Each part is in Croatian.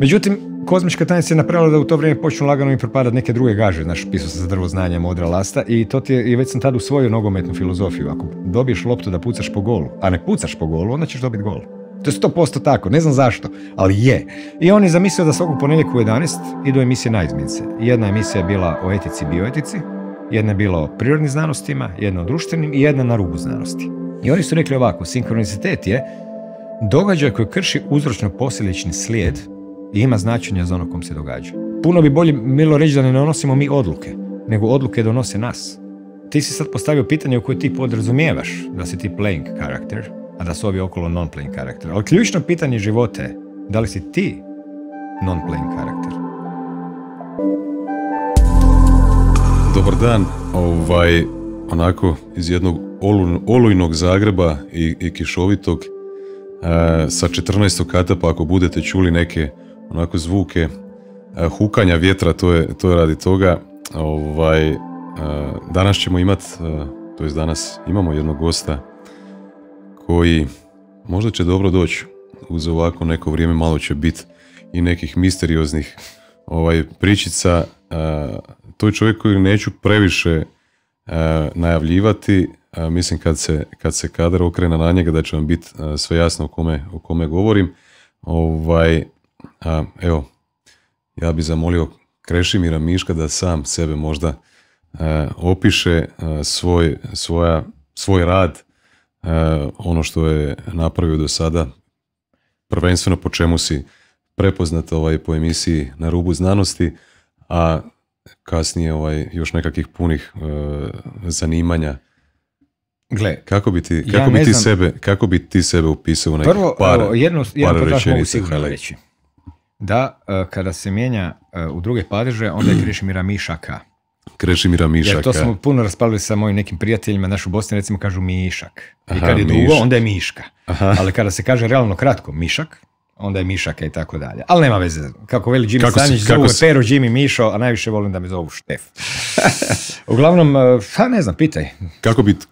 Međutim, kozmička tajnica je napravila da u to vrijeme počnu lagano i propadati neke druge gaže. Znaš, pisao se za drvo znanja modra lasta i to ti je, i već sam tad usvojio nogometnu filozofiju. Ako dobiješ loptu da pucaš po golu, a ne pucaš po golu, onda ćeš dobiti gol. To je sto posto tako, ne znam zašto, ali je. I on je zamislio da svakog ponedjeljka u 11 idu emisije naizmjenice. Jedna emisija je bila o etici i bioetici, jedna je bila o prirodnim znanostima, jedna o društvenim i jedna na rubu znanosti. I oni su rekli ovako, sinkronicitet je događaj koji krši uzročno posljedični slijed i ima značenja za ono kom se događa. Puno bi bolje bilo reći da ne donosimo mi odluke, nego odluke donose nas. Ti si sad postavio pitanje u koje ti podrazumijevaš da si ti playing karakter, a da su ovi okolo non-playing karakter. Ali ključno pitanje života je da li si ti non-playing karakter. Dobar dan, ovaj, onako iz jednog olujnog Zagreba i, kišovitog, e, sa 14. kata pa ako budete čuli neke onako zvuke e, hukanja vjetra, to je, to radi toga. Ovaj, e, danas ćemo imat, e, to jest danas imamo jednog gosta koji možda će dobro doći uz ovako neko vrijeme, malo će biti i nekih misterioznih ovaj, pričica. To je čovjek koji neću previše najavljivati, mislim kad se, kad se kadar okrena na njega da će vam biti sve jasno o kome, o kome govorim. Ovaj, a, evo, ja bi zamolio Krešimira Miška da sam sebe možda e, opiše e, svoj, svoj rad, e, ono što je napravio do sada, prvenstveno po čemu si prepoznat ovaj, po emisiji Na rubu znanosti, a kasnije ovaj, još nekakvih punih zanimanja Gle, kako bi ti, kako sebe, kako bi ti sebe upisao na par, evo, jednu, jednu Prvo, reći da e, kada se mijenja e, u druge padeže, onda je Krešimira Mišaka. Krešimira Mišaka. Jer to smo puno raspravili sa mojim nekim prijateljima, naš u Bosni recimo kažu Mišak. I kad je dugo, onda je Miška. Ali kada se kaže realno kratko Mišak, onda je Mišaka i tako dalje. Ali nema veze. Kako veli Jimmy kako Stanić, si, Mišo, a najviše volim da me zovu Štef. Uglavnom, pa ne znam, pitaj.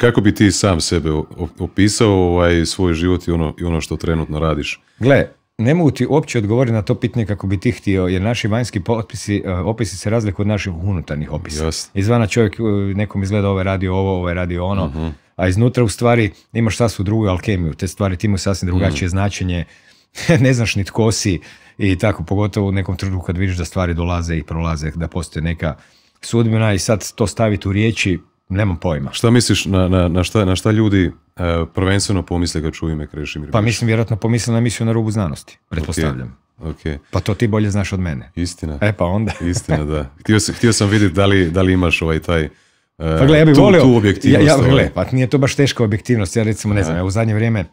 Kako bi, ti sam sebe opisao ovaj, svoj život i ono, i ono što trenutno radiš? Gle, ne mogu ti uopće odgovoriti na to pitanje kako bi ti htio, jer naši vanjski potpisi, e, opisi se razlikuju od naših unutarnjih opisa. Izvana čovjek e, nekom izgleda ovo je radio ovo, ovo je radio ono, mhm. a iznutra u stvari imaš sasvu drugu alkemiju, te stvari ti imaju sasvim drugačije mhm. značenje, ne znaš ni tko si i tako, pogotovo u nekom trenutku kad vidiš da stvari dolaze i prolaze, da postoje neka sudbina i sad to staviti u riječi Nemam pojma. Šta misliš, na, na, na, šta, na šta ljudi e, prvenstveno pomisle kad čuju ime Krešimir Pa mislim, vjerojatno pomisle na misiju na rubu znanosti, pretpostavljam. Okay. Pa to ti bolje znaš od mene. Istina. E pa onda. Istina, da. Htio, htio sam vidjeti da li, da li imaš ovaj taj e, pa ja volio, tu objektivnost. Ja, ja, ovaj. pa nije to baš teška objektivnost. Ja recimo, ne znam, ja u zadnje vrijeme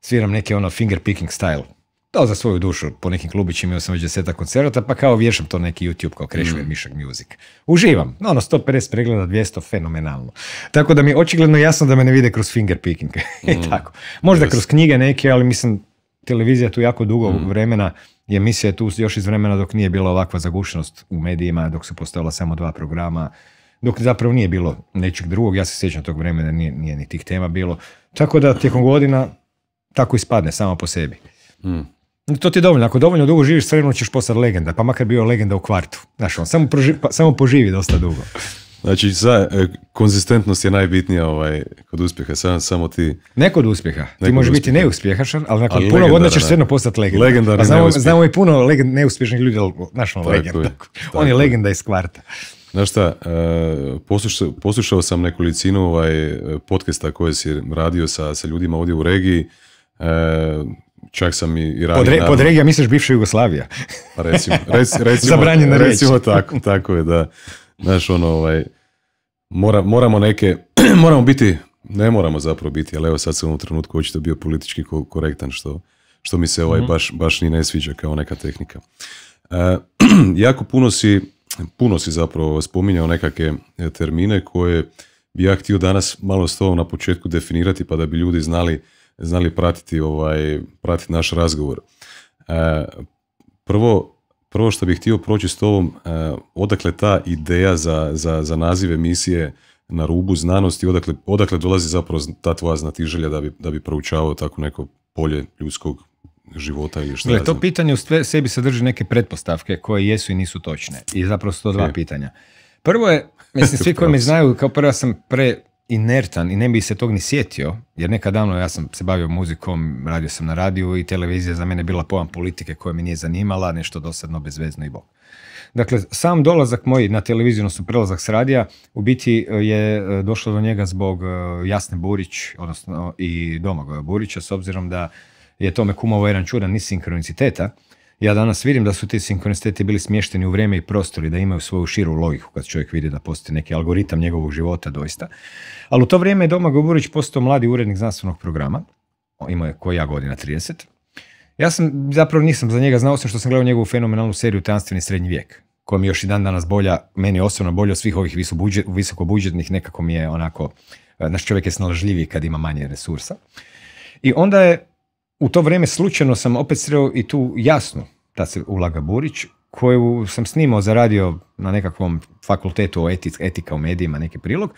sviram neke ono finger picking style da za svoju dušu po nekim klubićima, imao sam već deseta koncerata, pa kao vješam to neki YouTube kao Crash mm. Mišak Music. Uživam, no ono 150 pregleda, 200, fenomenalno. Tako da mi je očigledno jasno da me ne vide kroz finger picking mm. tako. Možda kroz knjige neke, ali mislim televizija tu jako dugo mm. vremena je emisija je tu još iz vremena dok nije bila ovakva zagušenost u medijima, dok su postojala samo dva programa, dok zapravo nije bilo nečeg drugog, ja se sjećam tog vremena, nije, nije ni tih tema bilo. Tako da tijekom godina tako ispadne samo po sebi. Mm. To ti je dovoljno. Ako dovoljno dugo živiš, sredno ćeš postati legenda. Pa makar bio legenda u kvartu. Znaš, on samo, pa, samo poživi dosta dugo. Znači, sa, e, konzistentnost je najbitnija ovaj, kod uspjeha, ono, samo ti... Ne kod uspjeha, ti možeš biti neuspjehašan ali nakon puno godina ćeš sredno postati legenda. Legendar pa znamo, znamo i puno neuspješnih ljudi, ali znaš ono, on legenda. On je legenda iz kvarta. Znaš šta, e, poslušao, sam nekolicinu ovaj podcasta koje si radio sa, sa ljudima ovdje u regiji, e, Čak sam i, i Pod, regija misliš bivša Jugoslavija. Pa recimo, recimo, tako, tako je, da. Znaš, ono, ovaj, mora, moramo neke, moramo biti, ne moramo zapravo biti, ali evo sad sam u trenutku očito bio politički korektan, što, što mi se ovaj mhm. baš, baš ni ne sviđa kao neka tehnika. E, jako puno si, puno si zapravo spominjao nekakve e, termine koje bi ja htio danas malo s na početku definirati pa da bi ljudi znali znali pratiti, ovaj, pratiti naš razgovor. E, prvo, prvo što bih htio proći s tobom, e, odakle ta ideja za, za, za naziv emisije na rubu znanosti, odakle, odakle dolazi zapravo ta tvoja znatiželja da bi, da bi proučavao tako neko polje ljudskog života ili što Gle, to pitanje u sebi sadrži neke pretpostavke koje jesu i nisu točne. I zapravo su to dva pitanja. Prvo je, mislim, svi koji mi znaju, kao prva sam pre inertan i ne bi se tog ni sjetio, jer nekad davno ja sam se bavio muzikom, radio sam na radiju i televizija za mene bila pojam politike koja me nije zanimala, nešto dosadno, bezvezno i bok. Dakle, sam dolazak moj na televiziju, odnosno prelazak s radija, u biti e, je e, došlo do njega zbog e, Jasne Burić, odnosno i domagoja Burića, s obzirom da je tome kumovo jedan čudan niz sinkroniciteta, ja danas vidim da su ti sinhronisteti bili smješteni u vrijeme i prostor i da imaju svoju širu logiku kad čovjek vidi da postoji neki algoritam njegovog života doista. Ali u to vrijeme je Doma govorić postao mladi urednik znanstvenog programa, imao je koja godina, 30. Ja sam, zapravo nisam za njega znao, osim što sam gledao njegovu fenomenalnu seriju Tanstveni srednji vijek, koja mi još i dan danas bolja, meni osobno bolja od svih ovih visokobudžetnih, nekako mi je onako, e, naš čovjek je snalažljiviji kad ima manje resursa. I onda je u to vrijeme slučajno sam opet sreo i tu jasnu, ta se Ulaga Burić, koju sam snimao, zaradio na nekakvom fakultetu o etika, etika u medijima, neki prilog.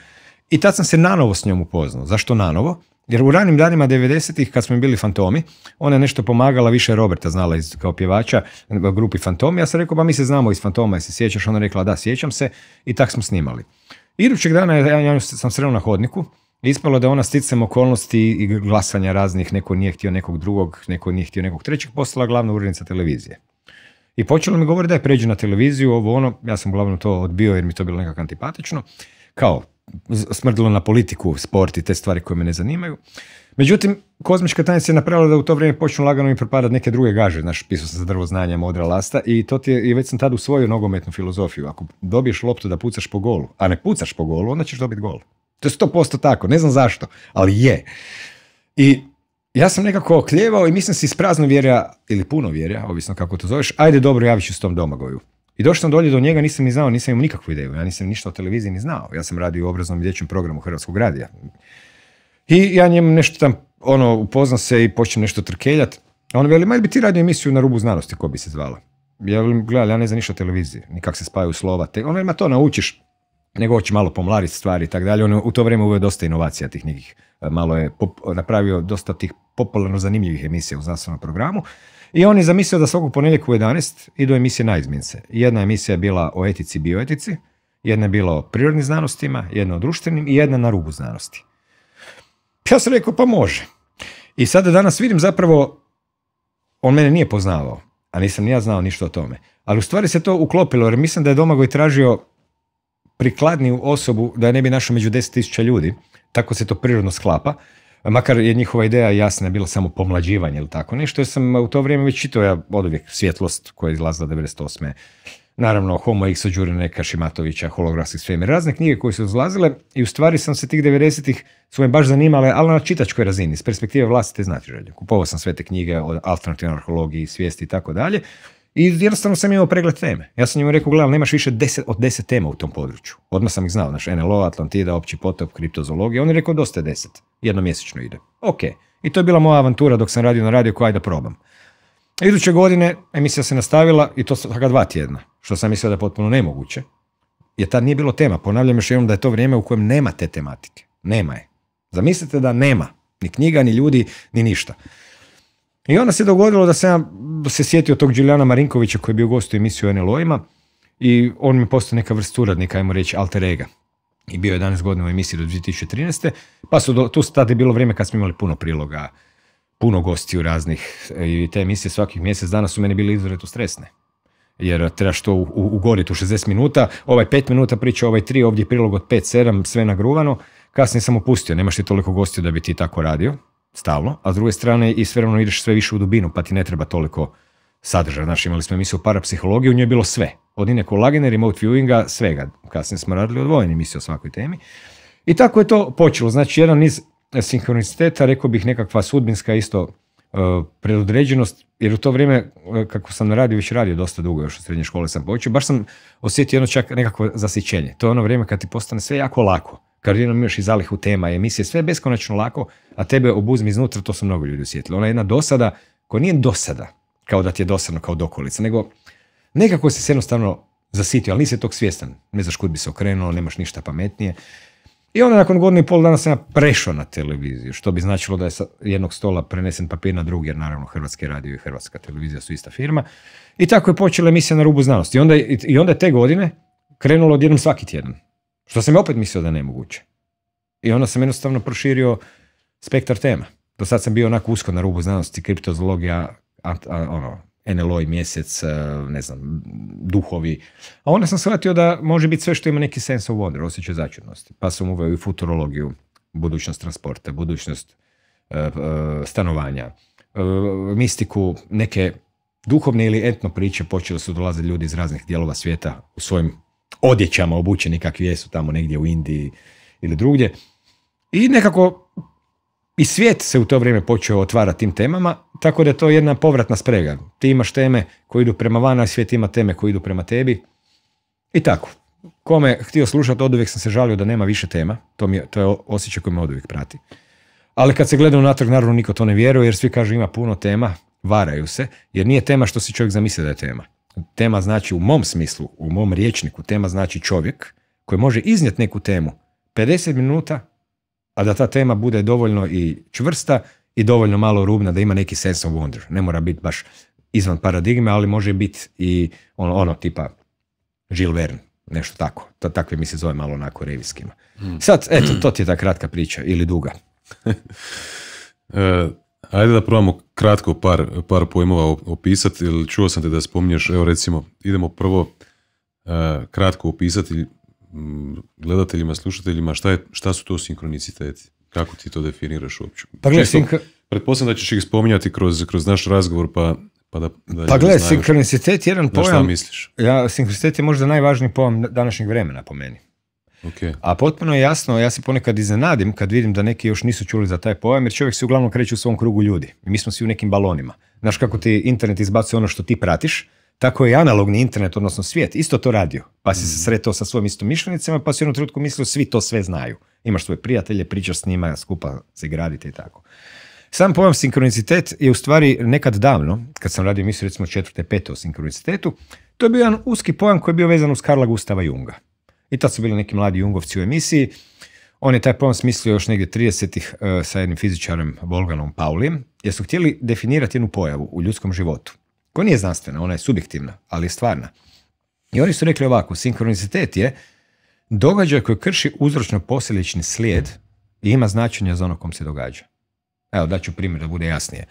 I tad sam se nanovo s njom upoznao. Zašto nanovo? Jer u ranim danima 90-ih kad smo bili fantomi, ona je nešto pomagala, više Roberta znala iz, kao pjevača u grupi fantomi. Ja sam rekao, pa mi se znamo iz fantoma, se sjećaš? Ona je rekla, da, sjećam se. I tak smo snimali. Idućeg dana ja, ja sam sreo na hodniku Ispalo da ona sticam okolnosti i glasanja raznih, neko nije htio nekog drugog, neko nije htio nekog trećeg, postala glavna urednica televizije. I počelo mi govori da je pređu na televiziju, ovo ono, ja sam uglavnom to odbio jer mi to bilo nekako antipatično, kao smrdilo na politiku, sport i te stvari koje me ne zanimaju. Međutim, kozmička tajnica je napravila da u to vrijeme počnu lagano mi propadati neke druge gaže. Znaš, pisao sam za drvo znanja, modra lasta i to ti je, i već sam tad usvojio nogometnu filozofiju. Ako dobiješ loptu da pucaš po golu, a ne pucaš po golu, onda ćeš dobiti gol. To je sto posto tako, ne znam zašto, ali je. I ja sam nekako okljevao i mislim si s prazno vjerja, ili puno vjerja, ovisno kako to zoveš, ajde dobro, javit ću s tom domagoju. I došao sam dolje do njega, nisam ni znao, nisam imao nikakvu ideju, ja nisam ništa o televiziji ni znao. Ja sam radio u obraznom dječjem programu Hrvatskog radija. I ja njemu nešto tam, ono, upoznam se i počnem nešto trkeljat. A on veli, ma bi ti radio emisiju na rubu znanosti, ko bi se zvala? Ja velim, gledaj, ja ne znam ništa o televiziji, ni se spaju slova. Te... On veli, to naučiš, nego hoće malo pomlariti stvari i tako dalje. On u to vrijeme uveo dosta inovacija tih nekih, e, malo je napravio dosta tih popularno zanimljivih emisija u znanstvenom programu. I on je zamislio da svakog ponedjeljka u 11 idu emisije na izmince. Jedna emisija je bila o etici i bioetici, jedna je bila o prirodnim znanostima, jedna o društvenim i jedna na rubu znanosti. Ja sam rekao, pa može. I sada danas vidim zapravo, on mene nije poznavao, a nisam ni ja znao ništa o tome. Ali u stvari se to uklopilo, jer mislim da je Domagoj tražio prikladniju osobu da ne bi našao među 10.000 ljudi, tako se to prirodno sklapa, makar je njihova ideja jasna je bila samo pomlađivanje ili tako nešto, jer sam u to vrijeme već čitao ja od uvijek svjetlost koja je izlazila 98. Naravno, Homo X od Đurineka, Šimatovića, Holografski razne knjige koje su izlazile i u stvari sam se tih 90-ih su me baš zanimale, ali na čitačkoj razini, s perspektive vlastite znatiželje. Kupovao sam sve te knjige o alternativnoj arheologiji, svijesti i tako dalje. I jednostavno sam imao pregled teme. Ja sam njemu rekao, gledam, nemaš više deset, od deset tema u tom području. Odmah sam ih znao, znaš, NLO, Atlantida, opći potop, kriptozoologija. On je rekao, dosta je deset, jednomjesečno ide. Ok, i to je bila moja avantura dok sam radio na radio koja da probam. Iduće godine emisija se nastavila i to svaka dva tjedna, što sam mislio da je potpuno nemoguće. Jer tad nije bilo tema. Ponavljam još jednom da je to vrijeme u kojem nema te tematike. Nema je. Zamislite da nema. Ni knjiga, ni ljudi, ni ništa. I onda se dogodilo da sam ja se sjetio tog Đuljana Marinkovića koji je bio gost u emisiju NLO-ima i on mi postao neka vrsta uradnika, ajmo reći, alter ega. I bio je 11 godina u emisiji do 2013. Pa su tu tada je bilo vrijeme kad smo imali puno priloga, puno gostiju raznih i te emisije svakih mjesec dana su meni bili izuzetno stresne jer trebaš to ugoditi u 60 minuta, ovaj 5 minuta priča, ovaj 3, ovdje je prilog od 5-7, sve nagruvano, kasnije sam opustio, nemaš ti toliko gostiju da bi ti tako radio, stalno, a s druge strane i sve vremenom ideš sve više u dubinu, pa ti ne treba toliko sadržaja. Znači, imali smo emisiju o parapsihologiji, u njoj je bilo sve. Od lagene, remote viewinga, svega. Kasnije smo radili odvojeni emisije o svakoj temi. I tako je to počelo. Znači, jedan iz sinhroniciteta, rekao bih nekakva sudbinska isto e, predodređenost, jer u to vrijeme, e, kako sam radio, već radio dosta dugo, još u srednje škole sam počeo, baš sam osjetio jedno čak nekakvo zasićenje. To je ono vrijeme kad ti postane sve jako lako. Kardinom još i zalihu tema, emisije, sve je beskonačno lako, a tebe obuzmi iznutra, to su mnogo ljudi osjetili. Ona je jedna dosada koja nije dosada, kao da ti je dosadno kao dokolica, nego nekako si se jednostavno zasitio, ali nisi tog svjestan. Ne znaš kud bi se okrenuo, nemaš ništa pametnije. I onda nakon godinu i pol dana sam ja prešao na televiziju, što bi značilo da je sa jednog stola prenesen papir na drugi, jer naravno Hrvatske radio i Hrvatska televizija su ista firma. I tako je počela emisija na rubu znanosti. I onda, i onda je te godine krenulo odjednom svaki tjedan. Što sam opet mislio da je nemoguće. I onda sam jednostavno proširio spektar tema. Do sad sam bio onako usko na rubu znanosti, kriptozoologija, ono, NLO mjesec, e, ne znam, duhovi. A onda sam shvatio da može biti sve što ima neki sense of wonder, osjećaj začudnosti. Pa sam uveo i futurologiju, budućnost transporta, budućnost e, e, stanovanja, mistiku, neke duhovne ili etno priče počeli su dolaziti ljudi iz raznih dijelova svijeta u svojim odjećama obučeni kakvi jesu tamo negdje u Indiji ili drugdje. I nekako i svijet se u to vrijeme počeo otvarati tim temama, tako da je to jedna povratna sprega. Ti imaš teme koje idu prema van, a svijet ima teme koje idu prema tebi. I tako. Kome htio slušati, od uvijek sam se žalio da nema više tema. To, mi je, to je osjećaj koji me od uvijek prati. Ali kad se gleda unatrag, naravno niko to ne vjeruje, jer svi kažu ima puno tema, varaju se, jer nije tema što si čovjek zamisli da je tema. Tema znači u mom smislu, u mom riječniku, tema znači čovjek koji može iznijeti neku temu 50 minuta, a da ta tema bude dovoljno i čvrsta i dovoljno malo rubna da ima neki sense of wonder. Ne mora biti baš izvan paradigme, ali može biti i ono, ono tipa Žil Verne, nešto tako. takve mi se zove malo onako revijskima. Hmm. Sad, eto, to ti je ta kratka priča ili duga. E, Ajde da probamo kratko par, par pojmova opisati, jer čuo sam te da spominješ, evo recimo, idemo prvo e, kratko opisati gledateljima, slušateljima, šta, je, šta su to sinkroniciteti? Kako ti to definiraš uopće? Pa Pretpostavljam da ćeš ih spominjati kroz, kroz naš razgovor, pa, pa da, da Pa gle, sinkronicitet je jedan pojam... šta misliš? Ja, sinkronicitet je možda najvažniji pojam današnjeg vremena po meni. A potpuno je jasno, ja se ponekad iznenadim kad vidim da neki još nisu čuli za taj pojam, jer čovjek se uglavnom kreće u svom krugu ljudi. Mi smo svi u nekim balonima. Znaš kako ti internet izbacuje ono što ti pratiš, tako je i analogni internet, odnosno svijet, isto to radio. Pa si se mhm. sretao sa svojim istomišljenicima, pa si u jednom trenutku mislio svi to sve znaju. Imaš svoje prijatelje, pričaš s njima, skupa se gradite i tako. Sam pojam sinkronicitet je u stvari nekad davno, kad sam radio emisiju recimo četvrte, pete o sinkronicitetu, to je bio jedan uski pojam koji je bio vezan uz Karla Gustava Junga. I tad su bili neki mladi jungovci u emisiji. On je taj problem smislio još negdje 30-ih e, sa jednim fizičarem Volganom Paulim, jer su htjeli definirati jednu pojavu u ljudskom životu, koja nije znanstvena, ona je subjektivna, ali je stvarna. I oni su rekli ovako, sinkronizitet je događaj koji krši uzročno-posljedični slijed i ima značenje za ono kom se događa. Evo, daću primjer da bude jasnije.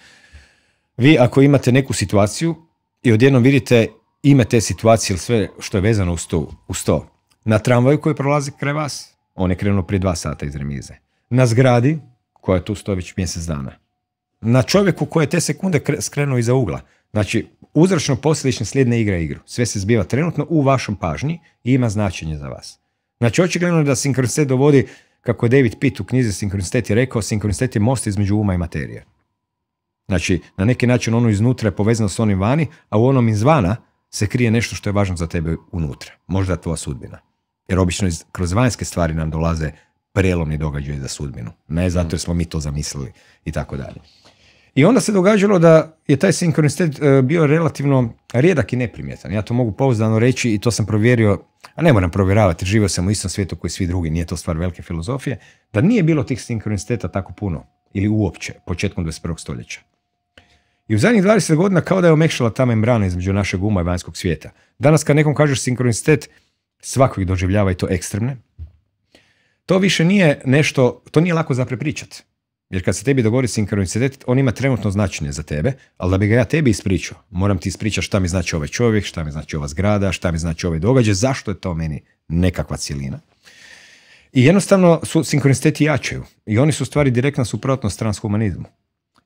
Vi ako imate neku situaciju i odjednom vidite ime te situacije ili sve što je vezano uz to, uz to na tramvaju koji prolazi kraj vas, on je krenuo prije dva sata iz remize. Na zgradi, koja je tu stoji već mjesec dana. Na čovjeku koji je te sekunde skrenuo iza ugla. Znači, uzračno posljedično slijed ne igra igru. Sve se zbiva trenutno u vašom pažnji i ima značenje za vas. Znači, očigledno je da sinkronitet dovodi, kako je David Pitt u knjizi Sinkronistet je rekao, sinkronitet je most između uma i materije. Znači, na neki način ono iznutra je povezano s onim vani, a u onom izvana se krije nešto što je važno za tebe unutra. Možda je tvoja sudbina. Jer obično kroz vanjske stvari nam dolaze prelomni događaj za sudbinu. Ne zato jer smo mi to zamislili i tako dalje. I onda se događalo da je taj sinkronistet e, bio relativno rijedak i neprimjetan. Ja to mogu pouzdano reći i to sam provjerio, a ne moram provjeravati, živio sam u istom svijetu koji svi drugi, nije to stvar velike filozofije, da nije bilo tih sinkroniciteta tako puno ili uopće početkom 21. stoljeća. I u zadnjih 20 godina kao da je omekšala ta membrana između našeg uma i vanjskog svijeta. Danas kad nekom kažeš sinkronicitet, svako ih doživljava i to ekstremne, to više nije nešto, to nije lako za prepričat. Jer kad se tebi dogodi sinkronicitet, on ima trenutno značenje za tebe, ali da bi ga ja tebi ispričao, moram ti ispričati šta mi znači ovaj čovjek, šta mi znači ova zgrada, šta mi znači ovaj događaj, zašto je to meni nekakva cilina. I jednostavno su sinkroniciteti jačaju i oni su u stvari direktna suprotnost transhumanizmu.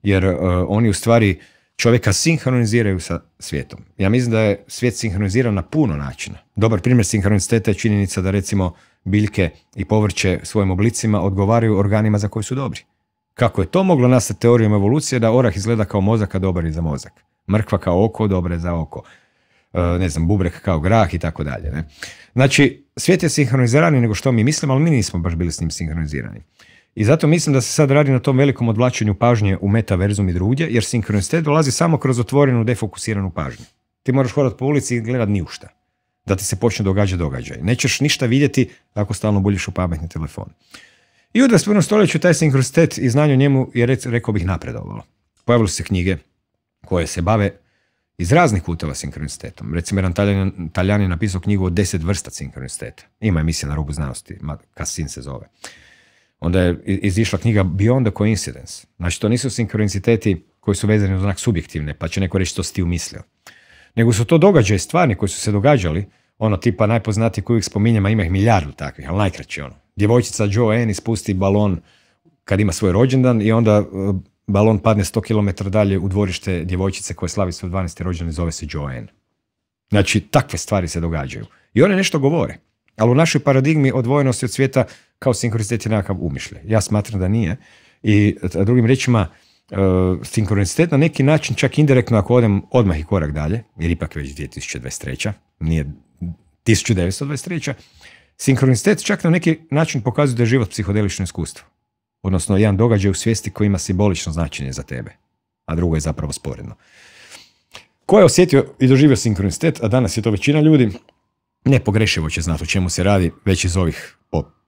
Jer eh, oni u stvari čovjeka sinhroniziraju sa svijetom. Ja mislim da je svijet sinhroniziran na puno načina. Dobar primjer sinhroniziteta je činjenica da recimo biljke i povrće svojim oblicima odgovaraju organima za koji su dobri. Kako je to moglo nastati teorijom evolucije da orah izgleda kao mozak, a dobar je za mozak? Mrkva kao oko, dobre za oko. E, ne znam, bubrek kao grah i tako dalje. Znači, svijet je sinhronizirani nego što mi mislimo, ali mi nismo baš bili s njim sinhronizirani. I zato mislim da se sad radi na tom velikom odvlačenju pažnje u metaverzum i drugdje, jer sinkronistet dolazi samo kroz otvorenu, defokusiranu pažnju. Ti moraš hodati po ulici i gledat ništa. Da ti se počne događa događaj. Nećeš ništa vidjeti ako stalno buljiš u pametni telefon. I u 21. stoljeću taj sinkronistet i znanje o njemu je, rekao bih, napredovalo. Pojavile su se knjige koje se bave iz raznih kutova sinkronistetom. Recimo, jedan Taljan, je napisao knjigu o deset vrsta sinkronisteta. Ima emisija na rubu znanosti, Kasin se zove. Onda je izišla knjiga Beyond the Coincidence. Znači, to nisu sinkroniciteti koji su vezani uz znak subjektivne, pa će neko reći što si ti umislio. Nego su to događaje stvarni koji su se događali, ono tipa najpoznatiji koji uvijek spominjem, a ima ih milijardu takvih, ali najkraće ono. Djevojčica Joanne ispusti balon kad ima svoj rođendan i onda e, balon padne 100 km dalje u dvorište djevojčice koje slavi svoj 12. rođendan zove se Joanne. Znači, takve stvari se događaju. I one nešto govore. Ali u našoj paradigmi odvojenosti od svijeta kao sinkronicitet je nekakav umišljaj. Ja smatram da nije. I drugim rečima, e, sinkronicitet na neki način, čak indirektno ako odem odmah i korak dalje, jer ipak već 2023. nije 1923. Sinkronicitet čak na neki način pokazuje da je život psihodelično iskustvo. Odnosno, jedan događaj u svijesti koji ima simbolično značenje za tebe, a drugo je zapravo sporedno. Ko je osjetio i doživio sinkronicitet, a danas je to većina ljudi, nepogrešivo će znati o čemu se radi već iz ovih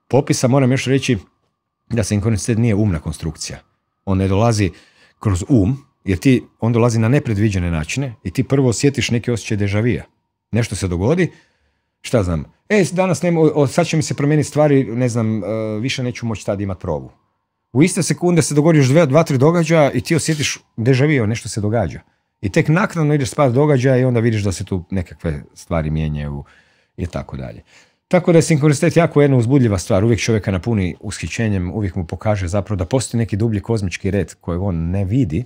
popisa. Moram još reći da sinkronicitet nije umna konstrukcija. On ne dolazi kroz um, jer ti, on dolazi na nepredviđene načine i ti prvo osjetiš neki osjećaj dežavija. Nešto se dogodi, šta znam, e, danas nema, sad će mi se promijeniti stvari, ne znam, e, više neću moći tad imati probu. U iste sekunde se dogodi još dva, dva tri događaja i ti osjetiš dežavio, nešto se događa. I tek naknadno ideš spas događaja i onda vidiš da se tu nekakve stvari mijenjaju i tako dalje. Tako da je sinkronicitet jako jedna uzbudljiva stvar. Uvijek čovjeka napuni ushićenjem, uvijek mu pokaže zapravo da postoji neki dublji kozmički red koji on ne vidi,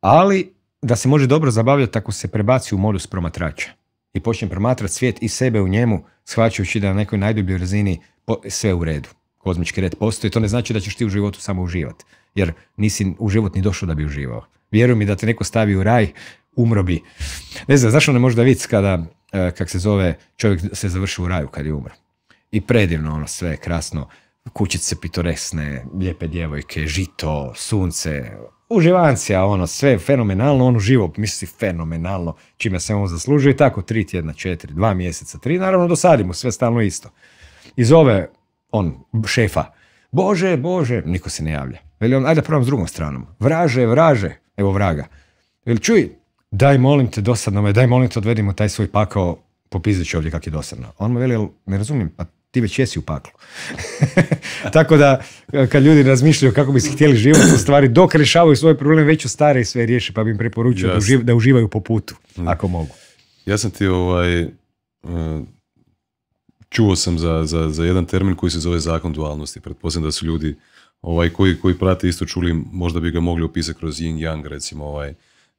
ali da se može dobro zabavljati ako se prebaci u modus promatrača i počne promatrati svijet i sebe u njemu, shvaćajući da na nekoj najdubljoj razini sve u redu. Kozmički red postoji, to ne znači da ćeš ti u životu samo uživati, jer nisi u život ni došao da bi uživao. Vjeruj mi da te neko stavi u raj, umro bi. Ne znam, zašto ne možda vic kada E, kak se zove, čovjek se završi u raju kad je umro. I predivno ono sve krasno, kućice pitoresne, lijepe djevojke, žito, sunce, uživancija, ono, sve fenomenalno, on uživo, misli fenomenalno, čime se on zaslužuje i tako, tri tjedna, četiri, dva mjeseca, tri, naravno dosadimo sve stalno isto. I zove on, šefa, bože, bože, niko se ne javlja. Veli ajde da probam s drugom stranom, vraže, vraže, evo vraga. Veli, čuj, daj molim te, dosadno me, daj molim te, odvedimo taj svoj pakao, po ću ovdje kak je dosadno. On mu veli, ne razumijem, pa ti već jesi u paklu. Tako da, kad ljudi razmišljaju kako bi se htjeli život u stvari, dok rješavaju svoje probleme, već u stare sve riješi, pa bi im preporučio da, uživaju po putu, ako mogu. Ja sam ti ovaj, e, čuo sam za, jedan termin koji se zove zakon dualnosti. Pretpostavljam da su ljudi ovaj, koji, koji prate isto čuli, možda bi ga mogli opisati kroz yin-yang, recimo ovaj,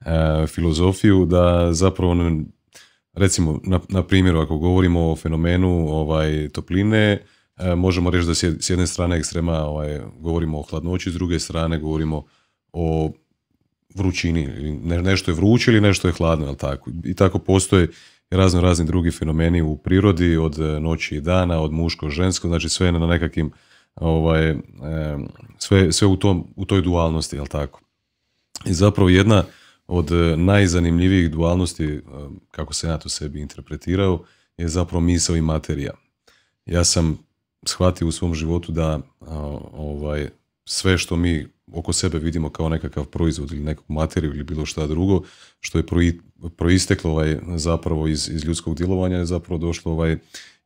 E, filozofiju da zapravo recimo na, na primjeru ako govorimo o fenomenu ovaj topline e, možemo reći da s jedne strane ekstrema ovaj, govorimo o hladnoći s druge strane govorimo o vrućini ne, nešto je vruće ili nešto je hladno jel tako i tako postoje razno razni drugi fenomeni u prirodi od e, noći i dana od muško žensko znači sve na nekakvim ovaj, sve, sve u, tom, u toj dualnosti jel tako i zapravo jedna od e, najzanimljivijih dualnosti, e, kako se ja to sebi interpretirao, je zapravo misao i materija. Ja sam shvatio u svom životu da ovaj, sve što mi oko sebe vidimo kao nekakav proizvod ili neku materiju ili bilo šta drugo, što je proisteklo ovaj, zapravo iz, iz ljudskog djelovanja, je zapravo došlo ovaj,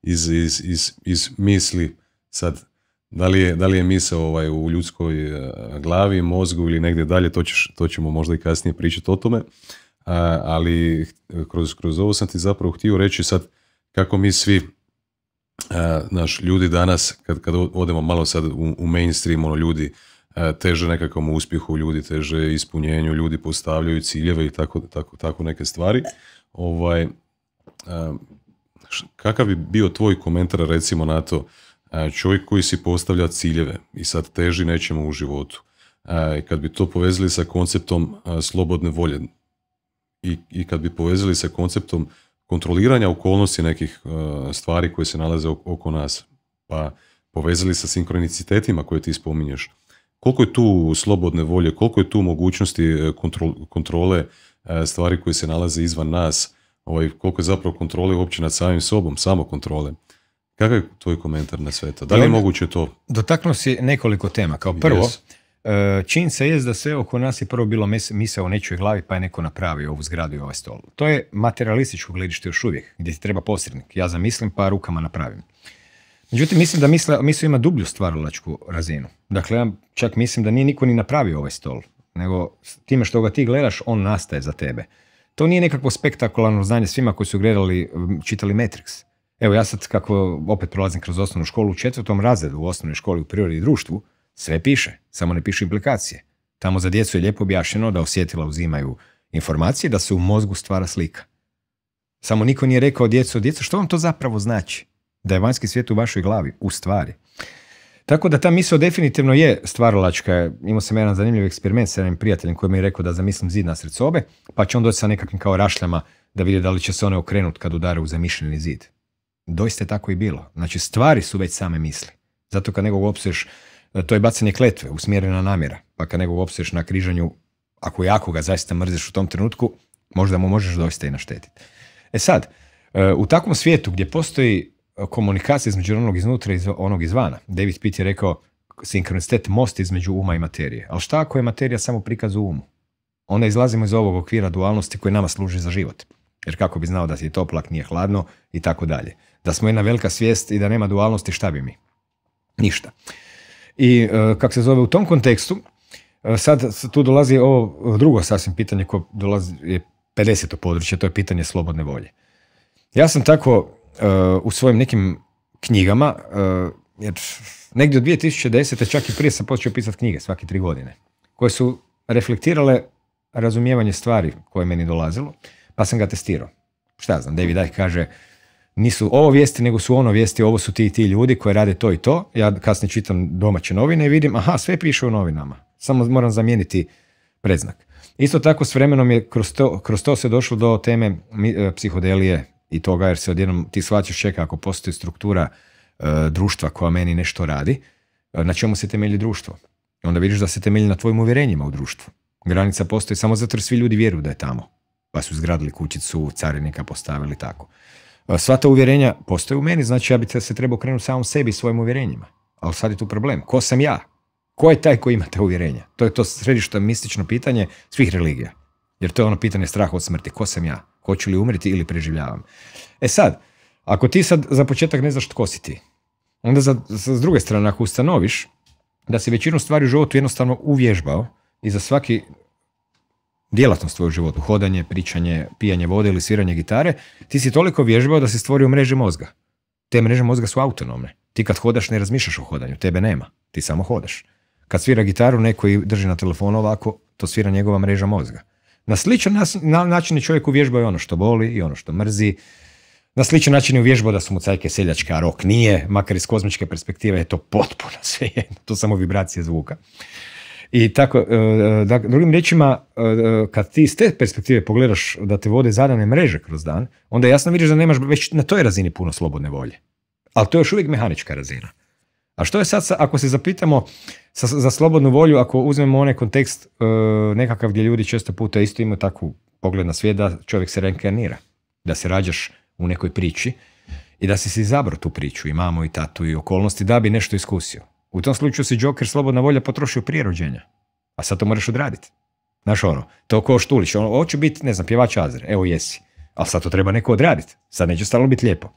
iz, iz, iz, iz misli sad da li je, da li je misao ovaj, u ljudskoj eh, glavi, mozgu ili negdje dalje, to, ćeš, to ćemo možda i kasnije pričati o tome. ali eh, kroz, kroz ovo sam ti zapravo htio reći sad kako mi svi eh, naš ljudi danas, kad, kad odemo malo sad u, mainstream, ono, ljudi a, teže nekakvom uspjehu, ljudi teže ispunjenju, ljudi postavljaju ciljeve i tako, tako, tako neke stvari. Ovaj, kakav bi bio tvoj komentar recimo na to E, čovjek koji si postavlja ciljeve i sad teži nečemu u životu. E, kad bi to povezali sa konceptom e, slobodne volje i, kad bi povezali sa konceptom kontroliranja okolnosti nekih stvari koje se nalaze oko nas, pa povezali sa sinkronicitetima koje ti spominješ, koliko je tu slobodne volje, koliko je tu mogućnosti kontrole stvari koje se nalaze izvan nas, ovaj, koliko je zapravo kontrole uopće nad samim sobom, samo kontrole. Kakav je tvoj komentar na sve to? Da li je moguće to? Dotaknuo si nekoliko tema. Kao prvo, yes. se je da sve oko nas je prvo bilo misao o nečoj glavi pa je neko napravio ovu zgradu i ovaj stol. To je materialističko gledište još uvijek, gdje ti treba posrednik. Ja zamislim pa rukama napravim. Međutim, mislim da misle ima dublju stvaralačku razinu. Dakle, ja čak mislim da nije niko ni napravio ovaj stol, nego time što ga ti gledaš, on nastaje za tebe. To nije nekakvo spektakularno znanje svima koji su gledali, čitali Matrix. Evo ja sad kako opet prolazim kroz osnovnu školu u četvrtom razredu u osnovnoj školi u prirodi i društvu, sve piše, samo ne piše implikacije. Tamo za djecu je lijepo objašnjeno da osjetila uzimaju informacije, da se u mozgu stvara slika. Samo niko nije rekao djecu, djecu što vam to zapravo znači? Da je vanjski svijet u vašoj glavi, u stvari. Tako da ta misao definitivno je stvaralačka. Imao sam jedan zanimljiv eksperiment sa jednim prijateljem koji mi je rekao da zamislim zid nasred sobe, pa će on doći sa nekakvim kao rašljama da vidi da li će se one okrenuti kad udare u zamišljeni zid. Doista je tako i bilo. Znači, stvari su već same misli. Zato kad nekog opsuješ, e, to je bacanje kletve, usmjerena namjera. Pa kad nekog opsuješ na križanju, ako jako ga zaista mrziš u tom trenutku, možda mu možeš doista i naštetiti. E sad, e, u takvom svijetu gdje postoji komunikacija između onog iznutra i onog izvana, David Pitt je rekao sinkronistet most između uma i materije. Ali šta ako je materija samo prikaz u umu? Onda izlazimo iz ovog okvira dualnosti koji nama služi za život. Jer kako bi znao da si je toplak, nije hladno i tako dalje da smo jedna velika svijest i da nema dualnosti, šta bi mi? Ništa. I e, kako se zove u tom kontekstu, e, sad tu dolazi ovo drugo sasvim pitanje koje dolazi, je 50. područje, to je pitanje slobodne volje. Ja sam tako e, u svojim nekim knjigama, jer negdje od 2010. čak i prije sam počeo pisati knjige svake tri godine, koje su reflektirale razumijevanje stvari koje meni dolazilo, pa sam ga testirao. Šta znam, David kaže, nisu ovo vijesti, nego su ono vijesti, ovo su ti i ti ljudi koji rade to i to. Ja kasnije čitam domaće novine i vidim, aha, sve piše u novinama. Samo moram zamijeniti predznak. Isto tako s vremenom je kroz to, kroz to se došlo do teme e, psihodelije i toga jer se odjednom ti shvaćaš čeka ako postoji struktura e, društva koja meni nešto radi, e, na čemu se temelji društvo. onda vidiš da se temelji na tvojim uvjerenjima u društvu. Granica postoji samo zato jer svi ljudi vjeruju da je tamo. Pa su zgradili kućicu, carinika postavili tako. Sva ta uvjerenja postoje u meni, znači ja bi se trebao krenuti samom sebi i svojim uvjerenjima. Ali sad je tu problem. Ko sam ja? Ko je taj koji ima te uvjerenja? To je to središte mistično pitanje svih religija. Jer to je ono pitanje straha od smrti. Ko sam ja? Hoću li umriti ili preživljavam? E sad, ako ti sad za početak ne znaš tko si ti, onda s druge strane ako ustanoviš da si većinu stvari u životu jednostavno uvježbao i za svaki djelatnost tvoju životu, hodanje, pričanje, pijanje vode ili sviranje gitare, ti si toliko vježbao da si stvorio mreže mozga. Te mreže mozga su autonomne. Ti kad hodaš ne razmišljaš o hodanju, tebe nema, ti samo hodaš. Kad svira gitaru, neko i drži na telefonu ovako, to svira njegova mreža mozga. Na sličan način je čovjek uvježbao i ono što boli i ono što mrzi. Na sličan način je uvježbao da su mu cajke seljačke, a rok nije, makar iz kozmičke perspektive je to potpuno svejedno, to samo vibracije zvuka. I tako, e, e, da, drugim riječima, e, kad ti iz te perspektive pogledaš da te vode zadane mreže kroz dan, onda jasno vidiš da nemaš već na toj razini puno slobodne volje. Ali to je još uvijek mehanička razina. A što je sad, ako se zapitamo za slobodnu volju, ako uzmemo onaj kontekst nekakav gdje ljudi često puta isto imaju takvu pogled na svijet da čovjek se reinkarnira, da se rađaš u nekoj priči i da si si izabrao tu priču i mamu i tatu i okolnosti da bi nešto iskusio. U tom slučaju si Joker slobodna volja potrošio prije rođenja. A sad to moraš odraditi. Znaš ono, to ko Štulić, ono, hoću biti, ne znam, pjevač Azir, evo jesi. Ali sad to treba neko odraditi, sad neće stalo biti lijepo.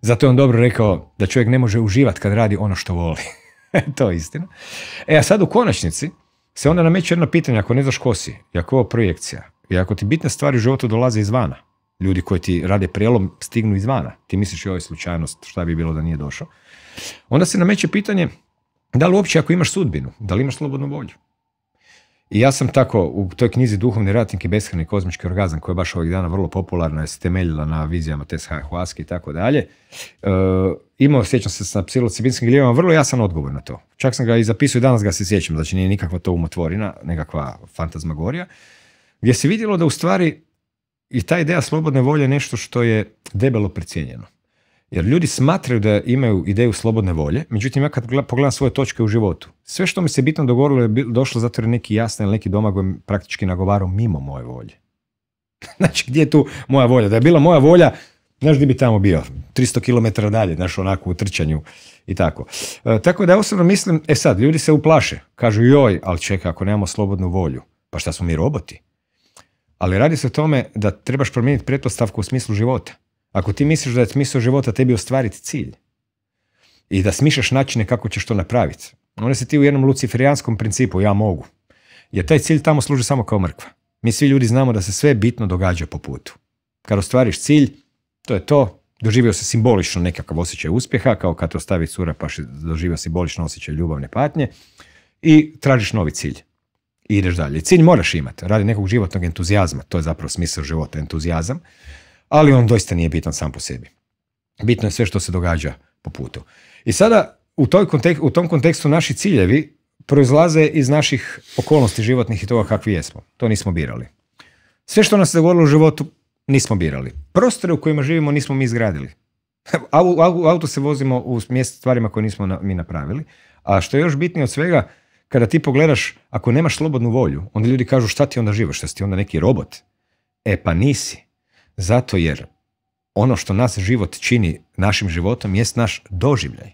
Zato je on dobro rekao da čovjek ne može uživati kad radi ono što voli. to je istina. E, a sad u konačnici se onda nameće jedno pitanje, ako ne znaš ko si, i ako je ovo projekcija, i ako ti bitne stvari u životu dolaze izvana, ljudi koji ti rade prijelom, stignu izvana, ti misliš joj slučajnost, šta bi bilo da nije došao, onda se nameće pitanje, da li uopće ako imaš sudbinu? Da li imaš slobodnu volju? I ja sam tako u toj knjizi Duhovni ratnik i beshrani kozmički orgazam koja je baš ovih dana vrlo popularna je se temeljila na vizijama TSH Huaski i tako dalje. Eh, imao, sjećam se sa psilocibinskim gljivama, vrlo jasan odgovor na to. Čak sam ga i zapisao i danas ga se sjećam, znači nije nikakva to umotvorina, nekakva fantazmagorija, gdje se vidjelo da u stvari i ta ideja slobodne volje je nešto što je debelo precijenjeno. Jer ljudi smatraju da imaju ideju slobodne volje, međutim ja kad pogledam svoje točke u životu, sve što mi se bitno dogovorilo je došlo zato jer je neki jasan ili neki domagoj praktički nagovarao mimo moje volje. znači gdje je tu moja volja? Da je bila moja volja, znaš gdje bi tamo bio? 300 km dalje, znaš onako u trčanju i tako. E, tako da osobno mislim, e sad, ljudi se uplaše, kažu joj, ali čekaj, ako nemamo slobodnu volju, pa šta smo mi roboti? Ali radi se o tome da trebaš promijeniti pretpostavku u smislu života. Ako ti misliš da je smisao života tebi ostvariti cilj i da smišljaš načine kako ćeš to napraviti, onda si ti u jednom luciferijanskom principu, ja mogu. Jer taj cilj tamo služi samo kao mrkva. Mi svi ljudi znamo da se sve bitno događa po putu. Kad ostvariš cilj, to je to, doživio se simbolično nekakav osjećaj uspjeha, kao kad te ostavi cura pa doživio simbolično osjećaj ljubavne patnje i tražiš novi cilj. I ideš dalje. Cilj moraš imati, radi nekog životnog entuzijazma, to je zapravo smisao života, entuzijazam ali on doista nije bitan sam po sebi. Bitno je sve što se događa po putu. I sada u, toj u tom kontekstu naši ciljevi proizlaze iz naših okolnosti životnih i toga kakvi jesmo. To nismo birali. Sve što nas se dogodilo u životu nismo birali. Prostore u kojima živimo nismo mi izgradili. auto se vozimo u mjestu stvarima koje nismo mi napravili. A što je još bitnije od svega, kada ti pogledaš, ako nemaš slobodnu volju, onda ljudi kažu šta ti onda živaš, šta si ti onda neki robot? E pa nisi. Zato jer ono što nas život čini našim životom jest naš doživljaj.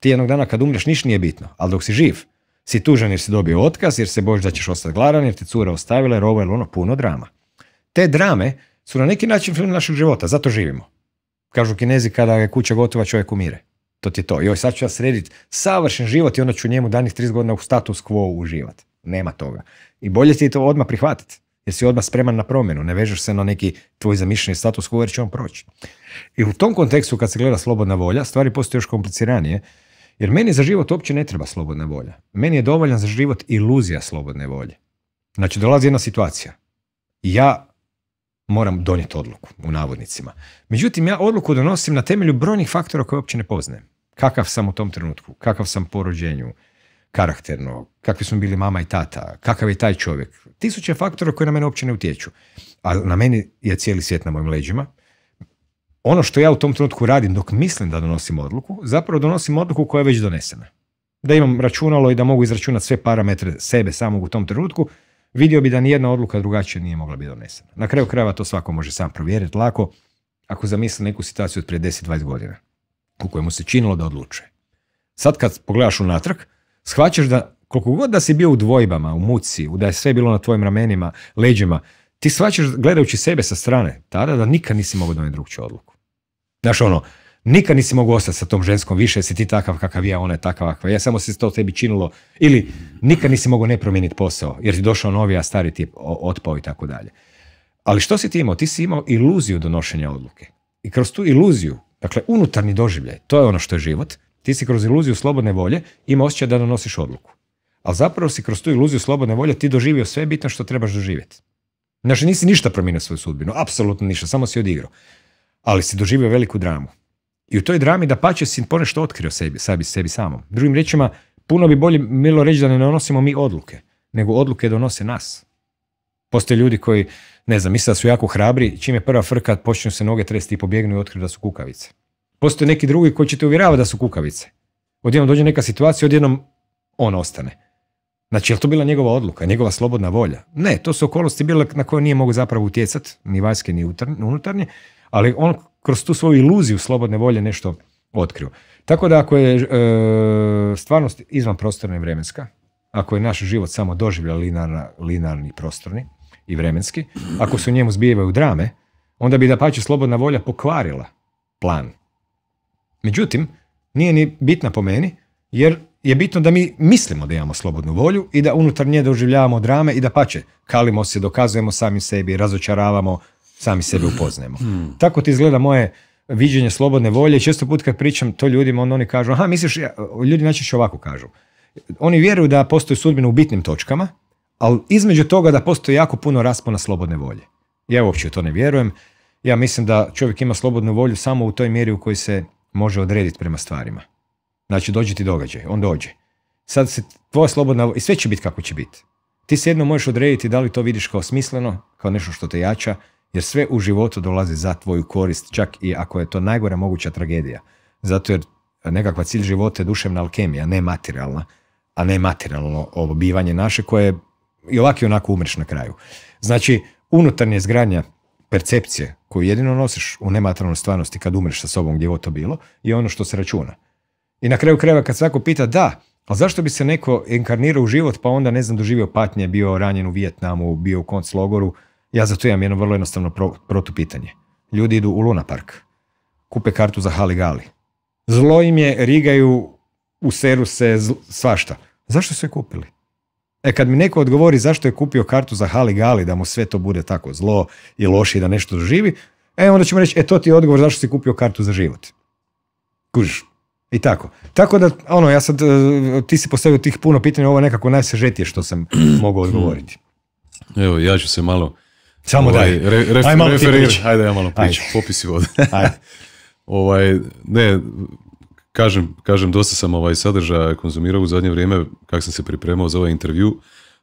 Ti jednog dana kad umreš ništa nije bitno, ali dok si živ, si tužan jer si dobio otkaz, jer se bojiš da ćeš ostati gladan, jer ti cura ostavila, jer ovo je ono puno drama. Te drame su na neki način film našeg života, zato živimo. Kažu kinezi kada je kuća gotova čovjek umire. To ti je to. Joj, ovaj, sad ću ja srediti savršen život i onda ću njemu danih 30 godina u status quo uživati. Nema toga. I bolje si to odmah prihvatiti jer si odmah spreman na promjenu, ne vežeš se na neki tvoj zamišljeni status quo jer će on proći. I u tom kontekstu kad se gleda slobodna volja, stvari postaju još kompliciranije, jer meni za život uopće ne treba slobodna volja. Meni je dovoljan za život iluzija slobodne volje. Znači, dolazi jedna situacija. Ja moram donijeti odluku, u navodnicima. Međutim, ja odluku donosim na temelju brojnih faktora koje uopće ne poznajem. Kakav sam u tom trenutku, kakav sam po rođenju, karakterno, kakvi su bili mama i tata, kakav je taj čovjek, tisuće faktora koji na mene uopće ne utječu. A na meni je cijeli svijet na mojim leđima. Ono što ja u tom trenutku radim dok mislim da donosim odluku, zapravo donosim odluku koja je već donesena. Da imam računalo i da mogu izračunati sve parametre sebe samog u tom trenutku, vidio bi da jedna odluka drugačije nije mogla biti donesena. Na kraju krajeva to svako može sam provjeriti lako ako zamisli neku situaciju od prije 10-20 godina u kojemu se činilo da odlučuje. Sad kad pogledaš unatrag, shvaćaš da koliko god da si bio u dvojbama, u muci, da je sve bilo na tvojim ramenima, leđima, ti shvaćaš gledajući sebe sa strane tada da nikad nisi mogao donijeti drugčiju odluku. Znaš ono, nikad nisi mogao ostati sa tom ženskom više, si ti takav kakav je, ona je takav kakva ja, samo se to tebi činilo. Ili nikad nisi mogao ne promijeniti posao, jer ti došao novi, a stari ti je otpao i tako dalje. Ali što si ti imao? Ti si imao iluziju donošenja odluke. I kroz tu iluziju, dakle unutarnji doživljaj, to je ono što je život, ti si kroz iluziju slobodne volje imao osjećaj da donosiš odluku ali zapravo si kroz tu iluziju slobodne volje ti doživio sve bitno što trebaš doživjeti. Znači nisi ništa promijenio svoju sudbinu, apsolutno ništa, samo si odigrao. Ali si doživio veliku dramu. I u toj drami da pače si ponešto otkrio sebi, sebi, sebi samom. Drugim riječima, puno bi bolje milo reći da ne donosimo mi odluke, nego odluke donose nas. Postoje ljudi koji, ne znam, misle da su jako hrabri, čim je prva frka, počinju se noge tresti i pobjegnu i otkriju da su kukavice. Postoje neki drugi koji će te uvjeravati da su kukavice. Odjednom dođe neka situacija, odjednom on ostane. Znači, je to bila njegova odluka, njegova slobodna volja? Ne, to su okolnosti bile na koje nije mogao zapravo utjecati, ni vanjske, ni unutarnje, ali on kroz tu svoju iluziju slobodne volje nešto otkrio. Tako da ako je e, stvarnost izvan prostorna i vremenska, ako je naš život samo doživlja linarna, linarni prostorni i vremenski, ako se u njemu zbijevaju drame, onda bi da pače slobodna volja pokvarila plan. Međutim, nije ni bitna po meni, jer je bitno da mi mislimo da imamo slobodnu volju i da unutar nje doživljavamo drame i da pače, kalimo se, dokazujemo sami sebi, razočaravamo, sami sebe upoznajemo. Hmm. Tako ti izgleda moje viđenje slobodne volje i često put kad pričam to ljudima, onda oni kažu, aha, misliš, ljudi ljudi najčešće ovako kažu. Oni vjeruju da postoji sudbina u bitnim točkama, ali između toga da postoji jako puno raspona slobodne volje. Ja uopće u to ne vjerujem. Ja mislim da čovjek ima slobodnu volju samo u toj mjeri u kojoj se može odrediti prema stvarima. Znači dođe ti događaj, on dođe. Sad se tvoja slobodna i sve će biti kako će biti. Ti se jedno možeš odrediti da li to vidiš kao smisleno, kao nešto što te jača, jer sve u životu dolazi za tvoju korist, čak i ako je to najgora moguća tragedija. Zato jer nekakva cilj života je duševna alkemija, ne materijalna, a ne materijalno ovo bivanje naše koje i ovako i onako umreš na kraju. Znači, unutarnje zgranja percepcije koju jedino nosiš u nematerijalnoj stvarnosti kad umreš sa sobom gdje ovo to bilo je ono što se računa. I na kraju krajeva kad svako pita da, ali zašto bi se neko inkarnirao u život pa onda ne znam doživio patnje, bio ranjen u Vijetnamu, bio u logoru ja za to imam jedno vrlo jednostavno protupitanje. Ljudi idu u Luna Park, kupe kartu za Hali Gali. Zlo im je, rigaju, u seru se svašta. Zašto su je kupili? E kad mi neko odgovori zašto je kupio kartu za Hali Gali, da mu sve to bude tako zlo i loše i da nešto doživi, e onda ćemo reći, e to ti je odgovor zašto si kupio kartu za život. Kužiš, i tako. Tako da, ono, ja sad, e, ti si postavio tih puno pitanja, ovo je nekako najsežetije što sam mogao hmm. odgovoriti. Evo, ja ću se malo... Samo ovaj, daj. Re, Aj, ja malo popisi vode. ovaj, ne, kažem, kažem, dosta sam ovaj sadržaj konzumirao u zadnje vrijeme, kak sam se pripremao za ovaj intervju.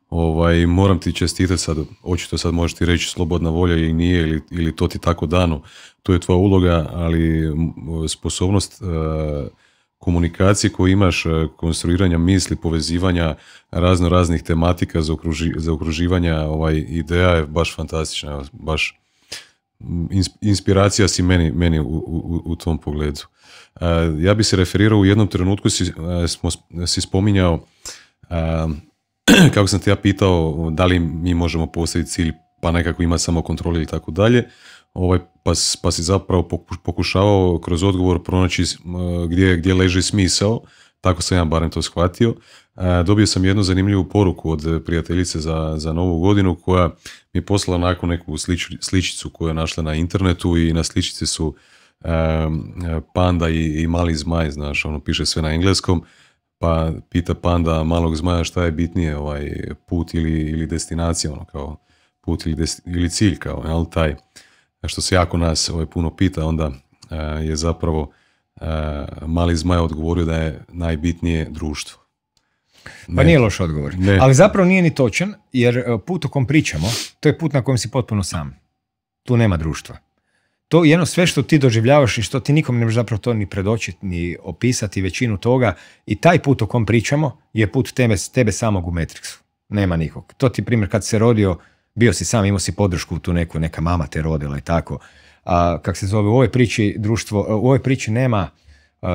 Ovaj, moram ti čestitati sad, očito sad možeš ti reći slobodna volja ili nije, ili, ili to ti tako dano. To je tvoja uloga, ali sposobnost e, komunikacije koju imaš, e, konstruiranja misli, povezivanja razno raznih tematika za, okruži, za okruživanja ovaj, ideja je baš fantastična, baš mm, inspiracija si meni, meni u, u, u tom pogledu. E, ja bi se referirao u jednom trenutku si, e, smo, spominjao kako sam te ja pitao da li mi možemo postaviti cilj pa nekako ima samo kontrol ili tako dalje ovaj, pa, pa si zapravo pokušavao kroz odgovor pronaći gdje, gdje leži smisao, tako sam ja barem to shvatio. E, dobio sam jednu zanimljivu poruku od prijateljice za, za novu godinu koja mi je poslala nakon neku sličicu koju je našla na internetu i na sličici su e, panda i, mali zmaj, znaš, ono piše sve na engleskom, pa pita panda malog zmaja šta je bitnije, ovaj put ili, ili destinacija, ono kao put ili, ili cilj, kao, jel, taj što se jako nas ovaj, puno pita, onda e, je zapravo e, Mali Zmaj odgovorio da je najbitnije društvo. Pa ne. Pa nije loš odgovor. Ali zapravo nije ni točan, jer e, put o kom pričamo, to je put na kojem si potpuno sam. Tu nema društva. To je jedno sve što ti doživljavaš i što ti nikom ne možeš zapravo to ni predočiti, ni opisati većinu toga. I taj put o kom pričamo je put tebe, tebe samog u Matrixu. Nema nikog. To ti primjer kad se rodio, bio si sam, imao si podršku tu neku, neka mama te rodila i tako. A, kak se zove, u ovoj priči društvo, u ovoj priči nema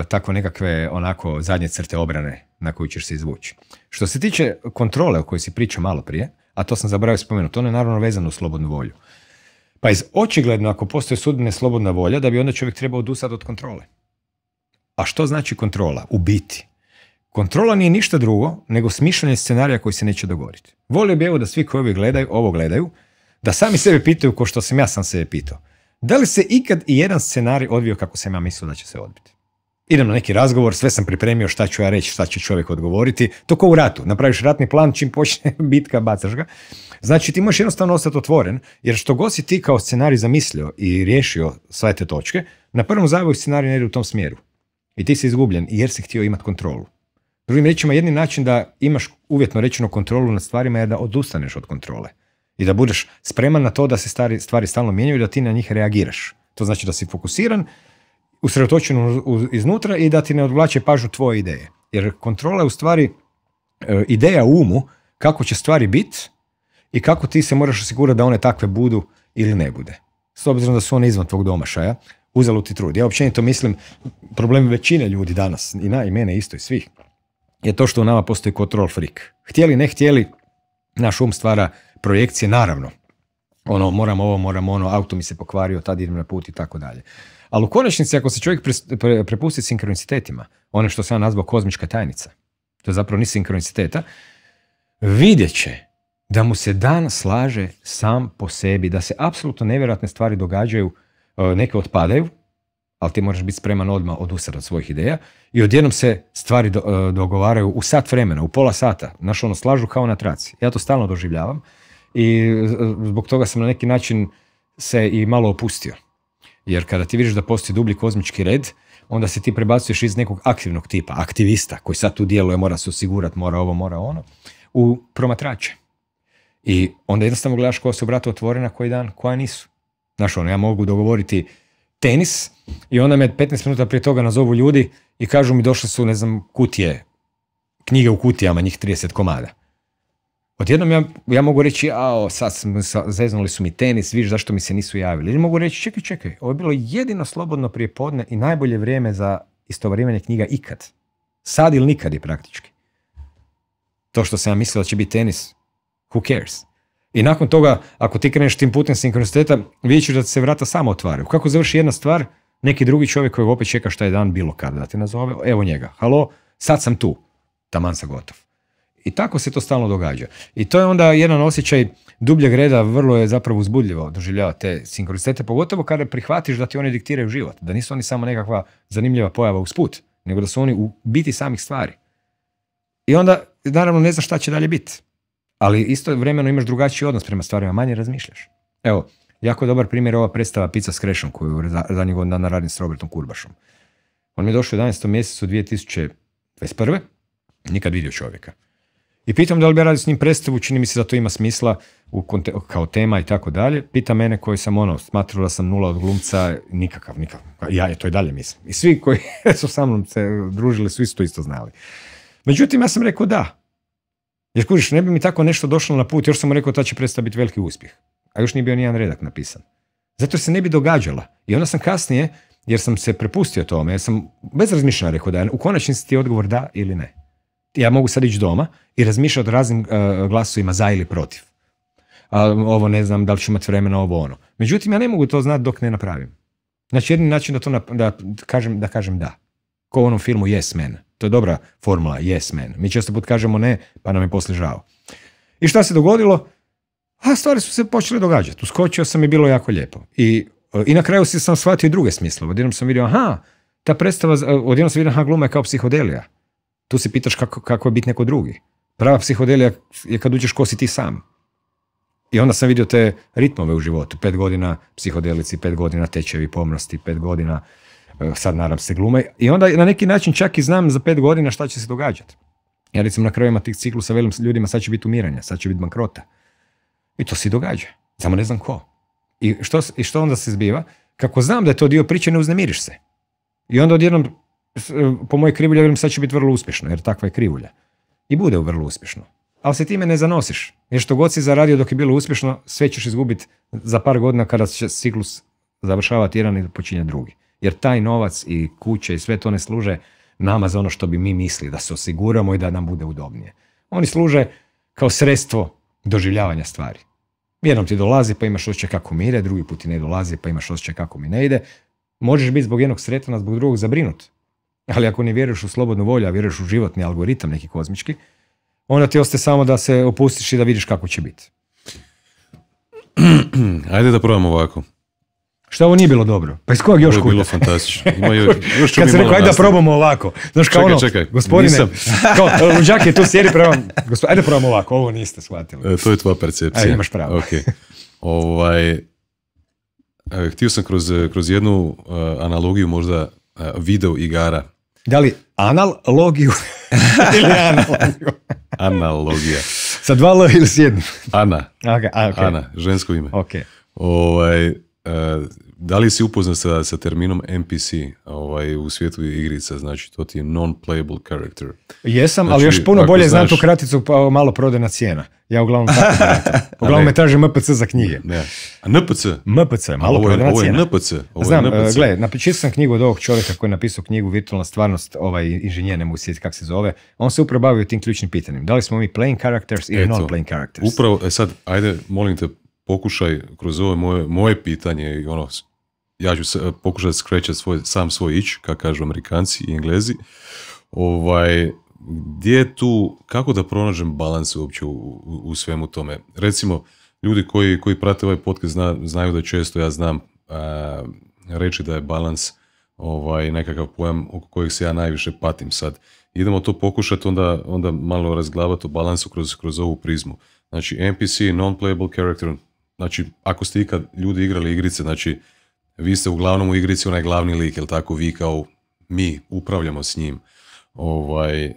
tako nekakve onako zadnje crte obrane na koju ćeš se izvući. Što se tiče kontrole o kojoj si pričao malo prije, a to sam zaboravio spomenuti, ono je naravno vezano u slobodnu volju. Pa iz očigledno ako postoje sudbine slobodna volja, da bi onda čovjek trebao odustati od kontrole. A što znači kontrola? U biti. Kontrola nije ništa drugo nego smišljanje scenarija koji se neće dogoditi. Volio bi evo da svi koji gledaju, ovo gledaju, da sami sebe pitaju ko što sam ja sam sebe pitao. Da li se ikad i jedan scenarij odvio kako sam ja mislio da će se odbiti? Idem na neki razgovor, sve sam pripremio šta ću ja reći, šta će čovjek odgovoriti. To kao u ratu, napraviš ratni plan, čim počne bitka, bacaš ga. Znači ti možeš jednostavno ostati otvoren, jer što god si ti kao scenarij zamislio i riješio sve te točke, na prvom zavoju scenarij ne ide u tom smjeru. I ti si izgubljen jer si htio imati kontrolu. Drugim riječima, jedni način da imaš uvjetno rečeno kontrolu nad stvarima je da odustaneš od kontrole i da budeš spreman na to da se stvari, stalno mijenjaju i da ti na njih reagiraš. To znači da si fokusiran, usredotočen iznutra i da ti ne odvlače pažu tvoje ideje. Jer kontrola je u stvari e, ideja umu kako će stvari biti i kako ti se moraš osigurati da one takve budu ili ne bude. S obzirom da su one izvan tvog domašaja, uzelo ti trud. Ja općenito mislim problem većine ljudi danas, i na i mene isto i svih, je to što u nama postoji control freak. Htjeli, ne htjeli, naš um stvara projekcije, naravno. Ono, moram ovo, moram ono, auto mi se pokvario, tad idem na put i tako dalje. Ali u konačnici, ako se čovjek prepusti sinkronicitetima, ono što sam ja nazvao kozmička tajnica, to je zapravo ni sinkroniciteta, vidjet će da mu se dan slaže sam po sebi, da se apsolutno nevjerojatne stvari događaju, e, neke otpadaju, ali ti moraš biti spreman odmah od od svojih ideja i odjednom se stvari e, dogovaraju u sat vremena, u pola sata. naš ono, slažu kao na traci. Ja to stalno doživljavam i e, zbog toga sam na neki način se i malo opustio. Jer kada ti vidiš da postoji dublji kozmički red, onda se ti prebacuješ iz nekog aktivnog tipa, aktivista koji sad tu djeluje, mora se osigurati, mora ovo, mora ono, u promatrače. I onda jednostavno gledaš koja su vrata otvorena koji dan, koja nisu. Znaš ono, ja mogu dogovoriti tenis i onda me 15 minuta prije toga nazovu ljudi i kažu mi došle su, ne znam, kutije, knjige u kutijama, njih 30 komada. Odjednom ja, ja mogu reći, ao, sad zeznuli su mi tenis, viš zašto mi se nisu javili. Ili mogu reći, čekaj, čekaj, ovo je bilo jedino slobodno prije podne i najbolje vrijeme za istovarivanje knjiga ikad. Sad ili nikad je praktički. To što sam ja mislio da će biti tenis, who cares? I nakon toga, ako ti kreneš tim putem sinkroniciteta, vidjet ćeš da se vrata samo otvaraju. Kako završi jedna stvar, neki drugi čovjek kojeg opet čeka šta je dan bilo kada da te nazove, evo njega, halo, sad sam tu, taman sam gotov. I tako se to stalno događa. I to je onda jedan osjećaj dubljeg reda, vrlo je zapravo uzbudljivo doživljava te sinkronicitete, pogotovo kada prihvatiš da ti oni diktiraju život, da nisu oni samo nekakva zanimljiva pojava usput, nego da su oni u biti samih stvari. I onda, naravno, ne znaš šta će dalje biti ali isto vremeno imaš drugačiji odnos prema stvarima, manje razmišljaš. Evo, jako dobar primjer ova predstava Pizza s Krešom koju zadnjih godina dana radim s Robertom Kurbašom. On mi je došao u 11. mjesecu 2021. Nikad vidio čovjeka. I pitam da li bi ja radio s njim predstavu, čini mi se da to ima smisla kao tema i tako dalje. Pita mene koji sam ono, smatrao da sam nula od glumca, nikakav, nikakav. Ja je to i dalje mislim. I svi koji su sa mnom se družili su isto isto znali. Međutim, ja sam rekao da, jer kužiš, ne bi mi tako nešto došlo na put, još sam mu rekao da će predstaviti biti veliki uspjeh. A još nije bio nijedan redak napisan. Zato se ne bi događala. I onda sam kasnije, jer sam se prepustio tome, jer sam bez razmišljanja rekao da je u konačnici ti odgovor da ili ne. Ja mogu sad ići doma i razmišljati o raznim e, glasovima za ili protiv. ovo ne znam, da li ću imati vremena, ovo ono. Međutim, ja ne mogu to znati dok ne napravim. Znači, jedini način da to da kažem da, kažem da. Ko u onom filmu Yes Man. To je dobra formula, Yes Man. Mi često put kažemo ne, pa nam je poslije žao. I šta se dogodilo? A stvari su se počele događati. Uskočio sam i bilo jako lijepo. I, i na kraju sam shvatio i druge smisle. Odjednom sam vidio, aha, ta predstava, odjednom sam vidio, aha, gluma je kao psihodelija. Tu se pitaš kako, kako je biti neko drugi. Prava psihodelija je kad uđeš ko si ti sam. I onda sam vidio te ritmove u životu. Pet godina psihodelici, pet godina tečevi pomnosti, pet godina E, sad naravno se glume. I onda na neki način čak i znam za pet godina šta će se događati. Ja recimo na krajevima tih ciklusa velim ljudima sad će biti umiranja, sad će biti bankrota. I to se i događa. Samo ne znam ko. I što, I što onda se zbiva? Kako znam da je to dio priče, ne uznemiriš se. I onda odjednom, e, po mojoj krivulji, velim sad će biti vrlo uspješno, jer takva je krivulja. I bude vrlo uspješno. Ali se time ne zanosiš. Jer što god si zaradio dok je bilo uspješno, sve ćeš izgubiti za par godina kada će ciklus završavati jedan i počinje drugi jer taj novac i kuće i sve to ne služe nama za ono što bi mi mislili, da se osiguramo i da nam bude udobnije. Oni služe kao sredstvo doživljavanja stvari. Jednom ti dolazi pa imaš osjećaj kako mi ide, drugi put ti ne dolazi pa imaš osjećaj kako mi ne ide. Možeš biti zbog jednog sretan, a zbog drugog zabrinut. Ali ako ne vjeruješ u slobodnu volju, a vjeruješ u životni algoritam neki kozmički, onda ti ostaje samo da se opustiš i da vidiš kako će biti. Ajde da probamo ovako. Šta ovo nije bilo dobro? Pa iz kojeg još kuda? Ovo je bilo fantastično. još, Kad se rekao, ajde da probamo ovako. Znaš, kao čekaj, ono, čekaj, gospodine, nisam. kao, luđak je tu sjedi prema, ajde probamo ovako, ovo niste shvatili. E, to je tvoja percepcija. Ajde, imaš pravo. Okay. Ovaj, htio sam kroz, jednu e, analogiju možda e, video igara. Da li analogiju ili analogiju? Analogija. Sa dva L ili s Ana. Okay, Ana, žensko ime. Okay. Ovaj, Eh, da li si upoznat sa, sa terminom NPC ovaj, u svijetu igrica, znači to ti je non-playable character. Jesam, znači, ali još puno bolje znaš... znam tu kraticu pa malo prodena cijena. Ja uglavnom tako Uglavnom me traži MPC za knjige. Ne. A NPC? MPC, malo ovo je, prodena ovo je NPC. Ovo znam, eh, je NPC. sam knjigu od ovog čovjeka koji je napisao knjigu Virtualna stvarnost, ovaj inženjer, ne mogu sjetiti kako se zove. On se upravo bavio tim ključnim pitanjem. Da li smo mi playing characters ili non-playing characters? Upravo, e sad, ajde, molim te, pokušaj kroz ovo moje, moje pitanje i ono, ja ću eh, pokušati skrećati svoj, sam svoj ić, kako kažu amerikanci i englezi, ovaj, gdje je tu, kako da pronađem balans uopće u, u, svemu tome? Recimo, ljudi koji, koji prate ovaj podcast znaju da često ja znam eh, reći da je balans ovaj, nekakav pojam oko kojeg se ja najviše patim sad. Idemo to pokušati onda, onda malo razglavati o balansu kroz, kroz ovu prizmu. Znači, NPC, non-playable character, znači ako ste ikad ljudi igrali igrice, znači vi ste uglavnom u igrici onaj glavni lik, jel tako, vi kao mi upravljamo s njim. Ovaj,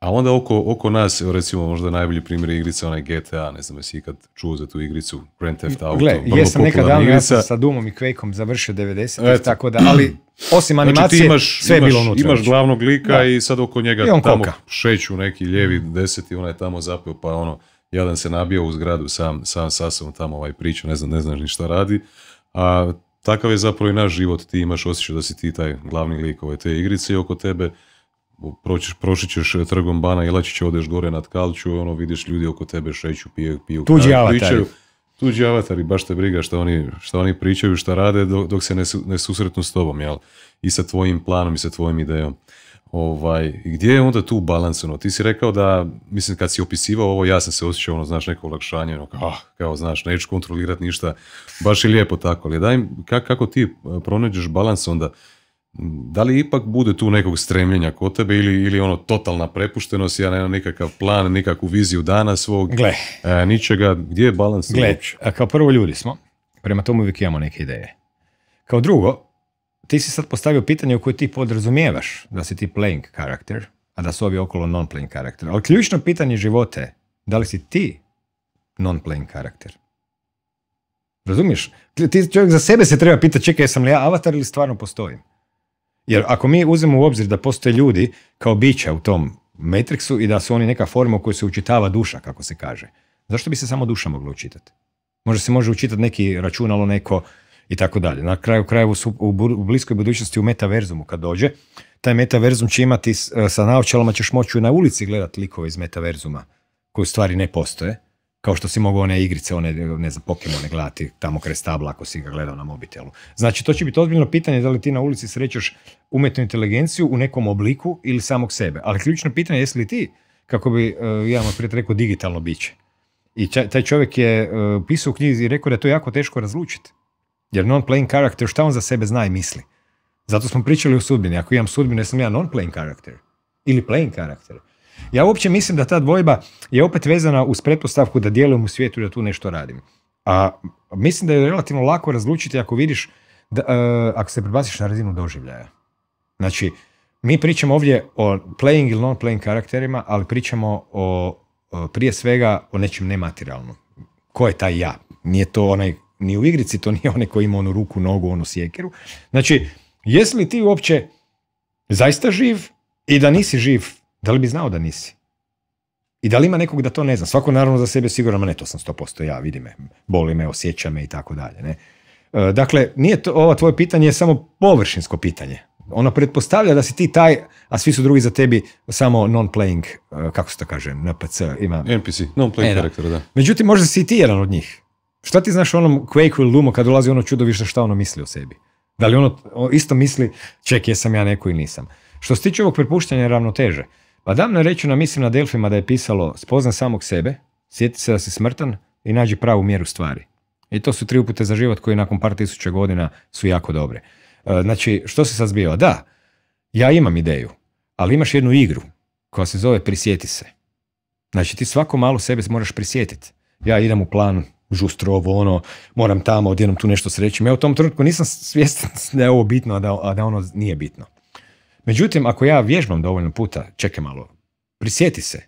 a onda oko, oko nas, recimo možda najbolji primjer igrice, onaj GTA, ne znam jesi ikad čuo za tu igricu, Grand Theft Auto. Gle, jesam nekad davno, ja sam sa Doomom i Quakeom završio 90 tako da, ali osim znači, animacije, imaš, sve je bilo unutra. Imaš znači. glavnog lika i sad oko njega tamo šeću neki lijevi deseti, onaj tamo zapio pa ono, Jadan se nabio u zgradu sam, sam sobom tamo ovaj priču, ne znam, ne znaš ni šta radi. A takav je zapravo i naš život, ti imaš osjećaj da si ti taj glavni lik ove te igrice i oko tebe proći, ćeš e, trgom bana i odeš gore nad kalču, ono vidiš ljudi oko tebe šeću, piju, piju, tuđi avatari. Pričaju, tuđi baš te briga što oni, oni pričaju, šta rade dok, se ne, susretnu s tobom, jel? I sa tvojim planom i sa tvojim idejom. Ovaj, gdje je onda tu balans? Ono? Ti si rekao da, mislim, kad si opisivao ovo, ja sam se osjećao, ono, znaš, neko olakšanje, ono, kao ah, kao, znaš, neću kontrolirati ništa, baš je lijepo tako, ali daj, kako ti e, pronađeš balans onda? Da li ipak bude tu nekog stremljenja kod tebe ili, ili ono totalna prepuštenost, ja nemam nikakav plan, nikakvu viziju dana svog, Gle. E, ničega, gdje je balans? a kao prvo ljudi smo, prema tomu uvijek imamo neke ideje. Kao drugo, ti si sad postavio pitanje u koje ti podrazumijevaš da si ti playing karakter, a da su ovi okolo non-playing karakter. Ali ključno pitanje života je da li si ti non-playing karakter. Razumiješ? Ti čovjek za sebe se treba pitati, čekaj, jesam li ja avatar ili stvarno postojim? Jer ako mi uzmemo u obzir da postoje ljudi kao bića u tom Matrixu i da su oni neka forma u kojoj se učitava duša, kako se kaže, zašto bi se samo duša mogla učitati? Možda se može učitati neki računalo, neko i tako dalje. Na kraju krajeva u, u bliskoj budućnosti u metaverzumu kad dođe, taj metaverzum će imati e, sa naočalama ćeš moći na ulici gledati likove iz metaverzuma koji u stvari ne postoje kao što si mogao one igrice, one, ne znam, Pokemone gledati tamo kraj stabla ako si ga gledao na mobitelu. Znači, to će biti ozbiljno pitanje da li ti na ulici srećeš umjetnu inteligenciju u nekom obliku ili samog sebe. Ali ključno pitanje je jesi li ti, kako bi, e, ja vam prijatelj rekao, digitalno biće. I taj čovjek je e, pisao u knjizi i rekao da je to jako teško razlučiti. Jer non-playing character šta on za sebe zna i misli? Zato smo pričali o sudbini. Ako imam sudbinu, jesam ja non-playing character ili playing character. Ja uopće mislim da ta dvojba je opet vezana uz pretpostavku da djelujem u svijetu i da tu nešto radim. A mislim da je relativno lako razlučiti ako vidiš, da, e, ako se prebaciš na razinu doživljaja. Znači, mi pričamo ovdje o playing ili non-playing karakterima, ali pričamo o, prije svega o nečem nematerijalnom. Ko je taj ja? Nije to onaj ni u igrici to nije onaj koji ima onu ruku, nogu, onu sjekiru. Znači, jesi li ti uopće zaista živ i da nisi živ, da li bi znao da nisi? I da li ima nekog da to ne zna? Svako naravno za sebe sigurno, ma ne, to sam 100%, ja vidi me, boli me, osjeća me i tako dalje. Ne? E, dakle, nije to, ovo tvoje pitanje je samo površinsko pitanje. Ono pretpostavlja da si ti taj, a svi su drugi za tebi samo non-playing, e, kako se to kaže, NPC ima... NPC, non-playing e, da. Međutim, možda si i ti jedan od njih. Šta ti znaš o onom Quake ili Lumo kad dolazi ono čudovište šta ono misli o sebi? Da li ono isto misli, ček, jesam ja neko i nisam. Što se tiče ovog prepuštanja ravnoteže, pa davno je rečeno mislim na Delfima da je pisalo spozna samog sebe, sjeti se da si smrtan i nađi pravu mjeru stvari. I to su tri upute za život koje nakon par tisuća godina su jako dobre. E, znači, što se sad zbiva? Da, ja imam ideju, ali imaš jednu igru koja se zove prisjeti se. Znači, ti svako malo sebe moraš prisjetiti. Ja idem u plan žustro ovo ono, moram tamo, odjednom tu nešto sreći. Ja u tom trenutku nisam svjestan da je ovo bitno, a da, ono nije bitno. Međutim, ako ja vježbam dovoljno puta, čekaj malo, prisjeti se.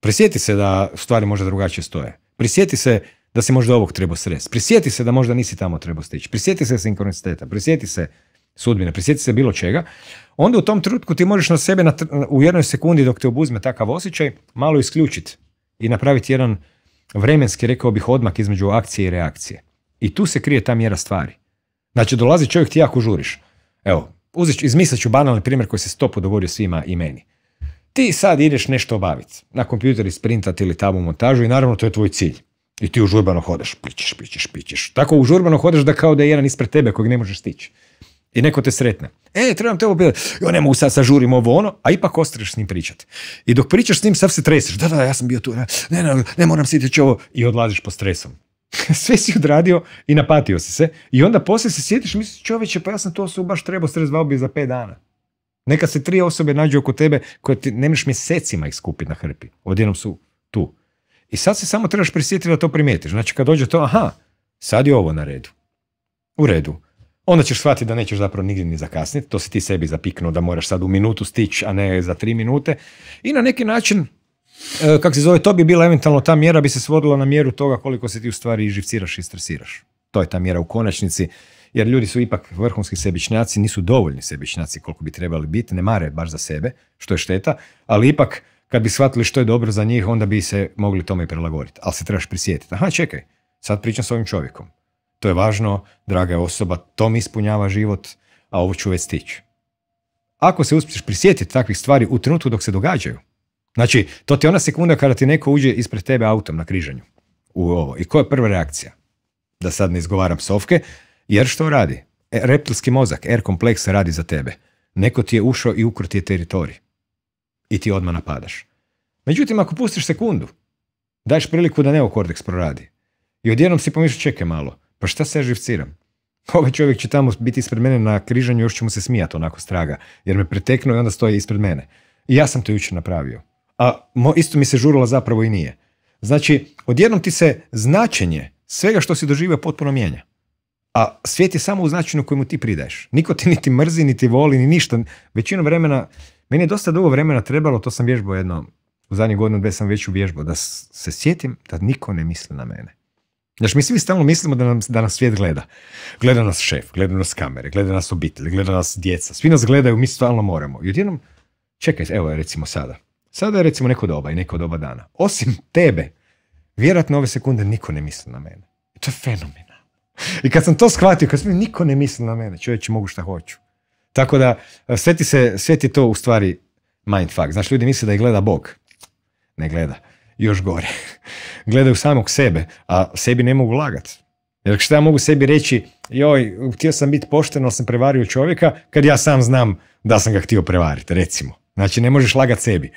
Prisjeti se da stvari možda drugačije stoje. Prisjeti se da si možda ovog treba sresti. Prisjeti se da možda nisi tamo treba stići. Prisjeti se sinkroniciteta. Prisjeti se sudbine. Prisjeti se bilo čega. Onda u tom trenutku ti možeš na sebe u jednoj sekundi dok te obuzme takav osjećaj malo isključiti i napraviti jedan vremenski, rekao bih, odmak između akcije i reakcije. I tu se krije ta mjera stvari. Znači, dolazi čovjek, ti jako žuriš. Evo, izmislit ću banalni primjer koji se stopu dogodio svima i meni. Ti sad ideš nešto obaviti, na kompjuter isprintati ili tamo montažu i naravno to je tvoj cilj. I ti užurbano hodaš pićeš, pičeš, pičeš. Tako užurbano hodaš da kao da je jedan ispred tebe kojeg ne možeš stići. I neko te sretne. E, trebam te ovo pitati. Jo, ne mogu sad sažurim ovo ono, a ipak ostaneš s njim pričati. I dok pričaš s njim, sad se treseš. Da, da, ja sam bio tu. Ne, ne, ne moram sjetiti ovo. I odlaziš po stresom. Sve si odradio i napatio si se. I onda poslije se sjetiš i misliš, čovječe, pa ja sam to osobu baš trebao stres, zvao bi za pet dana. Neka se tri osobe nađu oko tebe koje ti ne mjesecima ih skupiti na hrpi. Odjednom su tu. I sad se samo trebaš prisjetiti da to primijetiš. Znači kad dođe to, aha, sad je ovo na redu. U redu onda ćeš shvatiti da nećeš zapravo nigdje ni zakasniti. To si ti sebi zapiknuo da moraš sad u minutu stići, a ne za tri minute. I na neki način, e, kak se zove, to bi bila eventualno ta mjera bi se svodila na mjeru toga koliko se ti u stvari živciraš i stresiraš. To je ta mjera u konačnici, jer ljudi su ipak vrhunski sebičnjaci, nisu dovoljni sebičnjaci koliko bi trebali biti, ne mare baš za sebe, što je šteta, ali ipak kad bi shvatili što je dobro za njih, onda bi se mogli tome i Ali se trebaš prisjetiti. Aha, čekaj, sad pričam s ovim čovjekom to je važno, draga je osoba, to mi ispunjava život, a ovo ću već stići. Ako se uspiješ prisjetiti takvih stvari u trenutku dok se događaju, znači, to ti je ona sekunda kada ti neko uđe ispred tebe autom na križanju u ovo. I koja je prva reakcija? Da sad ne izgovaram sofke, jer što radi? E, reptilski mozak, R kompleks radi za tebe. Neko ti je ušao i ukro ti je teritorij. I ti odmah napadaš. Međutim, ako pustiš sekundu, daješ priliku da kordeks proradi. I odjednom si pomišljaš, čekaj malo, pa šta se ja živciram? Ovaj čovjek će tamo biti ispred mene na križanju, još će mu se smijati onako straga, jer me preteknu i onda stoji ispred mene. I ja sam to jučer napravio. A isto mi se žurilo zapravo i nije. Znači, odjednom ti se značenje svega što si doživio potpuno mijenja. A svijet je samo u značinu kojemu ti pridaješ. Niko ti niti mrzi, niti voli, ni ništa. Većinu vremena, meni je dosta dugo vremena trebalo, to sam vježbao jedno, u zadnjih godinu dve sam već uvježbao, da se sjetim da niko ne misli na mene. Znaš, mi svi stalno mislimo da, nam, da nas svijet gleda. Gleda nas šef, gleda nas kamere, gleda nas obitelj, gleda nas djeca. Svi nas gledaju, mi stvarno moramo. I odjednom, čekaj, evo je recimo sada. Sada je recimo neko doba i neko doba dana. Osim tebe, vjerojatno ove sekunde niko ne misli na mene. I to je fenomenalno. I kad sam to shvatio, kad sam niko ne misli na mene, čovječe mogu šta hoću. Tako da, sveti se, sveti to u stvari mindfuck. Znači, ljudi misle da ih gleda Bog. Ne gleda još gore. Gledaju samog sebe, a sebi ne mogu lagati. Jer šta ja mogu sebi reći, joj, htio sam biti pošten, ali sam prevario čovjeka, kad ja sam znam da sam ga htio prevariti, recimo. Znači, ne možeš lagat sebi.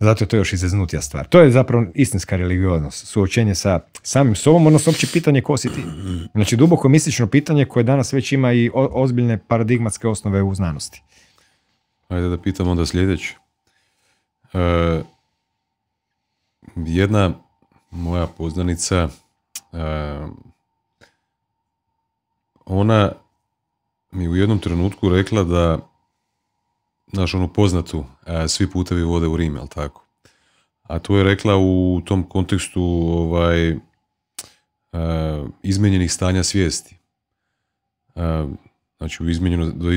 Zato je to još izaznutija stvar. To je zapravo istinska religioznost, suočenje sa samim sobom, odnosno opće pitanje ko si ti. Znači, duboko mistično pitanje koje danas već ima i ozbiljne paradigmatske osnove u znanosti. Ajde da pitamo onda sljedeće. E, jedna moja poznanica, e, ona mi u jednom trenutku rekla da, znaš, onu poznatu, e, svi putevi vode u Rim, jel tako? A to je rekla u tom kontekstu ovaj, e, izmijenjenih stanja svijesti. Znači, u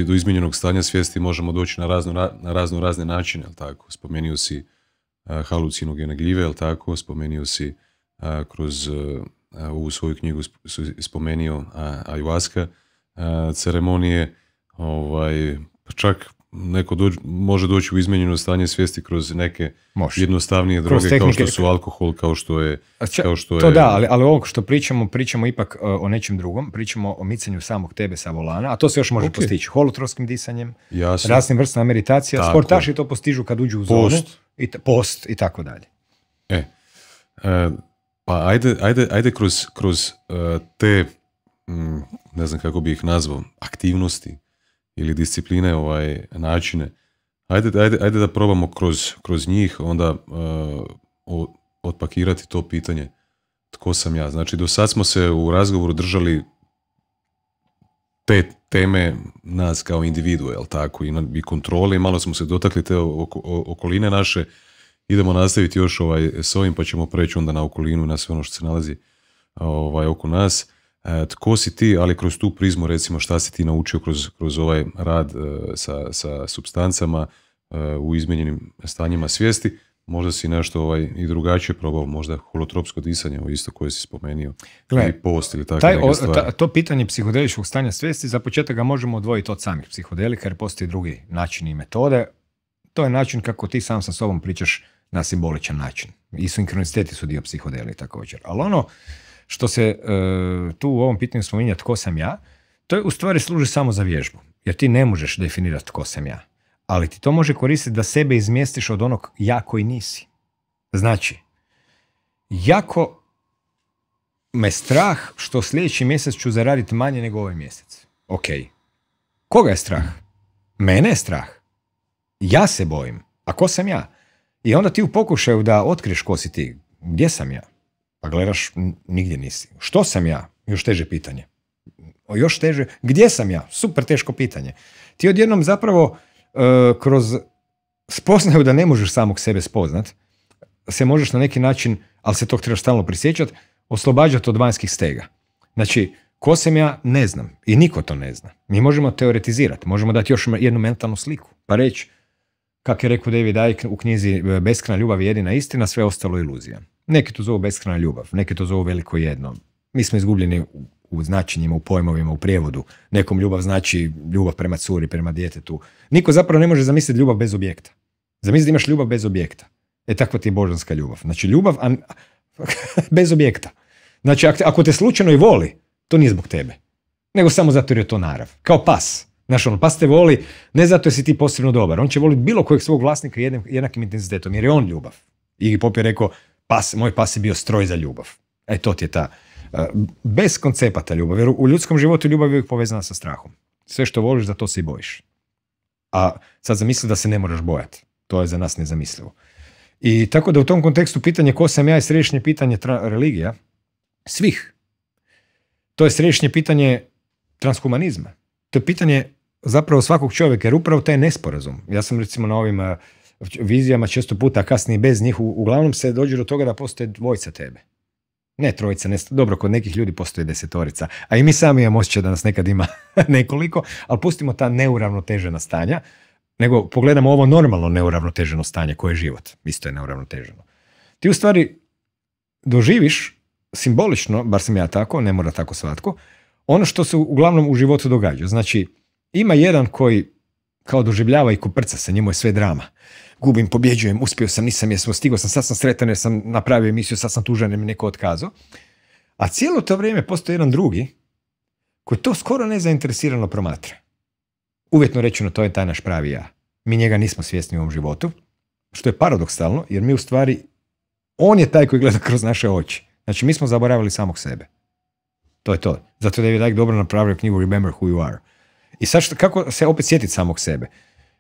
do, do stanja svijesti možemo doći na razno, na razne načine, jel tako? Spomenuo si halucinogene gljive, jel tako, spomenio si kroz ovu svoju knjigu spomenio ajuaska ceremonije, ovaj, pa čak neko može doći u izmenjeno stanje svijesti kroz neke jednostavnije droge kao što su alkohol, kao što je... što to da, ali, ali ovo što pričamo, pričamo ipak e, o nečem drugom, pričamo o micanju samog tebe sa volana, a to se još može postići holotropskim disanjem, rasnim vrstama meditacija, sportaši to postižu kad uđu u zonu i post i tako dalje. E, e, pa ajde, ajde, ajde kroz, kroz e, te, mm, ne znam kako bi ih nazvao, aktivnosti ili discipline, ovaj, načine, ajde, ajde, ajde da probamo kroz, kroz njih onda e, otpakirati to pitanje tko sam ja. Znači, do sad smo se u razgovoru držali te teme nas kao individua, jel tako, i, i kontrole, malo smo se dotakli te okoline naše, idemo nastaviti još ovaj, s ovim, pa ćemo preći onda na okolinu, na sve ono što se nalazi ovaj, oko nas. E, tko si ti, ali kroz tu prizmu, recimo, šta si ti naučio kroz, kroz ovaj rad e, sa, sa substancama e, u izmijenjenim stanjima svijesti, možda si nešto ovaj, i drugačije probao, možda holotropsko disanje, ovo isto koje si spomenio, Gle, i post ili neke stvari. to pitanje psihodeličkog stanja svijesti, za početak ga možemo odvojiti od samih psihodelika, jer postoji drugi načini i metode. To je način kako ti sam sa sobom pričaš na simboličan način. I sinkroniciteti su dio psihodelije također. Ali ono što se e, tu u ovom pitanju spominja tko sam ja, to je u stvari služi samo za vježbu. Jer ti ne možeš definirati tko sam ja ali ti to može koristiti da sebe izmjestiš od onog ja koji nisi. Znači, jako me strah što sljedeći mjesec ću zaraditi manje nego ovaj mjesec. Ok. Koga je strah? Mene je strah. Ja se bojim. A ko sam ja? I onda ti u pokušaju da otkriješ ko si ti. Gdje sam ja? Pa gledaš, nigdje nisi. Što sam ja? Još teže pitanje. Još teže. Gdje sam ja? Super teško pitanje. Ti odjednom zapravo Eh, kroz spoznaju da ne možeš samog sebe spoznat, se možeš na neki način, ali se tog trebaš stalno prisjećat, oslobađati od vanjskih stega. Znači, ko sam ja, ne znam. I niko to ne zna. Mi možemo teoretizirati, možemo dati još jednu mentalnu sliku, pa reći, kak je rekao David Icke u knjizi eh, Beskrena ljubav je jedina istina, sve ostalo iluzija. Neki to zovu beskrena ljubav, neki to zovu veliko jedno. Mi smo izgubljeni u značenjima, u pojmovima, u prijevodu. Nekom ljubav znači ljubav prema curi, prema djetetu. Niko zapravo ne može zamisliti ljubav bez objekta. Zamisliti imaš ljubav bez objekta. E takva ti je božanska ljubav. Znači ljubav an... bez objekta. Znači ako te slučajno i voli, to nije zbog tebe. Nego samo zato jer je to narav. Kao pas. Znači ono, pas te voli ne zato jer si ti posebno dobar. On će voliti bilo kojeg svog vlasnika jednakim intenzitetom jer je on ljubav. I Pop je rekao, pas, moj pas je bio stroj za ljubav. E to ti je ta bez koncepata ljubavi. Jer u ljudskom životu ljubav je uvijek povezana sa strahom. Sve što voliš, za to se i bojiš. A sad zamisli da se ne moraš bojati. To je za nas nezamislivo. I tako da u tom kontekstu pitanje ko sam ja i središnje pitanje religija svih. To je središnje pitanje transhumanizma. To je pitanje zapravo svakog čovjeka, jer upravo taj nesporazum. Ja sam recimo na ovim vizijama često puta, a kasnije bez njih, uglavnom se dođe do toga da postoje dvojca tebe. Ne trojica, dobro, kod nekih ljudi postoji desetorica, a i mi sami imamo osjećaj da nas nekad ima nekoliko, ali pustimo ta neuravnotežena stanja, nego pogledamo ovo normalno neuravnoteženo stanje koje je život, isto je neuravnoteženo. Ti u stvari doživiš simbolično, bar sam ja tako, ne mora tako svatko, ono što se uglavnom u životu događa. Znači, ima jedan koji kao doživljava i koprca se, njemu je sve drama gubim, pobjeđujem, uspio sam, nisam, jesmo, stigao sam, sad sam sretan jer sam napravio emisiju, sad sam tužan jer mi neko otkazao. A cijelo to vrijeme postoji jedan drugi koji to skoro nezainteresirano promatra. Uvjetno rečeno, to je taj naš pravi ja. Mi njega nismo svjesni u ovom životu, što je paradoksalno, jer mi u stvari, on je taj koji gleda kroz naše oči. Znači, mi smo zaboravili samog sebe. To je to. Zato je David Icke dobro napravio knjigu Remember Who You Are. I sad što, kako se opet sjetiti samog sebe?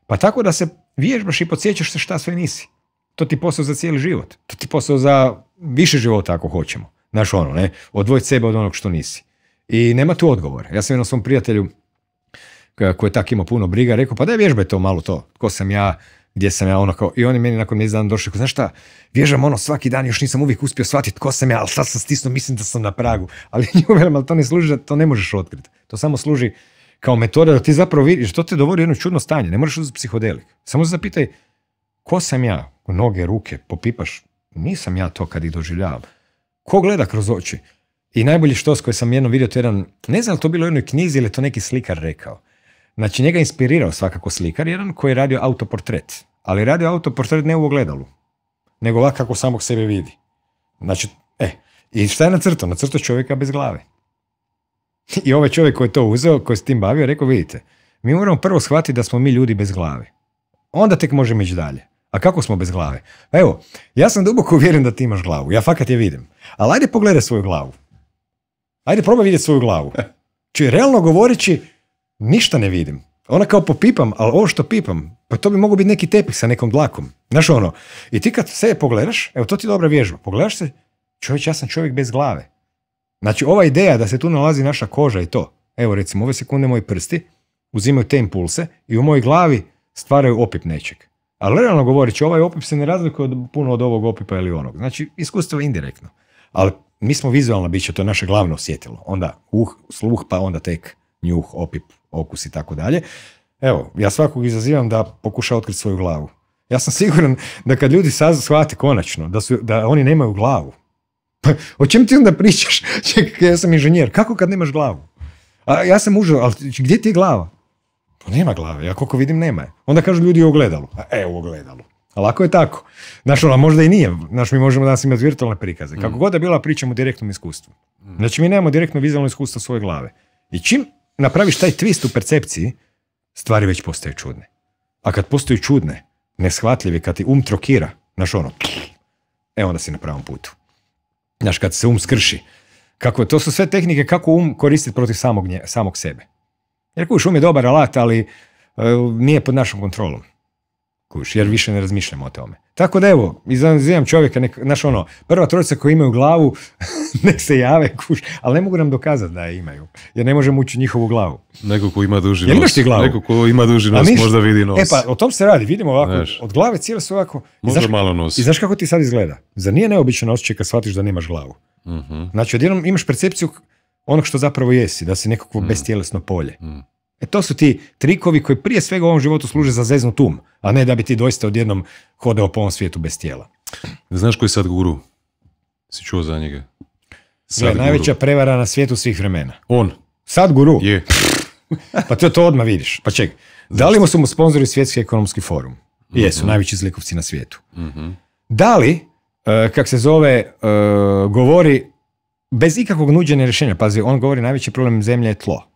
Pa tako da se vježbaš i podsjećaš se šta sve nisi. To ti posao za cijeli život. To ti posao za više života ako hoćemo. Znaš ono, ne? Odvojiti sebe od onog što nisi. I nema tu odgovor. Ja sam jednom svom prijatelju koji je tak imao puno briga, rekao, pa daj vježbaj to malo to, ko sam ja, gdje sam ja, ono kao, i oni meni nakon mjesec dana došao, znaš šta, vježbam ono svaki dan, još nisam uvijek uspio shvatiti ko sam ja, ali sad sam stisnuo, mislim da sam na pragu, ali njemu, ali to ne služi, to ne možeš otkriti, to samo služi kao metoda da ti zapravo vidiš, to te dovodi jedno čudno stanje, ne moraš uzeti psihodelik. Samo se zapitaj, ko sam ja? Noge, ruke, popipaš, nisam ja to kad ih doživljavam. Ko gleda kroz oči? I najbolji s koji sam jednom vidio, to je jedan, ne znam li to bilo u jednoj knjizi ili je to neki slikar rekao. Znači njega je inspirirao svakako slikar, jedan koji je radio autoportret. Ali radio autoportret ne u ogledalu, nego ovako kako samog sebe vidi. Znači, e, i šta je Na crto čovjeka bez glave. I ovaj čovjek koji je to uzeo, koji se tim bavio, rekao, vidite, mi moramo prvo shvatiti da smo mi ljudi bez glave. Onda tek možemo ići dalje. A kako smo bez glave? Pa evo, ja sam duboko uvjeren da ti imaš glavu. Ja fakat je vidim. Ali ajde pogledaj svoju glavu. Ajde probaj vidjeti svoju glavu. Či znači, realno govoreći, ništa ne vidim. Ona kao popipam, ali ovo što pipam, pa to bi mogao biti neki tepih sa nekom dlakom. Znaš ono, i ti kad se pogledaš, evo to ti dobra vježba, pogledaš se, čovjek, ja sam čovjek bez glave. Znači, ova ideja da se tu nalazi naša koža i to, evo recimo, ove sekunde moji prsti uzimaju te impulse i u mojoj glavi stvaraju opip nečeg. Ali realno govoreći, ovaj opip se ne razlikuje puno od ovog opipa ili onog. Znači, iskustvo je indirektno. Ali mi smo vizualna bića, to je naše glavno osjetilo. Onda uh, sluh, pa onda tek njuh, opip, okus i tako dalje. Evo, ja svakog izazivam da pokuša otkriti svoju glavu. Ja sam siguran da kad ljudi sad shvate konačno da, da oni nemaju glavu, pa, o čem ti onda pričaš? Čekaj, ja sam inženjer. Kako kad nemaš glavu? A, ja sam užao, ali gdje ti je glava? Pa nema glave, ja koliko vidim nema je. Onda kažu ljudi u ogledalu. A, e, u ogledalu. A lako je tako. Znaš, ono, možda i nije. Znaš, mi možemo danas imati virtualne prikaze. Kako mm. god je bila, pričamo o direktnom iskustvu. Mm. Znači, mi nemamo direktno vizualno iskustvo svoje glave. I čim napraviš taj twist u percepciji, stvari već postaju čudne. A kad postaju čudne, neshvatljivi, kad ti um trokira, znaš ono, e onda si na pravom putu. Znaš, kad se um skrši. Kako, to su sve tehnike kako um koristiti protiv samog, nje, samog sebe. Jer kuš, um je dobar alat, ali e, nije pod našom kontrolom. Kuš, jer više ne razmišljamo o tome. Tako da evo, izazivam čovjeka, nek, znaš ono, prva trojica koja imaju glavu, nek se jave, kuš, ali ne mogu nam dokazati da je imaju, jer ne možemo ući njihovu glavu. Neko ko ima duži nos, ko ima duži nos, možda vidi e nos. E pa, o tom se radi, vidimo ovako, od glave cijele su ovako. Možda znaš, malo nos. I znaš kako ti sad izgleda? Zar nije neobičan osjećaj kad shvatiš da nemaš glavu? uh Znači, odjednom imaš percepciju onog što zapravo jesi, da si nekakvo uh mhm. bestjelesno polje. Mhm. E to su ti trikovi koji prije svega u ovom životu služe za zeznu tum, a ne da bi ti doista odjednom hodao po ovom svijetu bez tijela. Znaš koji je sad guru? Si čuo za njega? Sad najveća prevara na svijetu svih vremena. On? Sad guru? Je. pa to, to odmah vidiš. Pa ček, da li mu su mu sponzori Svjetski ekonomski forum? Mhm. Jesu, najveći zlikovci na svijetu. Mhm. Da li, e, kak se zove, e, govori bez ikakvog nuđenja rješenja, pazi, on govori najveći problem zemlje je tlo.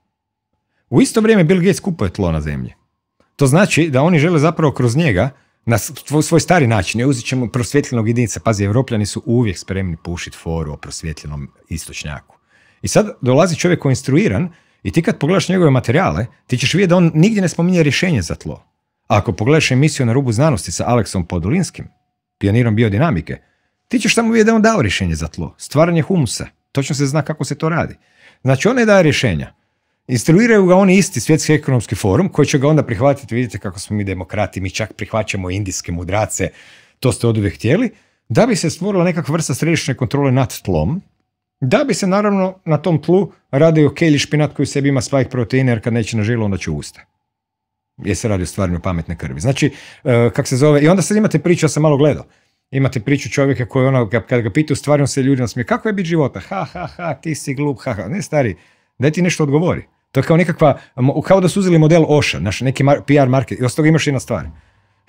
U isto vrijeme Bill Gates kupuje tlo na zemlji. To znači da oni žele zapravo kroz njega na svoj stari način, ne uzet ćemo prosvjetljenog jedinica, Pazi, evropljani su uvijek spremni pušiti foru o prosvjetljenom istočnjaku. I sad dolazi čovjek koji je instruiran i ti kad pogledaš njegove materijale, ti ćeš vidjeti da on nigdje ne spominje rješenje za tlo. A ako pogledaš emisiju na rubu znanosti sa Aleksom Podulinskim, pionirom biodinamike, ti ćeš samo vidjeti da on dao rješenje za tlo, stvaranje humusa. Točno se zna kako se to radi. Znači, on ne daje rješenja. Instruiraju ga oni isti svjetski ekonomski forum koji će ga onda prihvatiti, vidite kako smo mi demokrati, mi čak prihvaćamo indijske mudrace, to ste od uvijek htjeli, da bi se stvorila nekakva vrsta središnje kontrole nad tlom, da bi se naravno na tom tlu radio kelj špinat koji u sebi ima spike proteine jer kad neće na žilu onda će usta. Jer se radi o stvarno pametne krvi. Znači, e, kak se zove, i onda sad imate priču, ja sam malo gledao, imate priču čovjeka koji ono, kad ga pita, stvarno se ljudi nasmije, kako je biti života? Ha, ha, ha, ti si glup, ha. Ne, stari, daj ti nešto odgovori. To je kao nekakva, kao da su uzeli model Oša, naš neki PR market. I od toga imaš jedna stvar.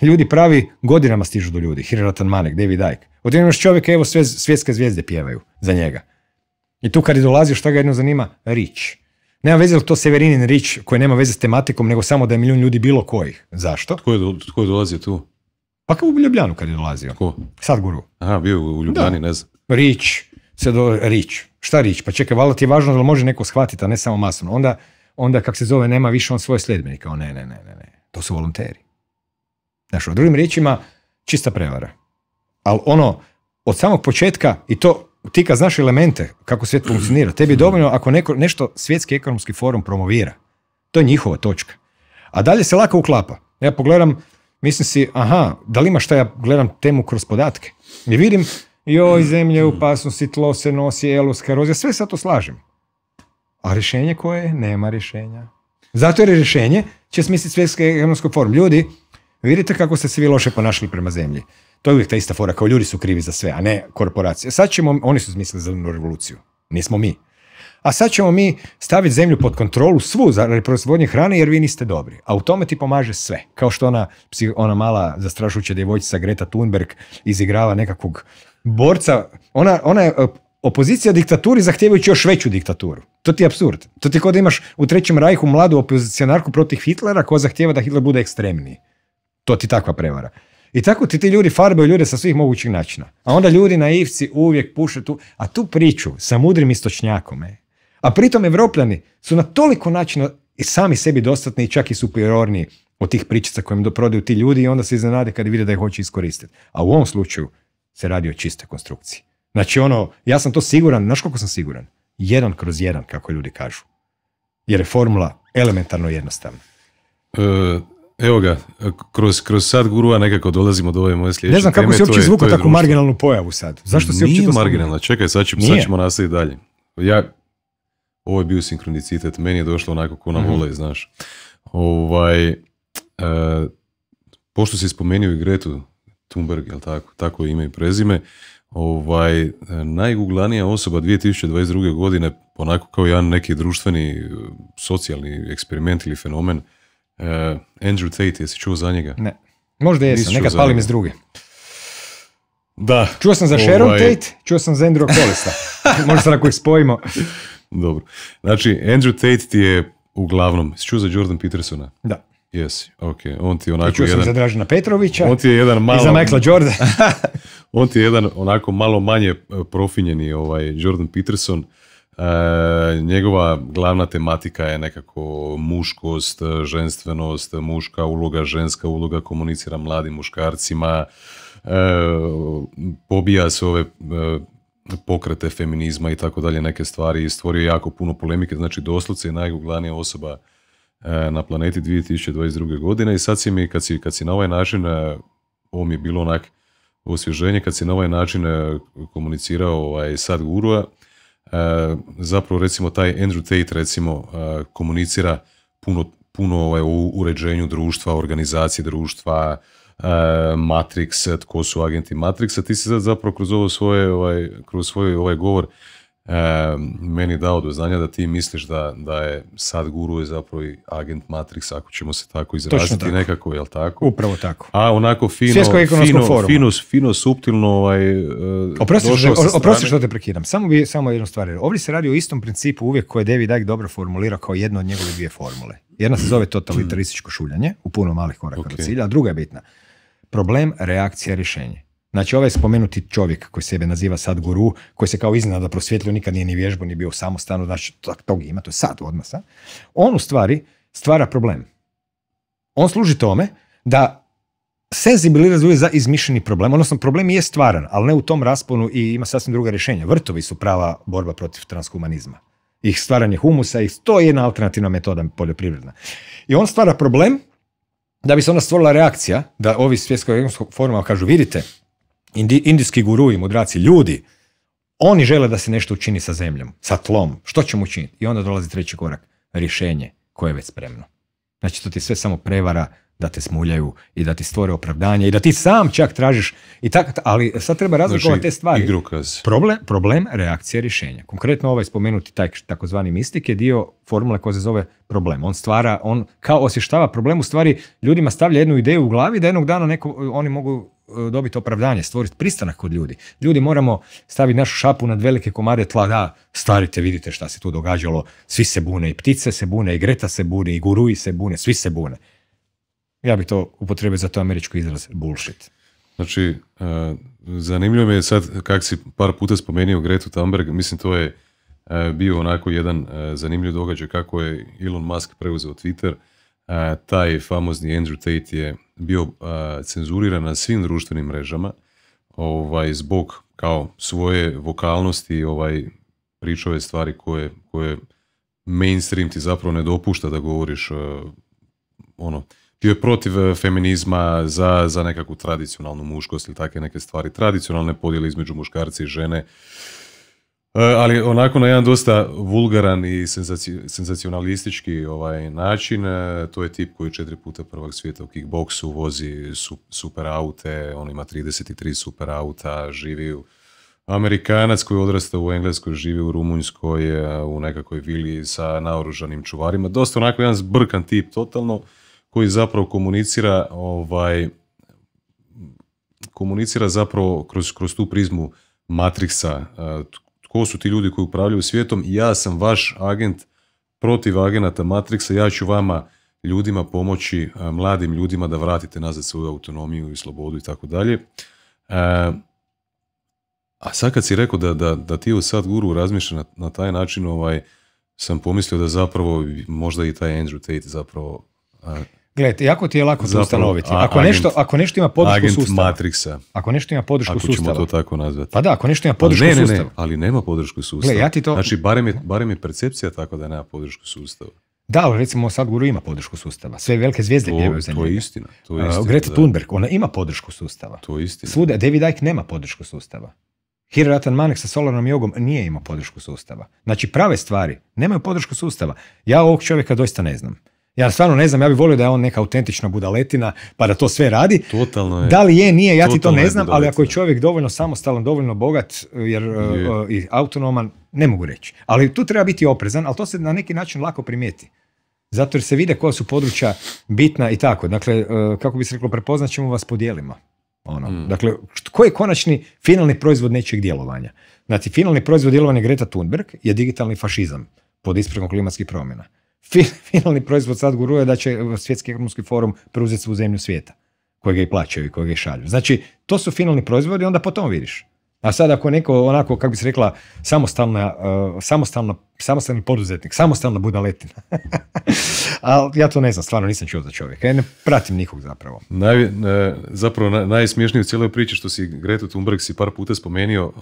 Ljudi pravi godinama stižu do ljudi. Hiratan Manek, David Icke. Od imaš čovjeka, evo sve svjetske zvijezde pjevaju za njega. I tu kad je dolazio, šta ga jedno zanima? Rič. Nema veze li to Severinin Rič koji nema veze s tematikom, nego samo da je milijun ljudi bilo kojih. Zašto? Tko je, dolazio tu? Pa kao u Ljubljanu kad je dolazio. Tko? Sad guru. Aha, bio u Ljubljani, ne znam. Rič. Sve do Rič. Šta Rič? Pa čekaj, valjda ti je važno da može neko shvatiti, a ne samo masovno. Onda onda kak se zove nema više on svoje sljedbenike. Ne, ne, ne, ne, ne. To su volonteri. Znaš, u drugim riječima, čista prevara. Ali ono, od samog početka, i to ti kad znaš elemente, kako svijet funkcionira, tebi je dovoljno ako neko, nešto svjetski ekonomski forum promovira. To je njihova točka. A dalje se lako uklapa. Ja pogledam, mislim si, aha, da li ima šta ja gledam temu kroz podatke? I vidim, joj, zemlje u mm. opasnosti, tlo se nosi, eluska erozija, sve sad to slažem. A rješenje koje Nema rješenja. Zato jer je rješenje će smisliti svjetski ekonomski forum. Ljudi, vidite kako ste svi loše ponašali prema zemlji. To je uvijek ta ista fora, kao ljudi su krivi za sve, a ne korporacije. Sad ćemo, oni su smislili zelenu revoluciju, nismo mi. A sad ćemo mi staviti zemlju pod kontrolu svu za proizvodnje hrane jer vi niste dobri. A u tome ti pomaže sve. Kao što ona, ona mala zastrašujuća djevojčica Greta Thunberg izigrava nekakvog borca. Ona, ona je e, opozicija diktaturi zahtijevajući još veću diktaturu. To ti je absurd. To ti je kao da imaš u Trećem rajhu mladu opozicionarku protiv Hitlera koja zahtjeva da Hitler bude ekstremniji. To ti takva prevara. I tako ti ti ljudi farbaju ljude sa svih mogućih načina. A onda ljudi naivci uvijek puše tu, a tu priču sa mudrim istočnjakom. E. A pritom evropljani su na toliko načina i sami sebi dostatni i čak i superiorniji od tih pričica koje im doprodaju ti ljudi i onda se iznenade kada vide da ih hoće iskoristiti. A u ovom slučaju se radi o čistoj konstrukciji. Znači ono, ja sam to siguran, znaš koliko sam siguran? Jedan kroz jedan, kako ljudi kažu. Jer je formula elementarno jednostavna. E, evo ga, kroz, kroz sad gurua nekako dolazimo do ove moje sljedeće Ne znam kako se si uopće izvukao takvu marginalnu pojavu sad. Zašto si uopće to marginalna, čekaj, sad, ću, sad ćemo nastaviti dalje. Ja, ovo je bio sinkronicitet, meni je došlo onako ko na mhm. vole, mm znaš. Ovaj, e, pošto si spomenuo i Gretu Thunberg, jel tako, tako ime i prezime, ovaj, e, najguglanija osoba 2022. godine, onako kao jedan neki društveni, e, socijalni eksperiment ili fenomen, e, Andrew Tate, jesi čuo za njega? Ne. Možda jesam, neka palim iz druge. Da. Čuo sam za ovaj- Sharon Tate, čuo sam za Andrew Kolista. Možda se ako ih spojimo. Dobro. Znači, Andrew Tate ti je uglavnom, jesi čuo za Jordan Petersona? Da. Jesi, ok. On ti je onako jedan... za Petrovića. On ti je jedan malo... I za Jordan. on ti je jedan onako malo manje e, profinjeni ovaj Jordan Peterson. E, njegova glavna tematika je nekako muškost, ženstvenost, muška uloga, ženska uloga, komunicira mladim muškarcima, e, pobija se ove pokrete feminizma i tako dalje neke stvari i stvorio jako puno polemike, znači doslovce je najuglanija osoba E, na planeti 2022. godine i sad si mi, kad si, kad na ovaj način, e, ovo mi je bilo onak osvježenje, kad si na ovaj način e, komunicirao ovaj, sad gurua, zapravo recimo taj Andrew Tate recimo komunicira puno, puno ovaj, u uređenju društva, organizaciji društva, Matrix, tko su agenti Matrixa, ti si sad zapravo kroz ovo svoje, ovaj, kroz svoj ovaj govor meni dao do znanja da ti misliš da, da je sad guru je zapravo i agent Matrix, ako ćemo se tako izraziti tako. nekako, jel tako? Upravo tako. A onako fino, fino, fino, fino, suptilno ovaj, e, oprosti, što, što te prekidam. Samo, bi, samo jednu stvar. Ovdje se radi o istom principu uvijek koje David Icke dobro formulira kao jedno od njegove dvije formule. Jedna se zove totalitarističko šuljanje u puno malih koraka do cilja, a druga je bitna. Problem, reakcija, rješenje. Znači ovaj spomenuti čovjek koji sebe naziva sad guru, koji se kao iznenada prosvjetlio, nikad nije ni vježbu, ni bio samostanu, znači tog ima, to je sad odmah On u stvari stvara problem. On služi tome da se za izmišljeni problem, odnosno problem je stvaran, ali ne u tom rasponu i ima sasvim druga rješenja. Vrtovi su prava borba protiv transhumanizma. Ih stvaranje humusa, ih to je jedna alternativna metoda poljoprivredna. I on stvara problem da bi se onda stvorila reakcija, da ovi svjetskog ekonomskog foruma kažu, vidite, indijski guru i mudraci, ljudi, oni žele da se nešto učini sa zemljom, sa tlom, što ćemo učiniti? I onda dolazi treći korak, rješenje koje je već spremno. Znači to ti sve samo prevara da te smuljaju i da ti stvore opravdanje i da ti sam čak tražiš i tako, ali sad treba razlikovati te stvari. Problem, problem reakcija rješenja. Konkretno ovaj spomenuti taj takozvani mistik je dio formule koja se zove problem. On stvara, on kao osještava problem, u stvari ljudima stavlja jednu ideju u glavi da jednog dana neko, oni mogu E, dobiti opravdanje, stvoriti pristanak kod ljudi. Ljudi moramo staviti našu šapu nad velike komade tla, da, starite, vidite šta se tu događalo, svi se bune, i ptice se bune, i Greta se bune, i guruji se bune, svi se bune. Ja bih to upotrijebio za to američki izraz bullshit. Znači, e, zanimljivo mi je sad kak si par puta spomenuo Gretu Thunberg, mislim to je e, bio onako jedan zanimljiv događaj kako je Elon Musk preuzeo Twitter, taj famozni Andrew Tate je bio uh, cenzuriran na svim društvenim mrežama ovaj, zbog kao svoje vokalnosti ovaj, pričove stvari koje, koje mainstream ti zapravo ne dopušta da govoriš ono, bio je protiv e, feminizma za, za nekakvu tradicionalnu muškost ili takve neke stvari, tradicionalne podjele između muškarca i žene, E, ali onako na jedan dosta vulgaran i senzaci- senzacionalistički ovaj način. E, to je tip koji četiri puta prvog svijeta u kickboksu vozi su- super aute, on ima 33 super auta, živi u Amerikanac koji odrasta u Engleskoj, živi u Rumunjskoj, e, u nekakvoj vili sa naoružanim čuvarima. Dosta onako jedan zbrkan tip totalno koji zapravo komunicira ovaj komunicira zapravo kroz, kroz tu prizmu matriksa, tko su ti ljudi koji upravljaju svijetom, ja sam vaš agent protiv agenata Matrixa, ja ću vama ljudima pomoći, e, mladim ljudima da vratite nazad svoju autonomiju i slobodu i tako dalje. E, a sad kad si rekao da, da, da ti u sad guru razmišlja na, taj način, ovaj, sam pomislio da zapravo možda i taj Andrew Tate zapravo e, Gledajte, jako ti je lako to ustanoviti. Ako, nešto, ako nešto ima podršku agent sustava. Matrixa. Ako nešto ima podršku ako ćemo to tako nazvati. Pa da, ako nešto ima podršku sustava. ali nema podršku sustava. ja ti to... Znači, barem je, barem je percepcija tako da nema podršku sustava. Da, ali recimo sad Guru ima podršku sustava. Sve velike zvijezde pjevaju za njega. To je istina. To je Greta Thunberg, ona ima podršku sustava. To je istina. Svude, David Icke nema podršku sustava. Hiro Ratan Manek sa solarnom jogom nije imao podršku sustava. Znači, prave stvari nemaju podršku sustava. Ja ovog čovjeka doista ne znam. Ja stvarno ne znam, ja bih volio da je on neka autentična budaletina pa da to sve radi. Totalno je. Da li je, nije, ja ti to ne znam, ali ako je čovjek dovoljno samostalan, dovoljno bogat e, jer, e, e, i autonoman, ne mogu reći. Ali tu treba biti oprezan, ali to se na neki način lako primijeti. Zato jer se vide koja su područja bitna i tako. Dakle, kako bi se reklo, prepoznat ćemo vas po Ono. Hmm. Dakle, koji je konačni finalni proizvod nečijeg djelovanja? Znači, finalni proizvod djelovanja Greta Thunberg je digitalni fašizam pod ispravom klimatskih promjena. finalni proizvod sad guruje da će Svjetski ekonomski forum preuzeti svu zemlju svijeta kojega i plaćaju i ga i šalju. Znači, to su finalni proizvodi, onda po tom vidiš. A sad ako neko onako, kako bi se rekla, samostalna, uh, samostalna, samostalni poduzetnik, samostalna budaletina. Ali ja to ne znam, stvarno nisam čuo za čovjeka. Ja ne pratim nikog zapravo. Naj, e, zapravo na, u cijeloj priči što si Greta Thunberg si par puta spomenio,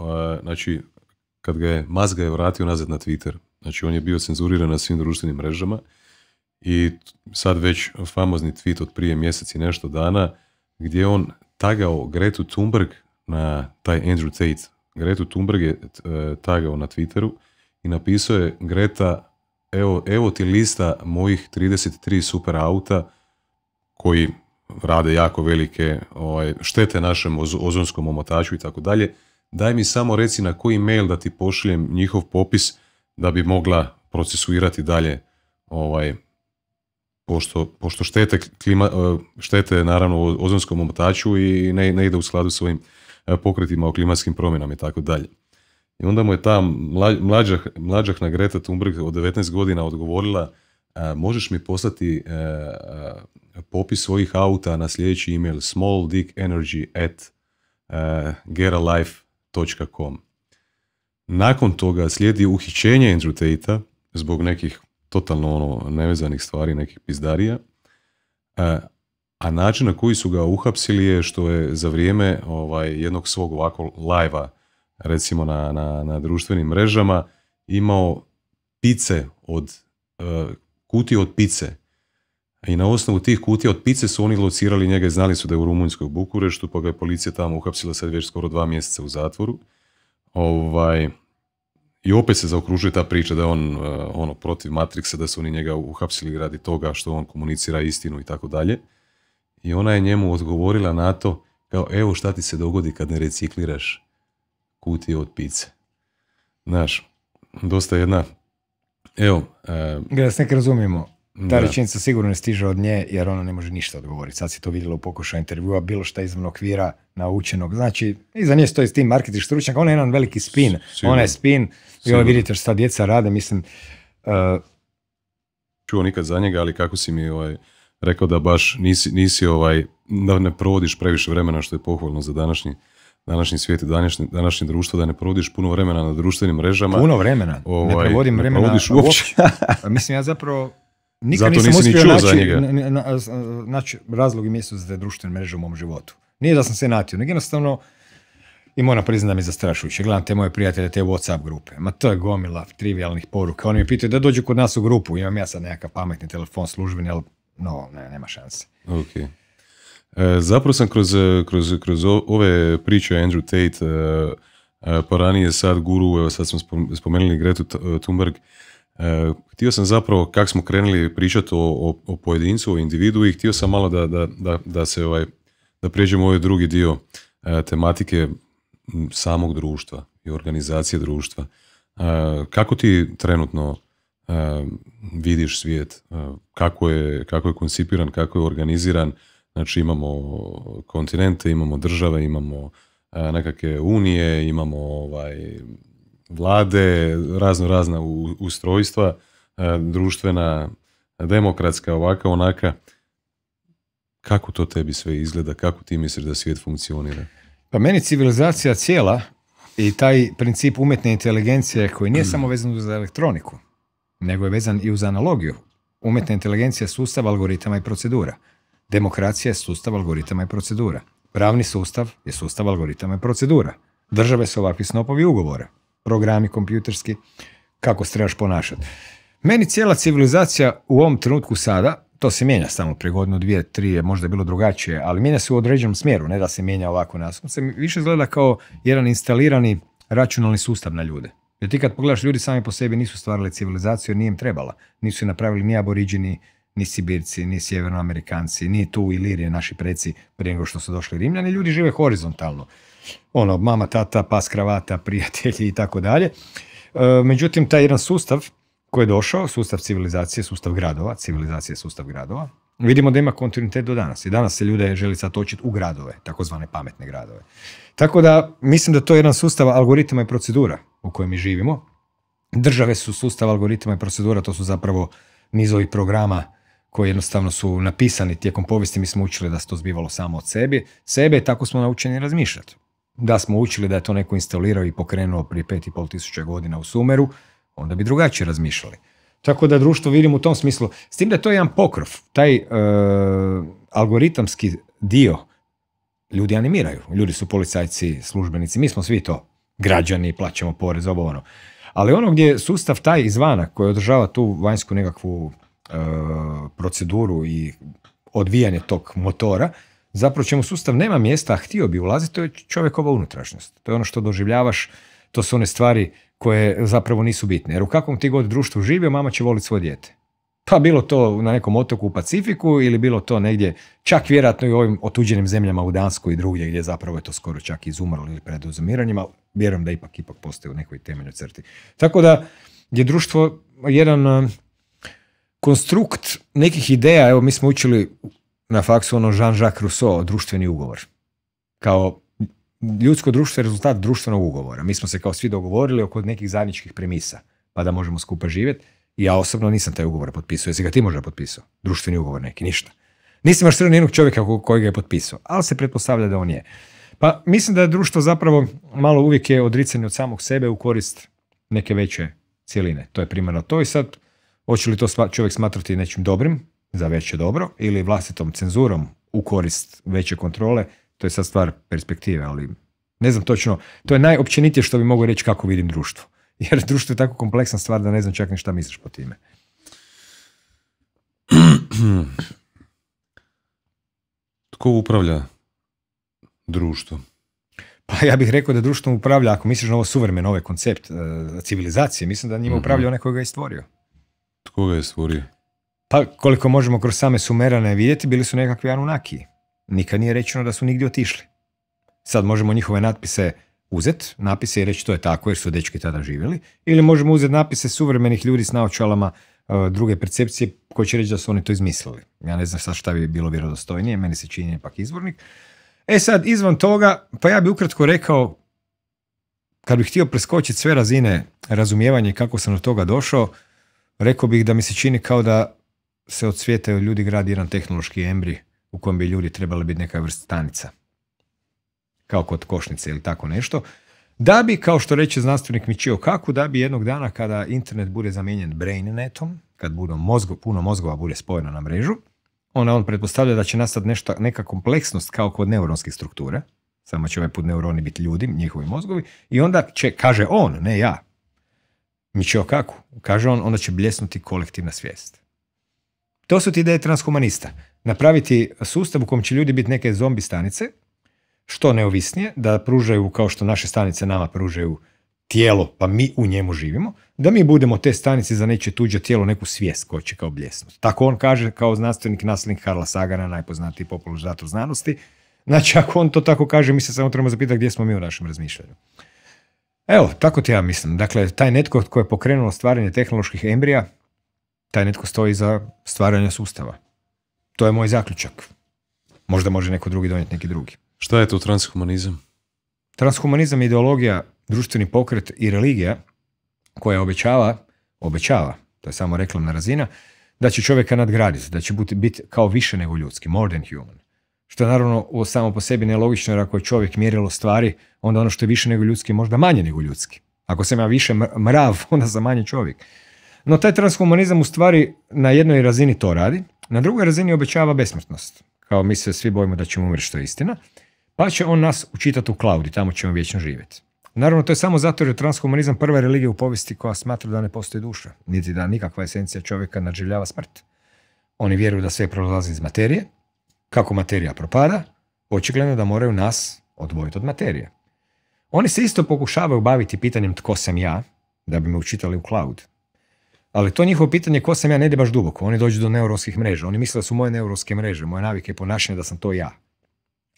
znači kad ga je, mazga je vratio nazad na Twitter. Znači on je bio cenzuriran na svim društvenim mrežama i sad već famozni tweet od prije mjesec nešto dana gdje je on tagao Gretu Thunberg na taj Andrew Tate. Gretu Thunberg je e, tagao na Twitteru i napisao je Greta evo, evo ti lista mojih 33 super auta koji rade jako velike ovaj, štete našem ozonskom omotaču i tako dalje. Daj mi samo reci na koji mail da ti pošljem njihov popis da bi mogla procesuirati dalje ovaj pošto, pošto štete, klima, eh, štete naravno ozonskom omotaču i ne, ne ide u skladu s svojim eh, pokretima o klimatskim promjenama i tako dalje. I onda mu je ta mlađah, mlađah na Greta Thunberg od 19 godina odgovorila eh, možeš mi poslati popis svojih auta na sljedeći email smalldickenergy at nakon toga slijedi uhićenje Andrew zbog nekih totalno ono nevezanih stvari, nekih pizdarija. E, a način na koji su ga uhapsili je što je za vrijeme ovaj, jednog svog ovako lajva, recimo na, na, na društvenim mrežama, imao pice od, e, kutije od pice. I na osnovu tih kutija od pice su oni locirali njega i znali su da je u Rumunjskoj Bukureštu, pa ga je policija tamo uhapsila sad već skoro dva mjeseca u zatvoru. Ovaj, I opet se zaokružuje ta priča da je on eh, ono, protiv Matrixa, da su oni njega uhapsili radi toga što on komunicira istinu i tako dalje. I ona je njemu odgovorila na to kao evo šta ti se dogodi kad ne recikliraš kutije od pice. Znaš, dosta jedna... Evo... Uh, eh, se razumijemo, ta rečenica sigurno ne stiže od nje jer ona ne može ništa odgovoriti. Sad si to vidjela u pokušaju intervjua, bilo šta izvan okvira naučenog. Znači, iza nje stoji tim marketing stručnjak, ona je jedan veliki spin. On Ona je spin i ovo vidite šta djeca rade, mislim... Uh... Čuo nikad za njega, ali kako si mi ovaj, rekao da baš nisi, ovaj, da ne provodiš previše vremena što je pohvalno za današnji današnji svijet i današnje, društvo, da ne provodiš puno vremena na društvenim mrežama. Puno vremena, ne ovaj, provodim vremena Mislim, ja zapravo Nikad Zato nisam uspio ni naći, razlog i mjesto za te društvene mreže u mom životu. Nije da sam se natio, nego jednostavno i moram priznati da mi zastrašujuće. Gledam te moje prijatelje, te Whatsapp grupe. Ma to je gomila trivialnih poruka. Oni mi pitaju da dođu kod nas u grupu. Imam ja sad nekakav pametni telefon službeni, ali no, nema šanse. Ok. E, zapravo sam kroz, kroz, kroz, ove priče Andrew Tate, e, e pa sad guru, evo sad smo spomenuli Gretu Thunberg, E, htio sam zapravo, kako smo krenuli pričati o, o, pojedincu, o individu i htio sam malo da, da, da, da se ovaj, da prijeđemo ovaj drugi dio e, tematike samog društva i organizacije društva. E, kako ti trenutno e, vidiš svijet? E, kako, je, kako je koncipiran, kako je organiziran? Znači imamo kontinente, imamo države, imamo nekakve unije, imamo ovaj, vlade, razno razna ustrojstva, e, društvena, demokratska, ovaka, onaka. Kako to tebi sve izgleda? Kako ti misliš da svijet funkcionira? Pa meni civilizacija cijela i taj princip umjetne inteligencije koji nije mm. samo vezan za elektroniku, nego je vezan i uz analogiju. Umjetna inteligencija je sustav algoritama i procedura. Demokracija je sustav algoritama i procedura. Pravni sustav je sustav algoritama i procedura. Države su ovakvi snopovi ugovora programi kompjuterski, kako se trebaš ponašati. Meni cijela civilizacija u ovom trenutku sada, to se mijenja samo prije godinu, dvije, tri, je možda bilo drugačije, ali mijenja se u određenom smjeru, ne da se mijenja ovako On Se više zgleda kao jedan instalirani računalni sustav na ljude. Jer ti kad pogledaš, ljudi sami po sebi nisu stvarali civilizaciju, nije im trebala. Nisu je napravili ni aboriđini, ni Sibirci, ni Sjevernoamerikanci, ni tu Ilirije, naši preci, prije nego što su došli Rimljani. Ljudi žive horizontalno ono, mama, tata, pas, kravata, prijatelji i tako dalje. E, međutim, taj jedan sustav koji je došao, sustav civilizacije, sustav gradova, civilizacije sustav gradova, vidimo da ima kontinuitet do danas. I danas se ljude želi sad točiti u gradove, takozvane pametne gradove. Tako da mislim da to je jedan sustav algoritma i procedura u kojem mi živimo. Države su sustav algoritma i procedura, to su zapravo nizovi programa koji jednostavno su napisani tijekom povijesti. Mi smo učili da se to zbivalo samo od sebe tako smo naučeni razmišljati da smo učili da je to neko instalirao i pokrenuo prije pet i pol tisuća godina u Sumeru, onda bi drugačije razmišljali. Tako da društvo vidim u tom smislu. S tim da je to jedan pokrov, taj e, algoritamski dio ljudi animiraju. Ljudi su policajci, službenici, mi smo svi to, građani, plaćamo porez, ovo ono. Ali ono gdje je sustav taj izvana koji održava tu vanjsku nekakvu e, proceduru i odvijanje tog motora, zapravo čemu sustav nema mjesta, a htio bi ulaziti, to je čovjekova unutrašnjost. To je ono što doživljavaš, to su one stvari koje zapravo nisu bitne. Jer u kakvom ti god društvu živio, mama će voliti svoje dijete. Pa bilo to na nekom otoku u Pacifiku ili bilo to negdje, čak vjerojatno i u ovim otuđenim zemljama u Danskoj i drugdje gdje zapravo je to skoro čak izumrlo ili preduzumiranjima, vjerujem da ipak ipak postoji u nekoj temeljnoj crti. Tako da je društvo jedan eh, konstrukt nekih ideja, evo mi smo učili na faksu ono Jean-Jacques Rousseau, društveni ugovor. Kao ljudsko društvo je rezultat društvenog ugovora. Mi smo se kao svi dogovorili oko nekih zajedničkih premisa, pa da možemo skupa živjeti. Ja osobno nisam taj ugovor potpisao, jesi ga ti možda potpisao? Društveni ugovor neki, ništa. Nisam baš jednog čovjeka koji ga je potpisao, ali se pretpostavlja da on je. Pa mislim da je društvo zapravo malo uvijek je odricanje od samog sebe u korist neke veće cijeline. To je primarno to i sad hoće li to čovjek smatrati nečim dobrim za veće dobro ili vlastitom cenzurom u korist veće kontrole, to je sad stvar perspektive, ali ne znam točno, to je najopćenitije što bi mogu reći kako vidim društvo. Jer društvo je tako kompleksna stvar da ne znam čak ni šta misliš po time. Tko upravlja društvom? Pa ja bih rekao da društvo upravlja, ako misliš na ovo suvremeno, ovaj koncept eh, civilizacije, mislim da njima mhm. upravlja onaj koji ga je stvorio. Tko ga je stvorio? Pa koliko možemo kroz same sumerane vidjeti, bili su nekakvi anunakiji. Nikad nije rečeno da su nigdje otišli. Sad možemo njihove natpise uzet, napise i reći to je tako jer su dečki tada živjeli, ili možemo uzet napise suvremenih ljudi s naočalama e, druge percepcije koji će reći da su oni to izmislili. Ja ne znam sad šta bi bilo vjerodostojnije, meni se čini ipak izvornik. E sad, izvan toga, pa ja bi ukratko rekao, kad bih htio preskočiti sve razine razumijevanja i kako sam do toga došao, rekao bih da mi se čini kao da se od svijeta od ljudi gradi jedan tehnološki embri u kojem bi ljudi trebali biti neka vrsta stanica. Kao kod košnice ili tako nešto. Da bi, kao što reče znanstvenik Michio Kaku, da bi jednog dana kada internet bude zamijenjen netom, kad bude mozgo, puno mozgova bude spojeno na mrežu, onda on pretpostavlja da će nastati nešto, neka kompleksnost kao kod neuronskih struktura, samo će ovaj put neuroni biti ljudi, njihovi mozgovi, i onda će, kaže on, ne ja, Michio Kaku, kaže on, onda će bljesnuti kolektivna svijest. To su ti ideje transhumanista. Napraviti sustav u kojem će ljudi biti neke zombi stanice, što neovisnije, da pružaju, kao što naše stanice nama pružaju tijelo, pa mi u njemu živimo, da mi budemo te stanice za nečije tuđe tijelo, neku svijest koja će kao bljesnost. Tako on kaže kao znanstvenik nasljednik Harla Sagana, najpoznatiji popularizator znanosti. Znači, ako on to tako kaže, mi se samo trebamo zapitati gdje smo mi u našem razmišljanju. Evo, tako ti ja mislim. Dakle, taj netko tko je pokrenuo stvaranje tehnoloških embrija, taj netko stoji za stvaranje sustava. To je moj zaključak. Možda može neko drugi donijeti neki drugi. Šta je to transhumanizam? Transhumanizam je ideologija, društveni pokret i religija koja obećava, obećava, to je samo reklamna razina, da će čovjeka nadgraditi, da će biti, kao više nego ljudski, more than human. Što je naravno samo po sebi nelogično, jer ako je čovjek mjerilo stvari, onda ono što je više nego ljudski možda manje nego ljudski. Ako sam ja više mrav, onda za manje čovjek. No taj transhumanizam u stvari na jednoj razini to radi, na drugoj razini obećava besmrtnost. Kao mi se svi bojimo da ćemo umriti što je istina, pa će on nas učitati u klaudi, tamo ćemo vječno živjeti. Naravno, to je samo zato jer je transhumanizam prva religija u povijesti koja smatra da ne postoji duša, niti da nikakva esencija čovjeka nadživljava smrt. Oni vjeruju da sve prolazi iz materije, kako materija propada, očigledno da moraju nas odvojiti od materije. Oni se isto pokušavaju baviti pitanjem tko sam ja, da bi me učitali u klaud. Ali to njihovo pitanje ko sam ja ne ide baš duboko. Oni dođu do neuronskih mreža. Oni misle da su moje neuronske mreže, moje navike i ponašanje da sam to ja.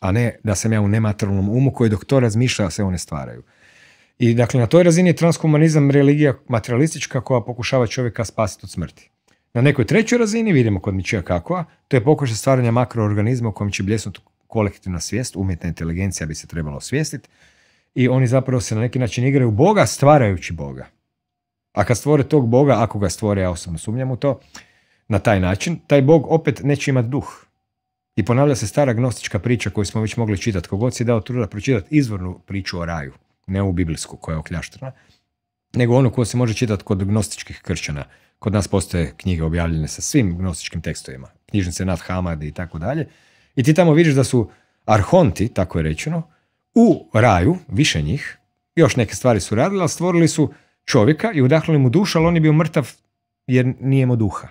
A ne da sam ja u nematerijalnom umu koji dok to razmišlja se one stvaraju. I dakle na toj razini je transhumanizam religija materialistička koja pokušava čovjeka spasiti od smrti. Na nekoj trećoj razini vidimo kod Mičija kakva, to je pokušaj stvaranja makroorganizma u kojem će bljesnuti kolektivna svijest, umjetna inteligencija bi se trebala osvijestiti i oni zapravo se na neki način igraju Boga stvarajući Boga. A kad stvore tog Boga, ako ga stvore, ja osobno sumnjam u to, na taj način, taj Bog opet neće imati duh. I ponavlja se stara gnostička priča koju smo već mogli čitati. Kogod si dao truda pročitati izvornu priču o raju, ne u biblijsku koja je okljaštrana, nego onu koju se može čitati kod gnostičkih kršćana. Kod nas postoje knjige objavljene sa svim gnostičkim tekstovima, knjižnice nad Hamadi i tako dalje. I ti tamo vidiš da su arhonti, tako je rečeno, u raju, više njih, još neke stvari su radili, ali stvorili su čovjeka i udahnuli mu dušu, ali on je bio mrtav jer nije mu duha.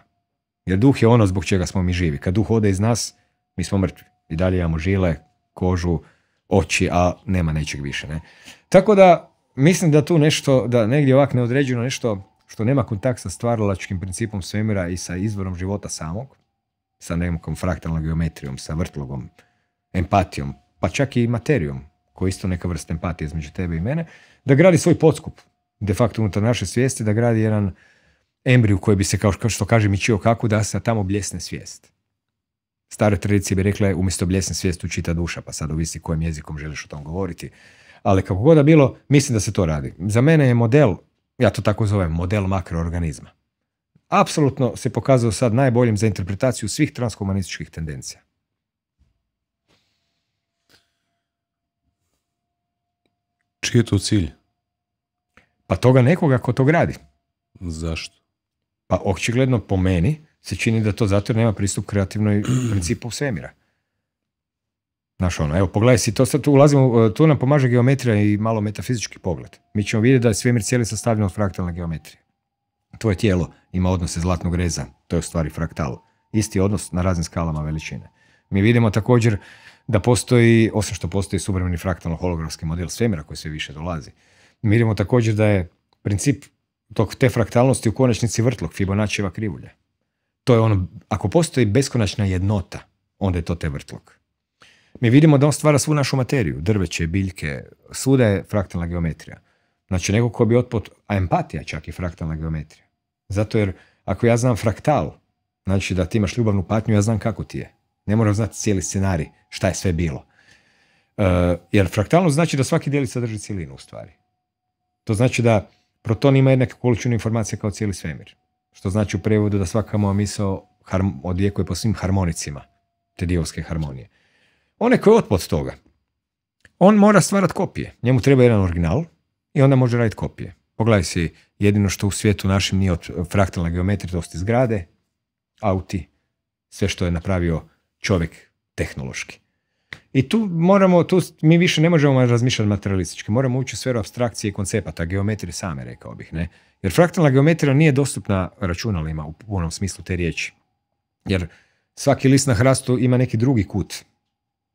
Jer duh je ono zbog čega smo mi živi. Kad duh ode iz nas, mi smo mrtvi. I dalje imamo žile, kožu, oči, a nema nečeg više. Ne? Tako da mislim da tu nešto, da negdje ovak neodređeno nešto što nema kontakt sa stvaralačkim principom svemira i sa izvorom života samog, sa nekom fraktalnom geometrijom, sa vrtlogom, empatijom, pa čak i materijom, koji je isto neka vrsta empatije između tebe i mene, da gradi svoj podskup de facto unutar naše svijesti da gradi jedan embriju koji bi se, kao što kaže Čio kako da se tamo bljesne svijest. Stare tradicije bi rekle, umjesto bljesne svijest učita duša, pa sad ovisi kojim jezikom želiš o tom govoriti. Ali kako god da bilo, mislim da se to radi. Za mene je model, ja to tako zovem, model makroorganizma. Apsolutno se pokazao sad najboljim za interpretaciju svih transhumanističkih tendencija. Čiji je to cilj? Pa toga nekoga ko to gradi. Zašto? Pa očigledno po meni se čini da to zato nema pristup kreativnoj principu svemira. Znaš ono, evo pogledaj si, to sad tu ulazimo, e, tu nam pomaže geometrija i malo metafizički pogled. Mi ćemo vidjeti da je svemir cijeli sastavljen od fraktalne geometrije. Tvoje tijelo ima odnose zlatnog reza, to je u stvari fraktal. Isti odnos na raznim skalama veličine. Mi vidimo također da postoji, osim što postoji suvremeni fraktalno holografski model svemira koji sve više dolazi, Mirimo također da je princip tog te fraktalnosti u konačnici vrtlog Fibonačeva krivulja. To je ono, ako postoji beskonačna jednota, onda je to te vrtlog. Mi vidimo da on stvara svu našu materiju, drveće, biljke, svuda je fraktalna geometrija. Znači, nego ko bi otpot, a empatija čak i fraktalna geometrija. Zato jer ako ja znam fraktal, znači da ti imaš ljubavnu patnju, ja znam kako ti je. Ne moram znati cijeli scenarij, šta je sve bilo. E, jer fraktalno znači da svaki djelić sadrži cijelinu u stvari. To znači da proton ima jednaku količinu informacija kao cijeli svemir. Što znači u prevodu da svaka moja misao odjekuje po svim harmonicima te dijovske harmonije. One koji je otpod toga, on mora stvarati kopije. Njemu treba jedan original i onda može raditi kopije. Pogledaj si jedino što u svijetu našim nije od fraktalne geometrije, to zgrade, auti, sve što je napravio čovjek tehnološki. I tu moramo, tu mi više ne možemo razmišljati materialistički, moramo ući u sferu abstrakcije i koncepata, geometrije same rekao bih, ne? Jer fraktalna geometrija nije dostupna računalima u punom smislu te riječi. Jer svaki list na hrastu ima neki drugi kut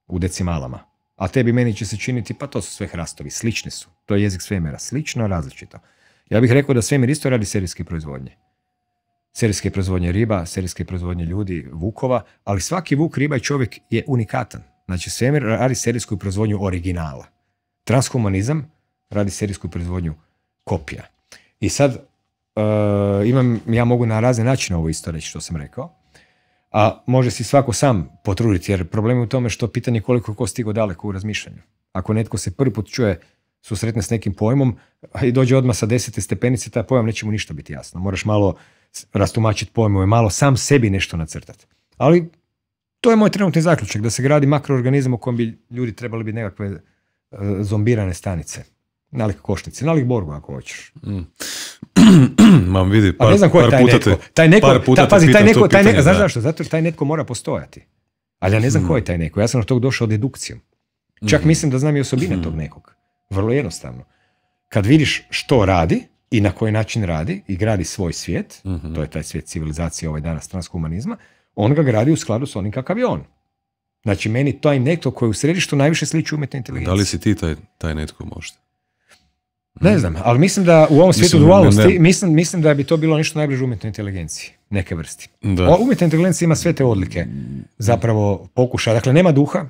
u decimalama. A tebi meni će se činiti, pa to su sve hrastovi, slični su. To je jezik svemira, slično, različito. Ja bih rekao da svemir isto radi serijske proizvodnje. Serijske proizvodnje riba, serijske proizvodnje ljudi, vukova, ali svaki vuk, riba i čovjek je unikatan Znači, svemir radi serijsku proizvodnju originala. Transhumanizam radi serijsku proizvodnju kopija. I sad, uh, imam, ja mogu na razne načine ovo isto reći što sam rekao, a može si svako sam potruditi, jer problem je u tome što pitanje koliko je ko stigo daleko u razmišljanju. Ako netko se prvi put čuje susretne s nekim pojmom i dođe odmah sa desete stepenice, taj pojam neće mu ništa biti jasno. Moraš malo rastumačiti pojmove, malo sam sebi nešto nacrtati. Ali to je moj trenutni zaključak, da se gradi makroorganizam u kojem bi ljudi trebali biti nekakve e, zombirane stanice. Nalik košnici, nalik borgu ako hoćeš. Mm. Mam vidi, par, ne znam je taj netko. Taj neko, par puta pazi, taj neko, taj neko, znaš zašto? Zato što taj netko mora postojati. Ali ja ne znam tko je taj neko. Ja sam od tog došao dedukcijom. Čak mhm. mislim da znam i osobine tog mhm. nekog. Vrlo jednostavno. Kad vidiš što radi i na koji način radi i gradi svoj svijet, mhm. to je taj svijet civilizacije ovaj danas transhumanizma, on ga gradi u skladu s onim kakav je on. Znači, meni taj netko koji je u središtu najviše sliči umjetne inteligencije. Da li si ti taj, taj netko možda? Ne hmm. znam, ali mislim da u ovom svijetu dualnosti, mislim, mislim da bi to bilo nešto najbliže umjetnoj inteligenciji, neke vrsti. Umjetna inteligencija ima sve te odlike, zapravo pokuša, dakle nema duha,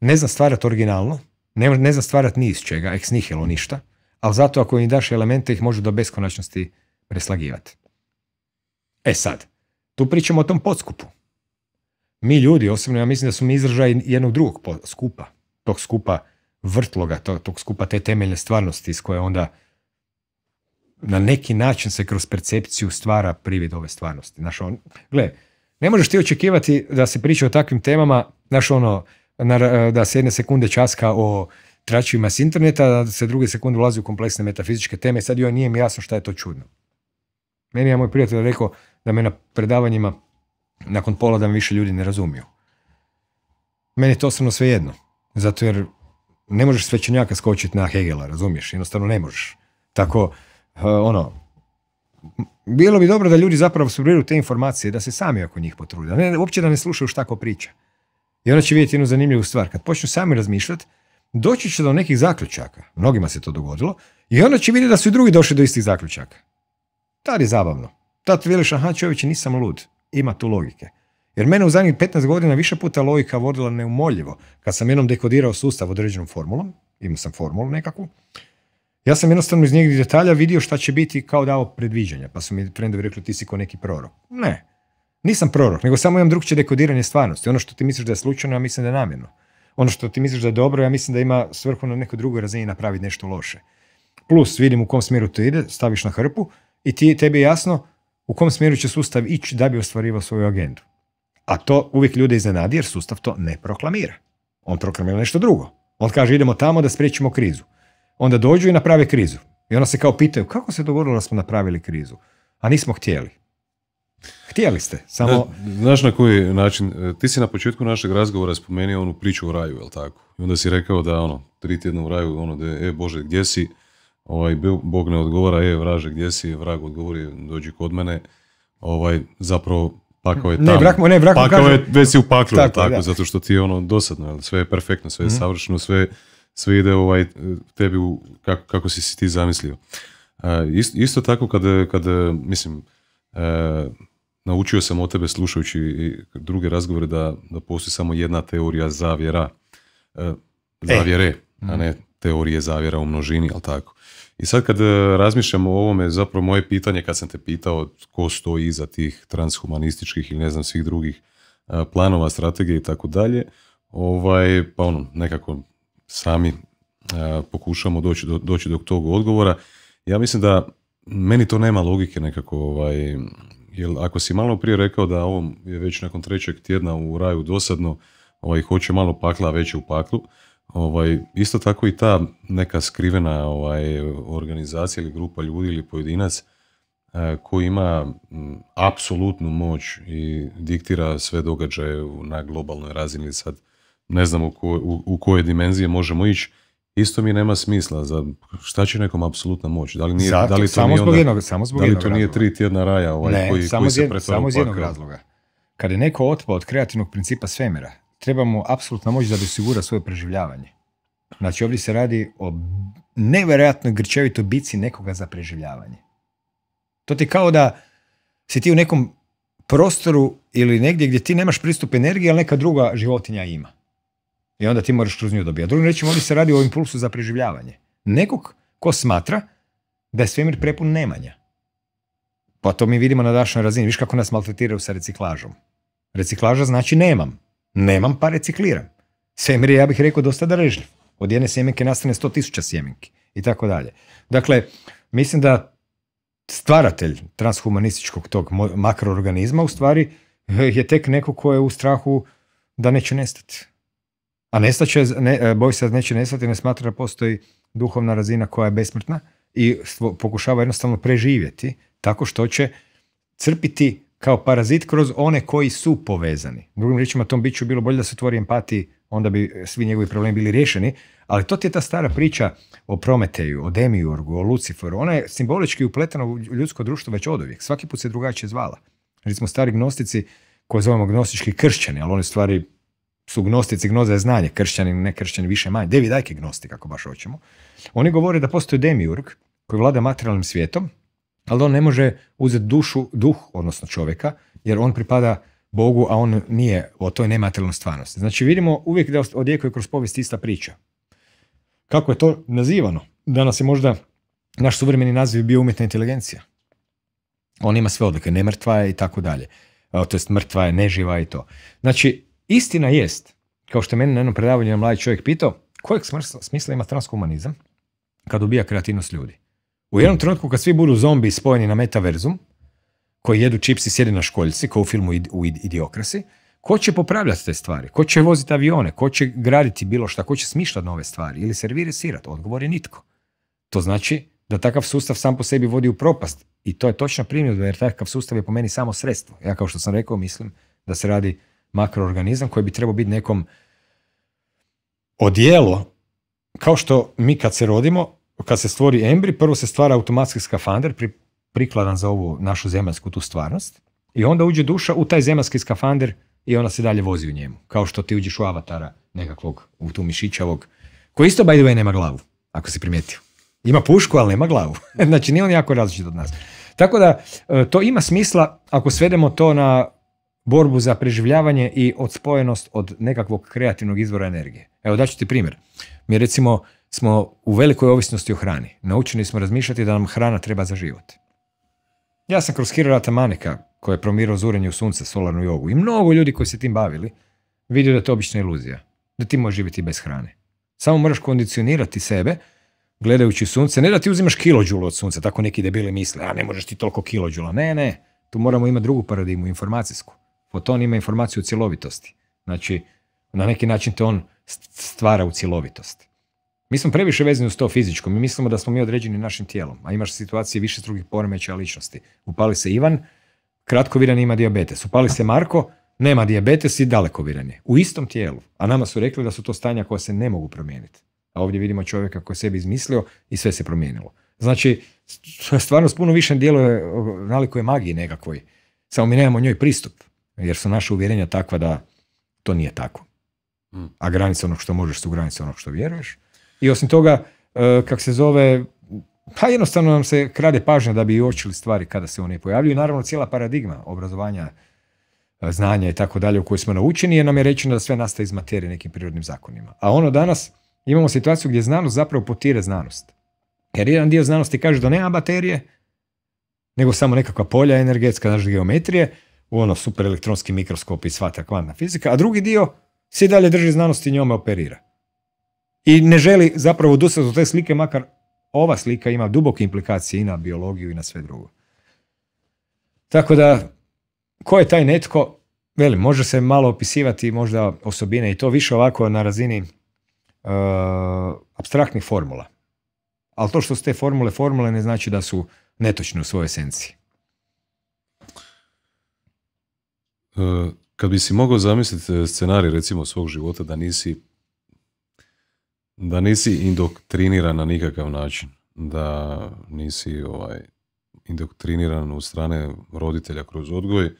ne zna stvarati originalno, ne, ne zna stvarati ni iz čega, ex nihilo ništa, ali zato ako im daš elemente ih može do beskonačnosti preslagivati. E sad, tu pričamo o tom podskupu. Mi ljudi, osobno ja mislim da su mi izražaj jednog drugog skupa, tog skupa vrtloga, tog, tog skupa te temeljne stvarnosti iz koje onda na neki način se kroz percepciju stvara privid ove stvarnosti. on, gle, ne možeš ti očekivati da se priča o takvim temama, znaš ono, da se jedne sekunde časka o tračivima s interneta, da se druge sekunde ulazi u kompleksne metafizičke teme, sad joj nije mi jasno šta je to čudno. Meni je moj prijatelj rekao, da me na predavanjima nakon pola da me više ljudi ne razumiju. Meni je to osobno svejedno, zato jer ne možeš svećenjaka skočiti na Hegela, razumiješ, jednostavno ne možeš. Tako, e, ono, bilo bi dobro da ljudi zapravo subriraju te informacije, da se sami oko njih potrude, ne, uopće da ne slušaju šta ko priča. I onda će vidjeti jednu zanimljivu stvar. Kad počnu sami razmišljati, doći će do nekih zaključaka. Mnogima se to dogodilo. I onda će vidjeti da su i drugi došli do istih zaključaka. Tad je zabavno. Tad veliš, aha čovječe, nisam lud. Ima tu logike. Jer mene u zadnjih 15 godina više puta logika vodila neumoljivo. Kad sam jednom dekodirao sustav određenom formulom, imao sam formulu nekakvu, ja sam jednostavno iz njegovih detalja vidio šta će biti kao dao predviđanja. Pa su mi trendovi rekli ti si ko neki prorok. Ne, nisam prorok, nego samo imam drugčije dekodiranje stvarnosti. Ono što ti misliš da je slučajno, ja mislim da je namjerno. Ono što ti misliš da je dobro, ja mislim da ima svrhu na nekoj drugoj razini napraviti nešto loše. Plus, vidim u kom smjeru to ide, staviš na hrpu i ti, tebi je jasno u kom smjeru će sustav ići da bi ostvarivao svoju agendu. A to uvijek ljude iznenadi jer sustav to ne proklamira. On proklamira nešto drugo. On kaže idemo tamo da spriječimo krizu. Onda dođu i naprave krizu. I onda se kao pitaju kako se dogodilo da smo napravili krizu, a nismo htjeli. Htjeli ste, samo... Znaš na koji način, e, ti si na početku našeg razgovora spomenuo onu priču o raju, jel tako? I onda si rekao da ono, tri tjedna u raju, ono da je, e Bože, gdje si, ovaj, Bog ne odgovara, je vraže gdje si, vrag odgovori, dođi kod mene, ovaj, zapravo pakao je tamo. Ne, vrak ne, vrak je, već si u paklu, tako, tako zato što ti je ono dosadno, sve je perfektno, sve je mhm. savršeno, sve, sve ide ovaj, tebi u, kako, si si ti zamislio. E, isto, tako kad, kad mislim, uh, naučio sam od tebe slušajući druge razgovore da, da postoji samo jedna teorija zavjera, uh, zavjere, e. a ne mhm teorije zavjera u množini, jel tako? I sad kad e, razmišljam o ovome, zapravo moje pitanje kad sam te pitao ko stoji iza tih transhumanističkih ili ne znam svih drugih e, planova, strategije i tako dalje, ovaj, pa ono, nekako sami e, pokušamo doći do, doći do tog odgovora. Ja mislim da meni to nema logike nekako, ovaj, jer ako si malo prije rekao da ovo je već nakon trećeg tjedna u raju dosadno, ovaj, hoće malo pakla, a već je u paklu, Ovaj, isto tako i ta neka skrivena ovaj, organizacija ili grupa ljudi ili pojedinac eh, koji ima mm, apsolutnu moć i diktira sve događaje na globalnoj razini sad ne znam u, ko, u, koje dimenzije možemo ići isto mi nema smisla za šta će nekom apsolutna moć da li nije da li to samo nije jednog samo da li to nije tri tjedna raja ovaj koji, samo koji se samo iz jednog razloga Kad je neko otpao od kreativnog principa svemira trebamo apsolutno moć da bi osigura svoje preživljavanje. Znači ovdje se radi o nevjerojatnoj grčevitoj bici nekoga za preživljavanje. To ti kao da si ti u nekom prostoru ili negdje gdje ti nemaš pristup energiji, ali neka druga životinja ima. I onda ti moraš kroz nju dobijati. Drugim rečima, ovdje se radi o impulsu za preživljavanje. Nekog ko smatra da je svemir prepun nemanja. Pa to mi vidimo na današnjoj razini. Viš kako nas maltretiraju sa reciklažom. Reciklaža znači nemam. Nemam pa recikliram. Semir je, ja bih rekao, dosta darežljiv. Od jedne sjemenke nastane 100.000 sjemenki i tako dalje. Dakle, mislim da stvaratelj transhumanističkog tog makroorganizma u stvari eh, je tek neko ko je u strahu da neće nestati. A nestaće, ne, eh, boj se da neće nestati, ne smatra da postoji duhovna razina koja je besmrtna i pokušava jednostavno preživjeti tako što će crpiti kao parazit kroz one koji su povezani. Drugim riječima, tom biću bilo bolje da se otvori empatiji, onda bi svi njegovi problemi bili riješeni, ali to ti je ta stara priča o Prometeju, o Demiurgu, o Luciferu. Ona je simbolički upletena u ljudsko društvo već uvijek. Svaki put se drugačije zvala. Recimo stari gnostici koje zovemo gnostički kršćani, ali oni stvari su gnostici, gnoza je znanje, kršćani, ne kršćani, više manje. Devi dajke gnostik, ako baš hoćemo. Oni govore da postoji Demiurg koji vlada materijalnim svijetom, ali on ne može uzeti dušu, duh, odnosno čovjeka, jer on pripada Bogu, a on nije o toj nematerijalnoj stvarnosti. Znači vidimo uvijek da odjekuje kroz povijest ista priča. Kako je to nazivano? Danas je možda naš suvremeni naziv bio umjetna inteligencija. On ima sve odlike, nemrtva mrtva je i tako dalje. To jest mrtva je, neživa i to. Znači, istina jest, kao što je meni na jednom predavanju mladi čovjek pitao, kojeg smisla ima transhumanizam kad ubija kreativnost ljudi? U jednom trenutku kad svi budu zombi spojeni na metaverzum, koji jedu čips i sjede na školjci, kao u filmu u Idiokrasi, ko će popravljati te stvari? Ko će voziti avione? Ko će graditi bilo šta? Ko će smišljati nove stvari? Ili servirati Odgovor je nitko. To znači da takav sustav sam po sebi vodi u propast. I to je točna primjedba jer takav sustav je po meni samo sredstvo. Ja kao što sam rekao mislim da se radi makroorganizam koji bi trebao biti nekom odijelo. Kao što mi kad se rodimo kad se stvori embri, prvo se stvara automatski skafander prikladan za ovu našu zemaljsku tu stvarnost i onda uđe duša u taj zemaljski skafander i ona se dalje vozi u njemu. Kao što ti uđeš u avatara nekakvog, u tu mišićavog, koji isto by the way nema glavu, ako si primijetio. Ima pušku, ali nema glavu. znači nije on jako različit od nas. Tako da e, to ima smisla ako svedemo to na borbu za preživljavanje i odspojenost od nekakvog kreativnog izvora energije. Evo daću ti primjer. Mi recimo smo u velikoj ovisnosti o hrani. Naučeni smo razmišljati da nam hrana treba za život. Ja sam kroz Hirarata Manika, koji je promirao zurenje u sunce, solarnu jogu, i mnogo ljudi koji se tim bavili, vidio da je to obična iluzija. Da ti možeš živjeti bez hrane. Samo moraš kondicionirati sebe, gledajući sunce. Ne da ti uzimaš kilođulu od sunca, tako neki debili misle, a ne možeš ti toliko kilođula. Ne, ne. Tu moramo imati drugu paradigmu, informacijsku. Foton ima informaciju o cjelovitosti. Znači, na neki način te on stvara u cjelovitosti. Mi smo previše vezani uz to fizičko. Mi mislimo da smo mi određeni našim tijelom, a imaš situacije više drugih poremećaja ličnosti. Upali se Ivan, kratkoviran ima dijabetes. Upali se Marko, nema dijabetes i dalekoviran je. U istom tijelu. A nama su rekli da su to stanja koja se ne mogu promijeniti. A ovdje vidimo čovjeka koji je sebi izmislio i sve se promijenilo. Znači, stvarno s puno više djeluje nalikuje magiji nekakvoj. Samo mi nemamo njoj pristup, jer su naše uvjerenja takva da to nije tako. Hmm. A granica onog što možeš su granice onog što vjeruješ. I osim toga, e, kak se zove, pa jednostavno nam se krade pažnja da bi uočili stvari kada se one pojavljuju. I naravno cijela paradigma obrazovanja, e, znanja i tako dalje u kojoj smo naučeni je nam je rečeno da sve nastaje iz materije nekim prirodnim zakonima. A ono danas imamo situaciju gdje znanost zapravo potire znanost. Jer jedan dio znanosti kaže da nema baterije, nego samo nekakva polja energetska, znači geometrije, u ono super elektronski mikroskop i sva ta kvantna fizika, a drugi dio se dalje drži znanosti i njome operira i ne želi zapravo odustati od te slike, makar ova slika ima duboke implikacije i na biologiju i na sve drugo. Tako da, ko je taj netko? Velim, može se malo opisivati možda osobine i to više ovako na razini uh, e, abstraktnih formula. Ali to što su te formule formule ne znači da su netočne u svojoj esenciji. E, kad bi si mogao zamisliti scenarij recimo svog života da nisi da nisi indoktriniran na nikakav način. Da nisi ovaj, indoktriniran od strane roditelja kroz odgoj,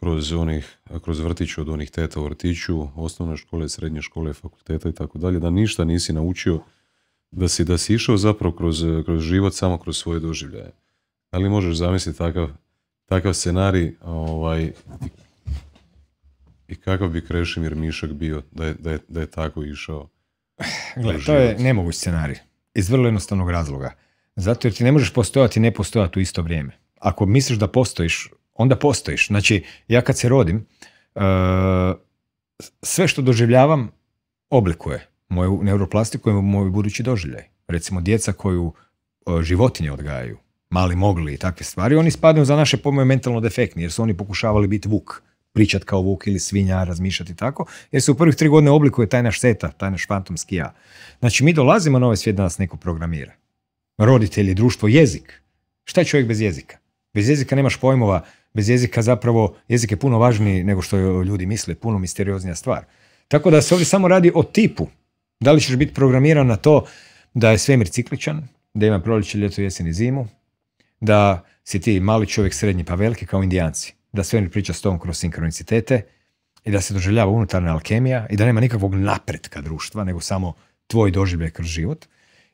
kroz, onih, kroz vrtić od onih teta u vrtiću, osnovne škole, srednje škole, fakulteta i tako dalje, da ništa nisi naučio, da si, da si išao zapravo kroz, kroz život samo kroz svoje doživljaje. Ali možeš zamisliti takav, takav scenarij ovaj, i kakav bi Krešimir Mišak bio da je, da da je tako išao Gle, to je nemoguć scenarij. Iz vrlo jednostavnog razloga. Zato jer ti ne možeš postojati i ne postojati u isto vrijeme. Ako misliš da postojiš, onda postojiš. Znači, ja kad se rodim, eh, sve što doživljavam oblikuje moju neuroplastiku i moj budući doživljaj. Recimo, djeca koju eh, životinje odgajaju, mali mogli i takve stvari, oni spadaju za naše pomoje mentalno defektni, jer su oni pokušavali biti vuk pričat kao vuk ili svinja, razmišljati tako, jer se u prvih tri godine oblikuje taj naš seta, taj naš fantomski ja. Znači, mi dolazimo na ovaj svijet da nas neko programira. Roditelji, društvo, jezik. Šta je čovjek bez jezika? Bez jezika nemaš pojmova, bez jezika zapravo, jezik je puno važniji nego što ljudi misle, puno misterioznija stvar. Tako da se ovdje samo radi o tipu. Da li ćeš biti programiran na to da je svemir cikličan, da ima proljeće, ljeto, jesen i zimu, da si ti mali čovjek, srednji pa veliki kao indijanci da sve priča s tom kroz sinkronicitete i da se doživljava unutarnja alkemija i da nema nikakvog napretka društva, nego samo tvoj doživljaj kroz život.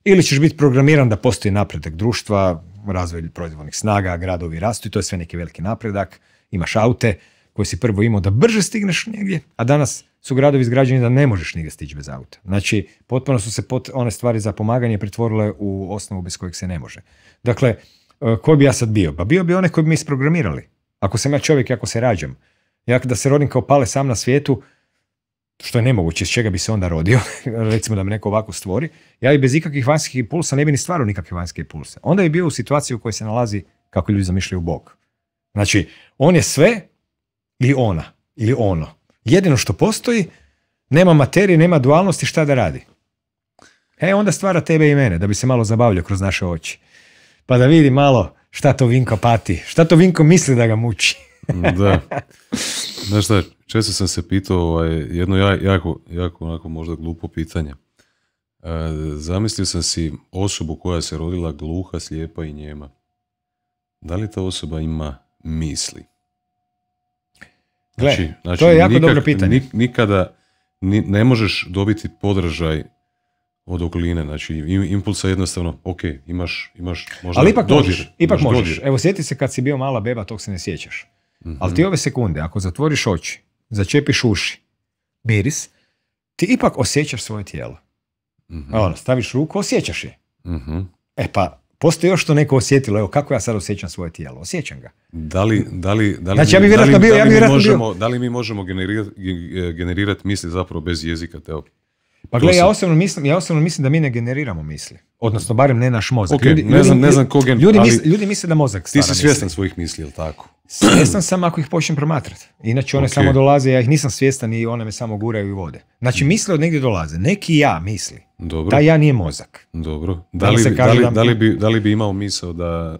Ili ćeš biti programiran da postoji napredak društva, razvoj proizvodnih snaga, gradovi rastu i to je sve neki veliki napredak. Imaš aute koje si prvo imao da brže stigneš negdje, a danas su gradovi izgrađeni da ne možeš nigdje stići bez auta. Znači, potpuno su se one stvari za pomaganje pretvorile u osnovu bez kojeg se ne može. Dakle, e, koji bi ja sad bio? Pa bio bi onaj koji bi mi isprogramirali. Ako sam ja čovjek ako se rađam, ja da se rodim kao pale sam na svijetu, što je nemoguće, iz čega bi se onda rodio, recimo da me neko ovako stvori, ja i bez ikakvih vanjskih impulsa ne bi ni stvarao nikakve vanjske impulse. Onda je bio u situaciji u kojoj se nalazi kako ljudi zamišljaju Bog. Znači, on je sve ili ona, ili ono. Jedino što postoji, nema materije, nema dualnosti, šta da radi? E, onda stvara tebe i mene, da bi se malo zabavljao kroz naše oči. Pa da vidi malo šta to Vinko pati, šta to Vinko misli da ga muči. Mm, da. Znaš šta, često sam se pitao ovaj, jedno jako, jako onako možda glupo pitanje. E, zamislio sam si osobu koja se rodila gluha, slijepa i njema. Da li ta osoba ima misli? Znači, znači, to je jako dobro pitanje. nikada ne možeš dobiti podržaj od okoline, znači impulsa jednostavno, ok, imaš, imaš možda Ali ipak možeš, ipak možeš. Evo sjeti se kad si bio mala beba, tog se ne sjećaš. Mhm. Ali ti ove sekunde, ako zatvoriš oči, začepiš uši, miris, ti ipak osjećaš svoje tijelo. mm staviš ruku, osjećaš je. Mhm. E pa, postoji još to neko osjetilo, evo kako ja sad osjećam svoje tijelo, osjećam ga. Da li, da li, da znači, da mi možemo, generirati misli zapravo bez jezika, teo? Pa gledaj, ja osobno, mislim, ja mislim da mi ne generiramo misli. Odnosno, barem ne naš mozak. Okay, ne znam, ljudi, ne znam Ljudi, misle, ljudi misle da mozak Ti si svjestan svojih misli, ili tako? Svjestan sam ako ih počnem promatrati. Inače, one samo dolaze, ja ih nisam svjestan i one me samo guraju i vode. Znači, mm. misle od negdje dolaze. Neki ja misli. Dobro. ja nije mozak. Dobro. Da li, da li, da li, bi, da li bi imao misao da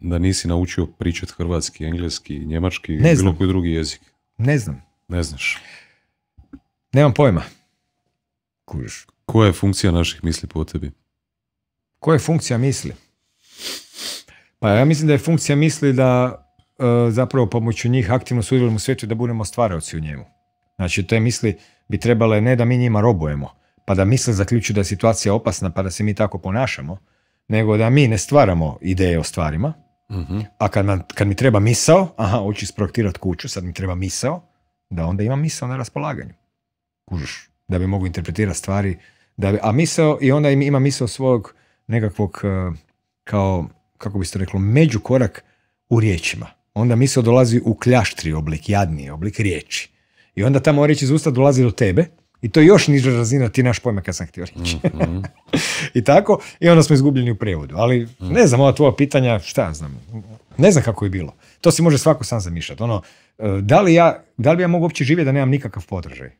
da nisi naučio pričati hrvatski, engleski, njemački, ne bilo koji drugi jezik? Ne znam. Ne znaš. Nemam pojma. Kužiš. Koja je funkcija naših misli po tebi? Koja je funkcija misli? Pa ja mislim da je funkcija misli da e, zapravo pomoću njih aktivno sudjelujemo u svijetu da budemo stvaraoci u njemu. Znači te misli bi trebale ne da mi njima robujemo, pa da misle zaključuju da je situacija opasna pa da se mi tako ponašamo, nego da mi ne stvaramo ideje o stvarima, mhm. a kad, kad mi treba misao, aha, hoću isprojektirati kuću, sad mi treba misao, da onda imam misao na raspolaganju. Kužiš, da bi mogu interpretirati stvari. Da bi, a misao, i onda ima misao svog nekakvog, eh, kao, kako biste reklo, međukorak u riječima. Onda misao dolazi u kljaštri oblik, jadni oblik riječi. I onda tamo riječ iz usta dolazi do tebe, i to je još niža razina ti naš pojma kad sam htio reći. Mm-hmm. I tako, i onda smo izgubljeni u prijevodu. Ali mm. ne znam, ova tvoja pitanja, šta ja znam, ne znam kako je bilo. To si može svako sam zamišljati. Ono, eh, da li ja, da li ja mogu uopće živjeti da nemam nikakav podražaj?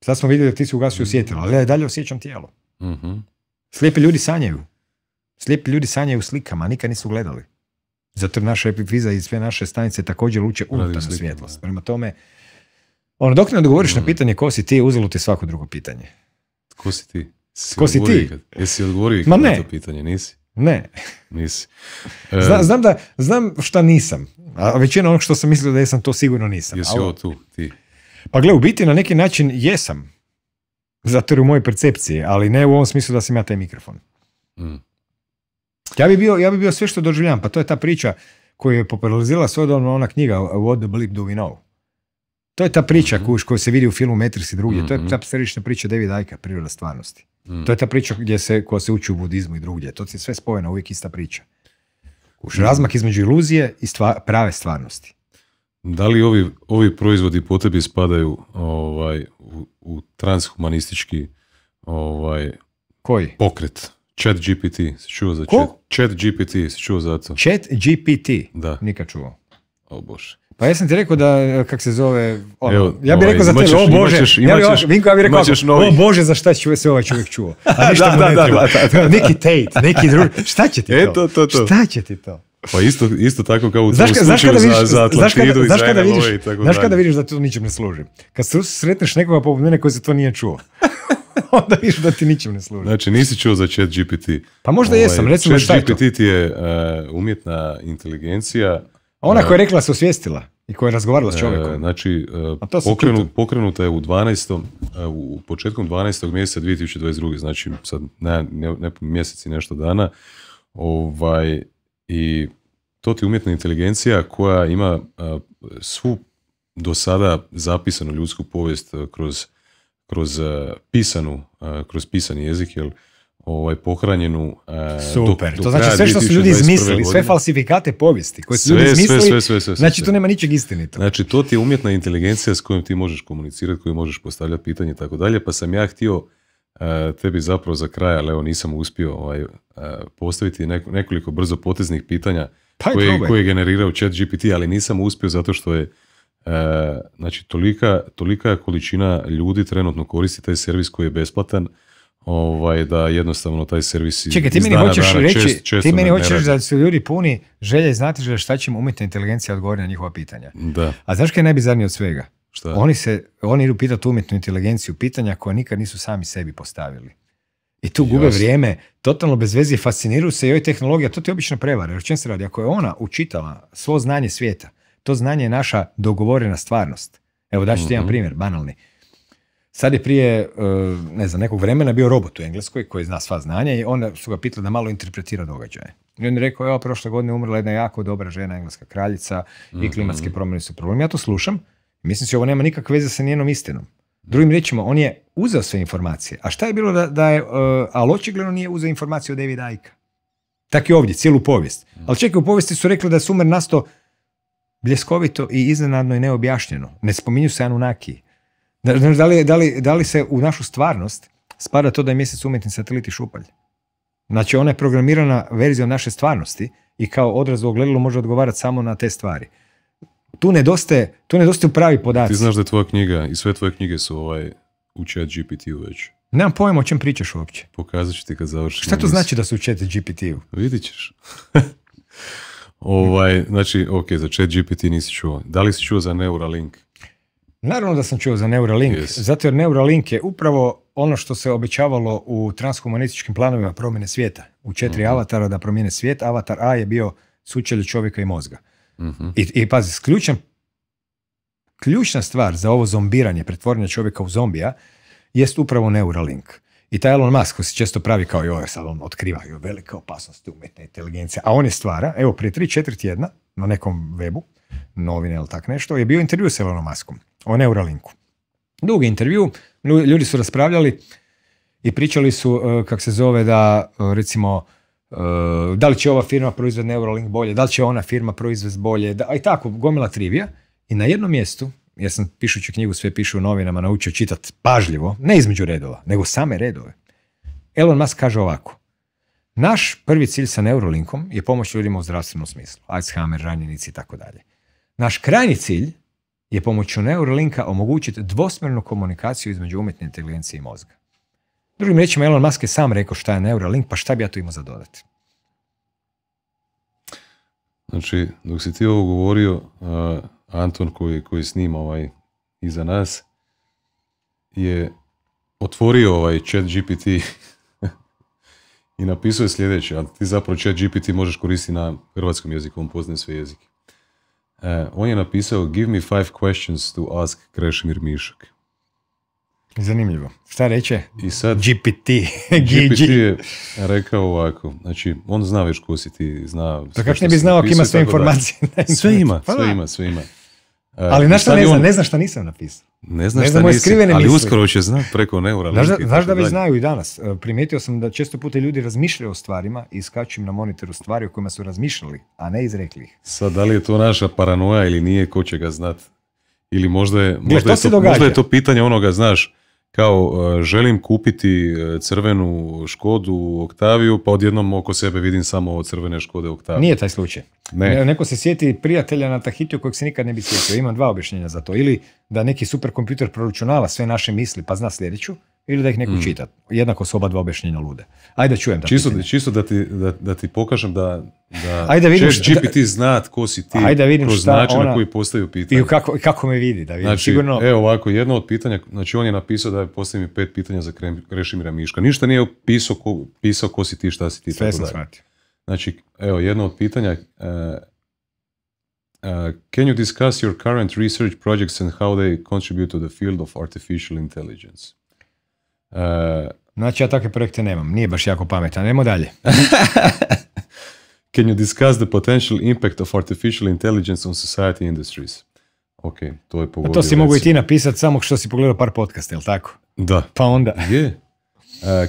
Sad smo vidjeli da ti si ugasio osjetilo mm. ali ja dalje osjećam tijelo. Mhm. Slijepi ljudi sanjaju. Slijepi ljudi sanjaju slikama, nikad nisu gledali. Zato naša epifiza i sve naše stanice također luče unutarnju svjetlost. Prema tome, ono, dok ne odgovoriš na mm. pitanje ko si ti, uzelo ti svako drugo pitanje. Ko si ti? ko si ti? jesi odgovorio Ma ne. na to pitanje, nisi? Ne. Nisi. znam, da, znam šta nisam, a većina onog što sam mislio da jesam, to sigurno nisam. Jesi ovo tu, ti? Pa gle, u biti na neki način jesam. Zato jer u mojoj percepciji, ali ne u ovom smislu da sam ja taj mikrofon. Mm. Ja bi bio, ja bi bio sve što doživljam, pa to je ta priča koju je popularizirala svodobno ona knjiga What the bleep do we know? To je ta priča mm-hmm. koju, se vidi u filmu Matrix i drugdje. To je mhm. ta središnja priča David Ajka, priroda stvarnosti. Mm. To je ta priča gdje se, koja se uči u budizmu i drugdje. To je sve spojeno, uvijek ista priča. Kuš, mhm. razmak između iluzije i prave stvarnosti. Da li ovi, ovi proizvodi po tebi spadaju ovaj, u, transhumanistički ovaj, Koji? pokret? Chat GPT, si čuo za chat, chat GPT, si čuo za to? Chat GPT? Da. Nikad čuo. O bože. Pa ja sam ti rekao da, kak se zove, ono, ja bih ovaj, rekao za te, o bože, ja bi, rekao, o bože, za šta će se ovaj čovjek čuo, a ništa da, mu ne treba. Neki Tate, neki drugi, šta će ti to? Eto, to, to. Šta će ti to? Pa isto, isto tako kao u znaš, tom znaš vidiš, za, za znaš i znaš kada i Znaš kada vidiš da to ničem ne služi? Kad sretneš nekoga poput mene koji se to nije čuo, onda vidiš da ti ničem ne služi. Znači nisi čuo za chat GPT. Pa možda ovaj, jesam, recimo šta je to? GPT ti je uh, umjetna inteligencija. Ona eh, koja je rekla se osvijestila i koja je razgovarala s eh, čovjekom. Uh, znači, pokrenu, pokrenuta je u 12. u početkom 12. mjeseca 2022. Znači, sad ne, ne, ne mjeseci nešto dana. Ovaj, i to ti umjetna inteligencija koja ima svu do sada zapisanu ljudsku povijest kroz, kroz pisanu, kroz pisani jezik, jel ovaj, pohranjenu Super, to znači sve što su ljudi izmislili, sve falsifikate povijesti koje su sve, ljudi izmislili, znači to nema ničeg istinitog. Znači to ti je umjetna inteligencija s kojom ti možeš komunicirati, koju možeš postavljati pitanje i tako dalje, pa sam ja htio E, tebi zapravo za kraj, ali evo nisam uspio ovaj, e, postaviti nekoliko brzo poteznih pitanja koje, koje je generirao chat GPT, ali nisam uspio zato što je e, znači tolika, tolika količina ljudi trenutno koristi taj servis koji je besplatan ovaj, da jednostavno taj servis iz Čekaj, ti meni reći, ti meni hoćeš da su ljudi puni želje znati šta će im umjetna inteligencija odgovoriti na njihova pitanja. Da. A znaš kaj je najbizarnije od svega? Oni, se, oni idu pitati umjetnu inteligenciju pitanja koja nikad nisu sami sebi postavili. I tu gube vrijeme, totalno bez veze, fasciniraju se i ovoj tehnologija, to ti je obično prevara. Jer čem se radi? Ako je ona učitala svo znanje svijeta, to znanje je naša dogovorena stvarnost. Evo daću ti jedan mhm. primjer, banalni. Sad je prije, e, ne znam, nekog vremena bio robot u Engleskoj koji zna sva znanja i onda su ga pitali da malo interpretira događaje. I on je rekao, evo, prošle godine umrla jedna jako dobra žena, engleska kraljica i mhm. klimatske promjene su problem. Ja to slušam Mislim se ovo nema nikakve veze sa njenom istinom. Drugim riječima, on je uzeo sve informacije. A šta je bilo da, da je, uh, ali očigledno nije uzeo informaciju od David Ajka. Tak i ovdje, cijelu povijest. Ali čekaj, u povijesti su rekli da je Sumer nasto bljeskovito i iznenadno i neobjašnjeno. Ne spominju se Anunaki. Da, da, li, da, li, da li se u našu stvarnost spada to da je mjesec umjetni sateliti šupalj? Znači, ona je programirana verzija naše stvarnosti i kao odraz u može odgovarati samo na te stvari tu nedostaje, tu nedostaju pravi podaci. Ti znaš da je tvoja knjiga i sve tvoje knjige su ovaj u chat GPT-u već. Nemam pojma o čem pričaš uopće. Pokazat ti kad Šta to znači da su u chat GPT-u? Vidit ćeš. ovaj, znači, ok, za chat GPT nisi čuo. Da li si čuo za Neuralink? Naravno da sam čuo za Neuralink, zato jer Neuralink je upravo ono što se obećavalo u transhumanističkim planovima promjene svijeta. U četiri mhm. avatara da promijene svijet, avatar A je bio sučelje čovjeka i mozga. Mhm. I, I pazi, ključan, ključna stvar za ovo zombiranje, pretvorenje čovjeka u zombija, jest upravo Neuralink. I taj Elon Musk koji se često pravi kao joj, sad on otkriva velike opasnosti umjetne inteligencije. A on je stvara, evo prije tri, četiri tjedna na nekom webu, novine ili tak nešto, je bio intervju s Elonom Muskom o Neuralinku. Dugi intervju, ljudi su raspravljali i pričali su, e, kako se zove, da e, recimo Eh, da li će ova firma proizvesti Neuralink bolje, da li će ona firma proizvesti bolje, da, i tako, gomila trivija. I na jednom mjestu, ja sam pišući knjigu sve pišu u novinama, naučio čitati pažljivo, ne između redova, nego same redove. Elon Musk kaže ovako, naš prvi cilj sa Neuralinkom je pomoć ljudima u zdravstvenom smislu, Alzheimer, ranjenici i tako dalje. Naš krajnji cilj je pomoću Neuralinka omogućiti dvosmjernu komunikaciju između umjetne inteligencije i mozga. Drugim riječima, Elon Musk je sam rekao šta je Neuralink, pa šta bi ja tu imao za dodati? Znači, dok si ti ovo govorio, uh, Anton koji, koji snima ovaj iza nas, je otvorio ovaj chat GPT i napisao je sljedeće, a ti zapravo chat GPT možeš koristiti na hrvatskom jeziku, on poznaje sve jezike. Uh, on je napisao, give me five questions to ask Krešimir Mišak. Zanimljivo. Šta reče? I sad GPT. GPT je rekao ovako, znači on zna već ko si ti, zna... Pa kako ne bi znao ako ima sve informacije? sve pa ima, sve ima, sve ima. Ali znaš šta ne zna, ne zna šta nisam napisao. Ne zna, šta ali uskoro će znat preko neura. Znaš, da već znaju i danas. E, primijetio sam da često puta ljudi razmišljaju o stvarima i skačim na monitoru stvari o kojima su razmišljali, a ne izrekli ih. Sad, da li je to naša paranoja ili nije, ko će ga znat? Ili možda je, možda je, to, možda je to pitanje onoga, znaš, kao e, želim kupiti e, crvenu Škodu Oktaviju, pa odjednom oko sebe vidim samo crvene Škode Octavije. Nije taj slučaj. Ne. Neko se sjeti prijatelja na Tahitiju kojeg se nikad ne bi sjetio. Imam dva objašnjenja za to. Ili da neki superkompjuter proračunava sve naše misli pa zna sljedeću, ili da ih neko mm. čita. Jednako su oba dva objašnjenja lude. Ajde čujem. Čisto, da čisto da, ti, da, da ti pokažem da, da Ajde vidim GPT zna tko si ti Ajde vidim kroz način na koji postaju pitanja. I kako, kako me vidi. Da vidim. Znači, Sigurno... Evo ovako, jedno od pitanja, znači on je napisao da je mi pet pitanja za Krešimira Miška. Ništa nije pisao ko, ko si ti, šta si ti. Sve sam Znači, evo, jedno od pitanja. E, e, can you discuss your current research projects and how they contribute to the field of artificial intelligence? E, znači, ja takve projekte nemam. Nije baš jako pametan. Nemo dalje. Can you discuss the potential impact of artificial intelligence on society industries? Ok, to je pa pogodio. to si mogu i ti napisati samo što si pogledao par podcasta, jel tako? Da. Pa onda. Yeah. Uh,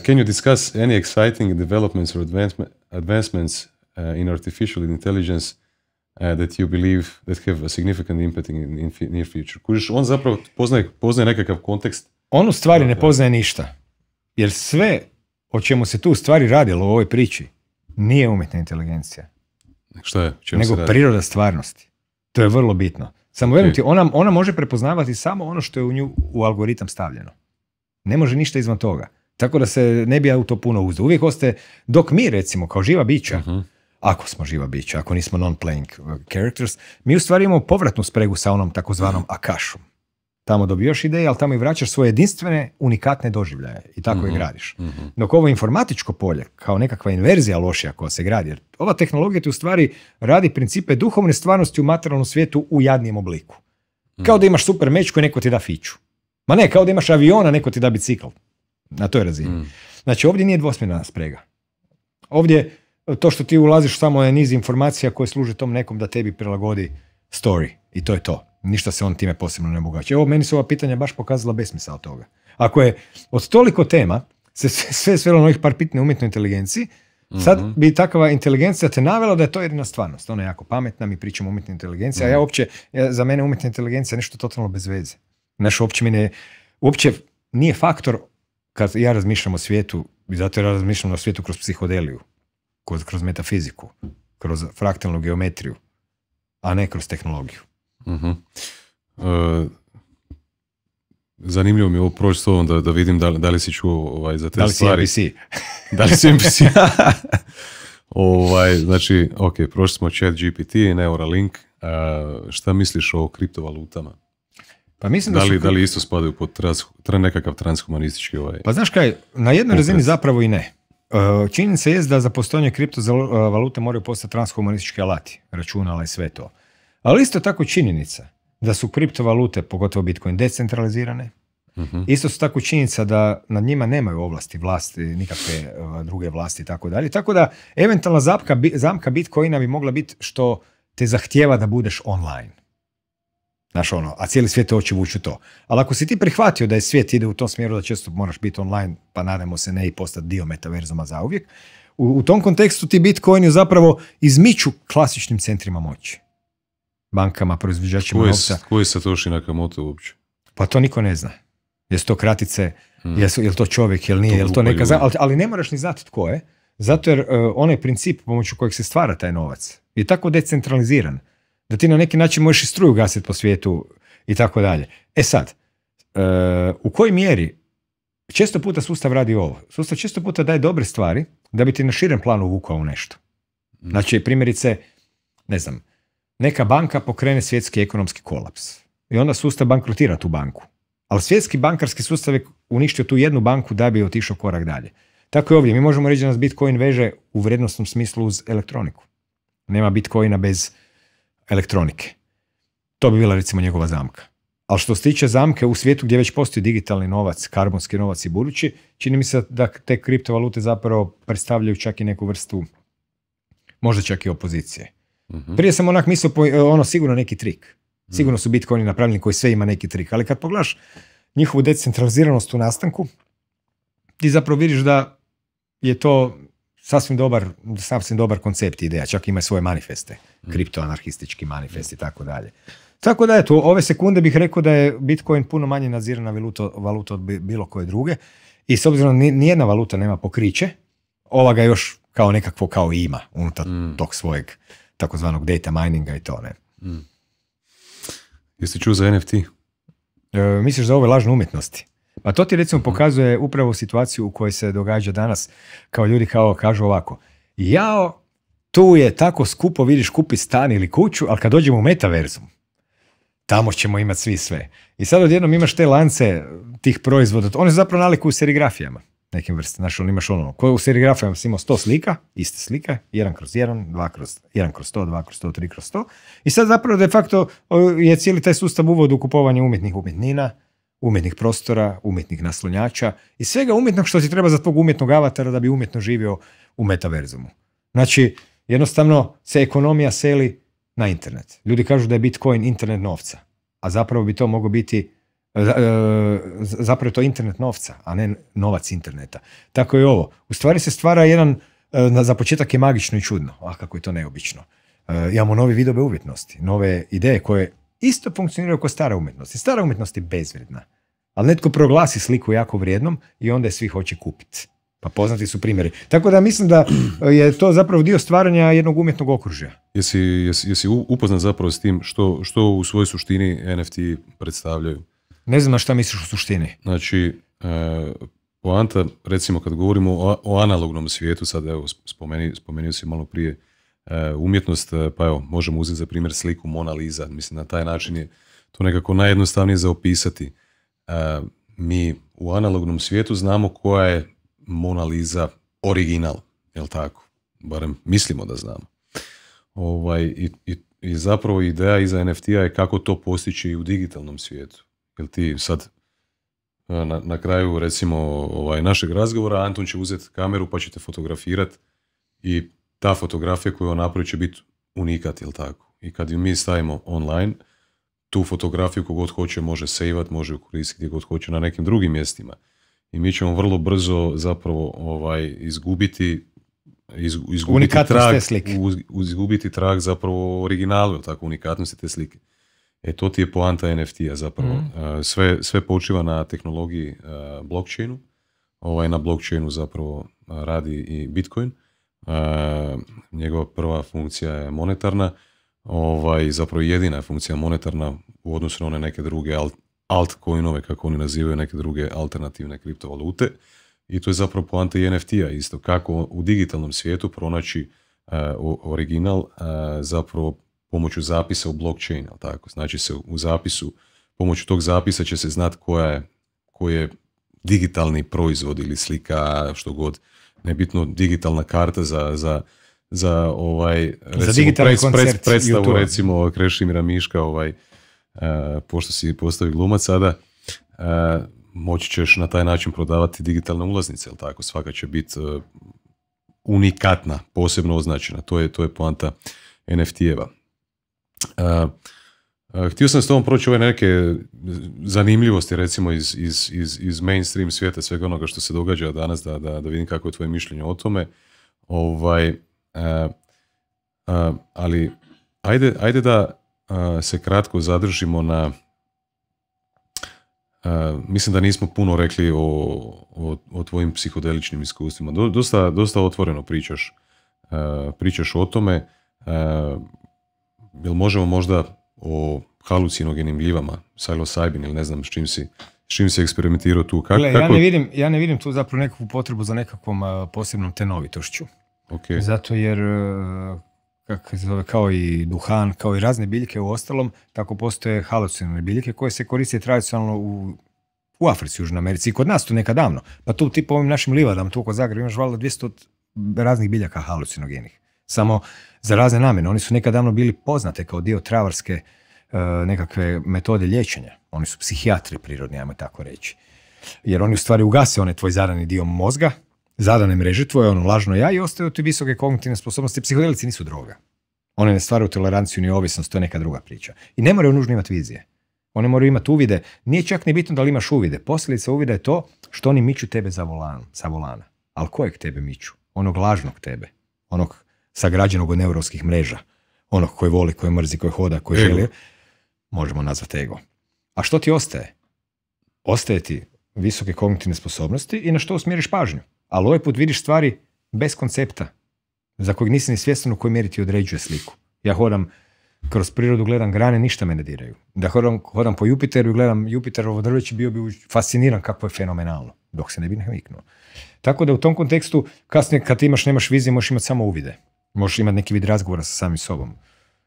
can you discuss any exciting developments or advancements uh, in artificial intelligence uh, that you believe that have a significant impact in, near future. on zapravo poznaje, poznaje nekakav kontekst. On u stvari ne dakle. poznaje ništa. Jer sve o čemu se tu stvari radilo u ovoj priči nije umjetna inteligencija. Šta je? Čemu Nego priroda stvarnosti. To je vrlo bitno. Samo okay. ona, ona može prepoznavati samo ono što je u nju u algoritam stavljeno. Ne može ništa izvan toga. Tako da se ne bi ja u to puno uzeo Uvijek ostaje, dok mi recimo kao živa bića, mhm. ako smo živa bića, ako nismo non-playing uh, characters, mi u stvari imamo povratnu spregu sa onom takozvanom uh akašom. Tamo dobijaš ideje, ali tamo i vraćaš svoje jedinstvene, unikatne doživljaje i tako uh gradiš. Mhm. Dok ovo informatičko polje, kao nekakva inverzija lošija koja se gradi, jer ova tehnologija ti u stvari radi principe duhovne stvarnosti u materijalnom svijetu u jadnijem obliku. Kao da imaš super meč koji neko ti da fiću. Ma ne, kao da imaš aviona, neko ti da bicikl na toj razini. Mm. Znači ovdje nije dvosmjerna sprega. Ovdje to što ti ulaziš samo je niz informacija koje služe tom nekom da tebi prilagodi story i to je to. Ništa se on time posebno ne obogaće. Evo, meni su ova pitanja baš pokazala besmisao toga. Ako je od toliko tema se sve svelo na ovih par pitne umjetnoj inteligenciji, Sad mhm. bi takva inteligencija te navela da je to jedina stvarnost. Ona je jako pametna, mi pričamo umjetnoj inteligencija, mm a ja mhm. uopće, za mene umjetna inteligencija je nešto totalno bez veze. Naš uopće mi ne, uopće nije faktor kad ja razmišljam o svijetu, i zato ja razmišljam o svijetu kroz psihodeliju, kroz, kroz metafiziku, kroz fraktalnu geometriju, a ne kroz tehnologiju. uh zanimljivo mi je ovo proći s ovom da, da vidim da li, da si čuo ovaj, za te da li stvari. Si da li si NPC? ovaj, znači, ok, prošli smo chat GPT, Neuralink. Uh, šta misliš o kriptovalutama? Pa mislim da, li, su... da li isto spadaju pod trans, nekakav transhumanistički ovaj... Pa znaš kaj, na jednoj razini zapravo i ne. E, činjenica je da za postojanje kriptovalute e, moraju postati transhumanistički alati, računala i sve to. Ali isto tako činjenica da su kriptovalute, pogotovo Bitcoin, decentralizirane. uh Isto su tako činjenica da nad njima nemaju ovlasti, vlasti, nikakve e, druge vlasti i tako dalje. Tako da, eventualna zamka, zamka Bitcoina bi mogla biti što te zahtjeva da budeš online. Znaš ono, a cijeli svijet hoće vući to. Ali ako si ti prihvatio da je svijet ide u tom smjeru da često moraš biti online, pa nadamo se ne i postati dio metaverzuma zauvijek, u, u tom kontekstu ti Bitcoini zapravo izmiču klasičnim centrima moći. Bankama, proizvođačima novca. Koji je na Nakamoto uopće? Pa to niko ne zna. Jesu to kratice, hmm. jesu, jel to čovjek, jel nije, to jel to neka... Zna, ali, ali ne moraš ni znati tko je, zato jer e, onaj princip pomoću kojeg se stvara taj novac je tako decentraliziran da ti na neki način možeš i struju gasiti po svijetu i tako dalje. E sad, e, u kojoj mjeri često puta sustav radi ovo. Sustav često puta daje dobre stvari da bi ti na širem planu uvukao u nešto. Mhm. Znači, primjerice, ne znam, neka banka pokrene svjetski ekonomski kolaps i onda sustav bankrotira tu banku. Ali svjetski bankarski sustav je uništio tu jednu banku da bi otišao korak dalje. Tako je ovdje. Mi možemo reći da nas Bitcoin veže u vrijednosnom smislu uz elektroniku. Nema Bitcoina bez elektronike. To bi bila recimo njegova zamka. Ali što se tiče zamke u svijetu gdje već postoji digitalni novac, karbonski novac i budući, čini mi se da te kriptovalute zapravo predstavljaju čak i neku vrstu, možda čak i opozicije. Mhm. Prije sam onak mislio, ono sigurno neki trik. Mhm. Sigurno su bitcoini napravljeni koji sve ima neki trik, ali kad pogledaš njihovu decentraliziranost u nastanku, ti zapravo vidiš da je to sasvim dobar, sasvim dobar koncept ideja, čak ima svoje manifeste, mm. kriptoanarhistički manifest i tako dalje. Tako da eto, ove sekunde bih rekao da je Bitcoin puno manje nadzirana valuta, valuta od bilo koje druge i s obzirom da nijedna valuta nema pokriće, ova ga još kao nekakvo kao ima unutar mm. tog svojeg takozvanog data mininga i to ne. Mm. čuo za NFT? E, misliš za ove lažne umjetnosti? Pa to ti recimo pokazuje upravo situaciju u kojoj se događa danas. Kao ljudi kao kažu ovako, jao, tu je tako skupo, vidiš, kupi stan ili kuću, ali kad dođemo u metaverzum, tamo ćemo imati svi sve. I sad odjednom imaš te lance tih proizvoda, one su zapravo nalikuju u serigrafijama nekim vrstama, Znaš, imaš ono, koje u serigrafijama si imao sto slika, iste slike, jedan kroz jedan, dva kroz, 1 kroz sto dva kroz sto, tri kroz sto. I sad zapravo de facto je cijeli taj sustav uvod u kupovanje umjetnih umjetnina, umjetnih prostora, umjetnih naslonjača i svega umjetnog što ti treba za tvog umjetnog avatara da bi umjetno živio u metaverzumu. Znači, jednostavno se ekonomija seli na internet. Ljudi kažu da je Bitcoin internet novca, a zapravo bi to moglo biti e, zapravo je to internet novca, a ne novac interneta. Tako je ovo. U stvari se stvara jedan, e, za početak je magično i čudno, a kako je to neobično. E, imamo nove vidove uvjetnosti, nove ideje koje isto funkcionira kao stara umjetnost. stara umjetnost je bezvredna. Ali netko proglasi sliku jako vrijednom i onda je svi hoće kupiti. Pa poznati su primjeri. Tako da mislim da je to zapravo dio stvaranja jednog umjetnog okružja. Jesi, jesi, jesi upoznat zapravo s tim što, što u svojoj suštini NFT predstavljaju? Ne znam na šta misliš u suštini. Znači, e, poanta, recimo kad govorimo o, analognom svijetu, sad evo spomeni, spomenio si malo prije E, umjetnost, e, pa evo, možemo uzeti za primjer sliku Mona Lisa, mislim na taj način je to nekako najjednostavnije za opisati. E, mi u analognom svijetu znamo koja je Mona Lisa original, jel tako? Barem mislimo da znamo. Ovaj, i, i, zapravo ideja iza NFT-a je kako to postići i u digitalnom svijetu. Jel ti sad na, na kraju recimo ovaj, našeg razgovora Anton će uzeti kameru pa ćete fotografirati i ta fotografija koju on napravi će biti unikat, jel tako? I kad mi stavimo online, tu fotografiju kogod hoće može sejvat, može koristiti gdje god hoće na nekim drugim mjestima. I mi ćemo vrlo brzo zapravo ovaj, izgubiti izgubiti trag, te izgubiti trag zapravo originalu, jel tako, unikatnosti te slike. E to ti je poanta NFT-a zapravo. Mhm. E, sve, sve počiva na tehnologiji e, blockchainu, ovaj, na blockchainu zapravo e, radi i Bitcoin, E, njegova prva funkcija je monetarna, ovaj, zapravo jedina funkcija monetarna u odnosu na one neke druge alt, altcoinove, kako oni nazivaju, neke druge alternativne kriptovalute. I to je zapravo poanta i NFT-a isto, kako u digitalnom svijetu pronaći e, original e, zapravo pomoću zapisa u blockchain, ali tako? Znači se u zapisu, pomoću tog zapisa će se znati koja je, koji je digitalni proizvod ili slika, što god, nebitno digitalna karta za, za, za ovaj recimo, za predstavu YouTube. recimo Krešimira Miška ovaj eh, pošto si postavi glumac sada eh, moći ćeš na taj način prodavati digitalne ulaznice, jel tako? Svaka će biti eh, unikatna, posebno označena. To je, to je poanta NFT-eva. Htio sam s tobom proći ove neke zanimljivosti recimo iz, iz, iz, iz mainstream svijeta, svega onoga što se događa danas, da, da, da vidim kako je tvoje mišljenje o tome. Ovaj, e, ali ajde, ajde da se kratko zadržimo na... mislim da nismo puno rekli o, o, o tvojim psihodeličnim iskustvima. Dosta, dosta otvoreno pričaš, pričaš o tome. jel možemo možda o halucinogenim gljivama, psilocybin ili ne znam s čim si, s čim si eksperimentirao tu. Kako, ja, Ne vidim, ja ne vidim tu zapravo nekakvu potrebu za nekakvom posebnom tenovitošću. Okay. Zato jer kak zove, kao i duhan, kao i razne biljke u ostalom, tako postoje halucinogene biljke koje se koriste tradicionalno u u Africi, Južnoj Americi i kod nas to nekad davno. Pa tu ti po ovim našim livadama, tu oko Zagreba imaš valjda 200 raznih biljaka halucinogenih. Samo za razne namjene. Oni su nekad davno bili poznate kao dio travarske e, nekakve metode liječenja. Oni su psihijatri prirodni, ajmo tako reći. Jer oni u stvari ugase onaj tvoj zadani dio mozga, zadane mreže tvoje, ono lažno ja i ostaju ti visoke kognitivne sposobnosti. Psihodelici nisu droga. One ne stvaraju toleranciju ni ovisnost, to je neka druga priča. I ne moraju nužno imati vizije. Oni moraju imati uvide. Nije čak ni bitno da li imaš uvide. Posljedica uvida je to što oni miču tebe za volan, volana. Ali kojeg tebe miču? Onog lažnog tebe. Onog sagrađenog od neuronskih mreža, onog koji voli, koji mrzi, koji hoda, koji želi, možemo nazvati ego. A što ti ostaje? Ostaje ti visoke kognitivne sposobnosti i na što usmjeriš pažnju. Ali ovaj put vidiš stvari bez koncepta, za kojeg nisi ni svjestan u kojoj mjeri ti određuje sliku. Ja hodam kroz prirodu, gledam grane, ništa me ne diraju. Da hodam, po Jupiteru i gledam Jupiterovo drveće, bio bi fasciniran kako je fenomenalno, dok se ne bi naviknuo. Tako da u tom kontekstu, kasnije kad imaš, nemaš vizije, možeš imati samo uvide. Možeš imati neki vid razgovora sa samim sobom.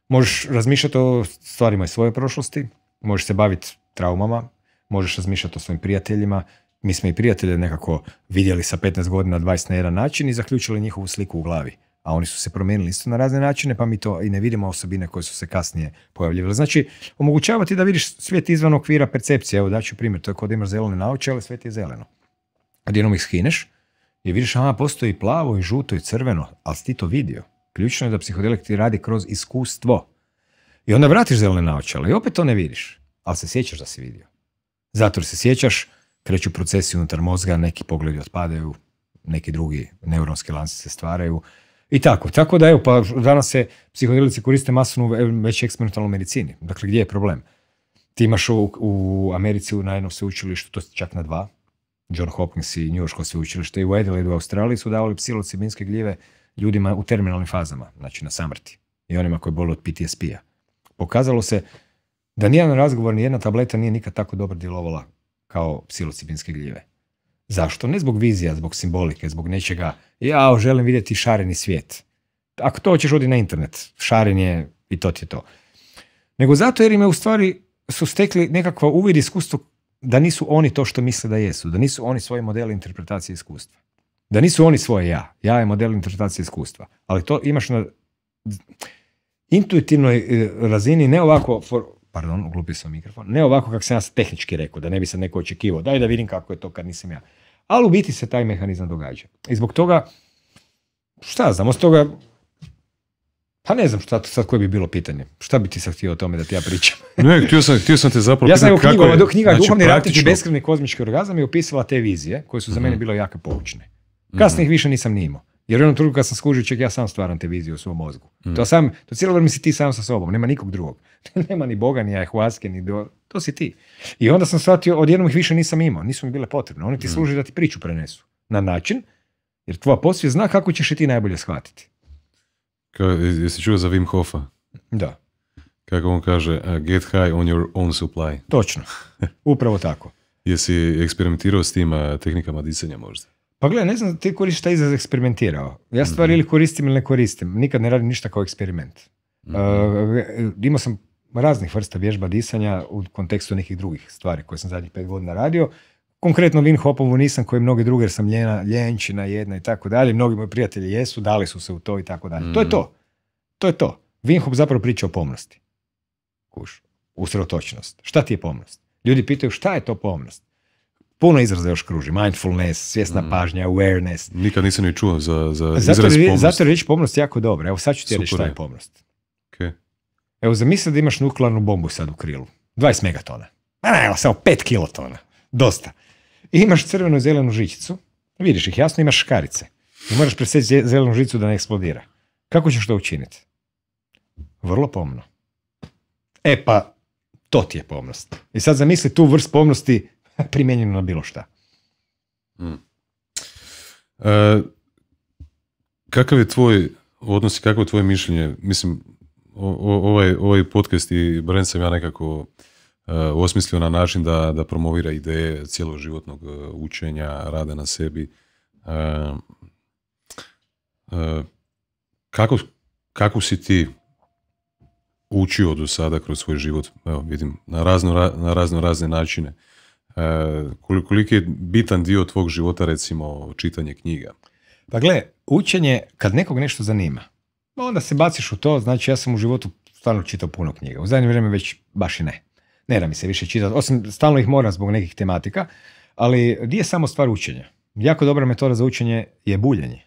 Možeš razmišljati o stvarima iz svoje prošlosti, možeš se baviti traumama, možeš razmišljati o svojim prijateljima. Mi smo i prijatelje nekako vidjeli sa 15 godina 20 na jedan način i zaključili njihovu sliku u glavi. A oni su se promijenili isto na razne načine, pa mi to i ne vidimo osobine koje su se kasnije pojavljivale. Znači, omogućava ti da vidiš svijet izvan okvira percepcije. Evo, daću primjer, to je kod imaš zelene nauče, ali svijet je zeleno. Kad jednom ih skineš, i vidiš, a postoji plavo i žuto i crveno, ali si ti to vidio. Ključno je da psihodelik ti radi kroz iskustvo. I onda vratiš zelene naočale i opet to ne vidiš. Ali se sjećaš da si vidio. Zato se sjećaš, kreću procesi unutar mozga, neki pogledi otpadaju, neki drugi neuronski lanci se stvaraju. I tako. Tako da, evo, pa danas se psihodelici koriste masovno već eksperimentalnoj medicini. Dakle, gdje je problem? Ti imaš u, u Americi na jednom sveučilištu, to čak na dva, John Hopkins i njuško sveučilište i u Adelaide u Australiji su davali psilocibinske gljive ljudima u terminalnim fazama, znači na samrti i onima koji boli od PTSP-a. Pokazalo se da nijedan razgovor, nijedna tableta nije nikad tako dobro djelovala kao psilocibinske gljive. Zašto? Ne zbog vizija, zbog simbolike, zbog nečega. Ja želim vidjeti šareni svijet. Ako to hoćeš, odi na internet. Šaren je i to ti je to. Nego zato jer im je u stvari su stekli nekakva uvid iskustvo da nisu oni to što misle da jesu, da nisu oni svoje modeli interpretacije iskustva. Da nisu oni svoje ja. Ja je model interpretacije iskustva. Ali to imaš na intuitivnoj e, razini, ne ovako, pardon, uglupio sam mikrofon, ne ovako kako sam ja tehnički rekao, da ne bi sad neko očekivao, daj da vidim kako je to kad nisam ja. Ali u biti se taj mehanizam događa. I zbog toga, šta znam, od toga, pa ne znam šta sad koje bi bilo pitanje. Šta bi ti sad htio o tome da ti ja pričam? ne, htio sam, htio sam te zapravo Ja sam evo knjiga, knjiga znači, Duhovni kozmički orgazam je opisala te vizije koje su za mene mhm. bile jako poučne. Kasnije ih više nisam ni imao. Jer u jednom trenutku kad sam skužio, ček, ja sam stvaram te vizije u svom mozgu. Mm. To, sam, to cijelo vrijeme si ti sam sa sobom, nema nikog drugog. nema ni Boga, ni ajahuaske, ni do... To si ti. I onda sam shvatio, odjednom ih više nisam imao, nisu mi bile potrebne. Oni ti mm. služe da ti priču prenesu. Na način, jer tvoja poslije zna kako ćeš i ti najbolje shvatiti. Ka, jesi čuo za Wim Hofa? Da. Kako on kaže, uh, get high on your own supply. Točno, upravo tako. jesi eksperimentirao s tim uh, tehnikama disanja možda? Pa gledaj, ne znam ti koristiš taj izraz eksperimentirao. Ja stvar mhm. ili koristim ili ne koristim. Nikad ne radim ništa kao eksperiment. Mhm. Eh, imao sam raznih vrsta vježba disanja u kontekstu nekih drugih stvari koje sam zadnjih pet godina radio. Konkretno Vin Hopovu nisam koji mnogi druge jer sam ljena, ljenčina jedna i tako dalje. Mnogi moji prijatelji jesu, dali su se u to i tako dalje. To je mhm. to. To je to. Vin Hop zapravo priča o pomnosti. Kuš. Usredotočnost. Šta ti je pomnost? Ljudi pitaju šta je to pomnost? puno izraza još kruži. Mindfulness, svjesna mm. pažnja, awareness. Nikad nisam ni čuo za, za zato izraz pomnost. Zato je riječ pomnost jako dobra. Evo sad ću ti reći šta je pomnost. Okay. Evo zamisli da imaš nuklearnu bombu sad u krilu. 20 megatona. Ma ne, evo, samo 5 kilotona. Dosta. I imaš crvenu i zelenu žičicu. Vidiš ih, jasno imaš škarice. I moraš presjeći zelenu žicu da ne eksplodira. Kako ćeš to učiniti? Vrlo pomno. E pa, to ti je pomnost. I sad zamisli tu vrst pomnosti primjenjeno na bilo šta. Hmm. E, kakav je tvoj odnos i kakvo je tvoje mišljenje? Mislim, o, o, ovaj, ovaj podcast i brend sam ja nekako e, osmislio na način da, da promovira ideje cijeloživotnog e, učenja, rada na sebi. E, kako, kako si ti učio do sada kroz svoj život? Evo, vidim, na razno, na razno razne načine. E, Koliko je bitan dio tvog života recimo čitanje knjiga? Pa gle, učenje, kad nekog nešto zanima, onda se baciš u to, znači ja sam u životu stvarno čitao puno knjiga, u zadnje vrijeme već baš i ne. Ne da mi se više čitati, osim stalno ih moram zbog nekih tematika, ali nije samo stvar učenja. Jako dobra metoda za učenje je buljenje.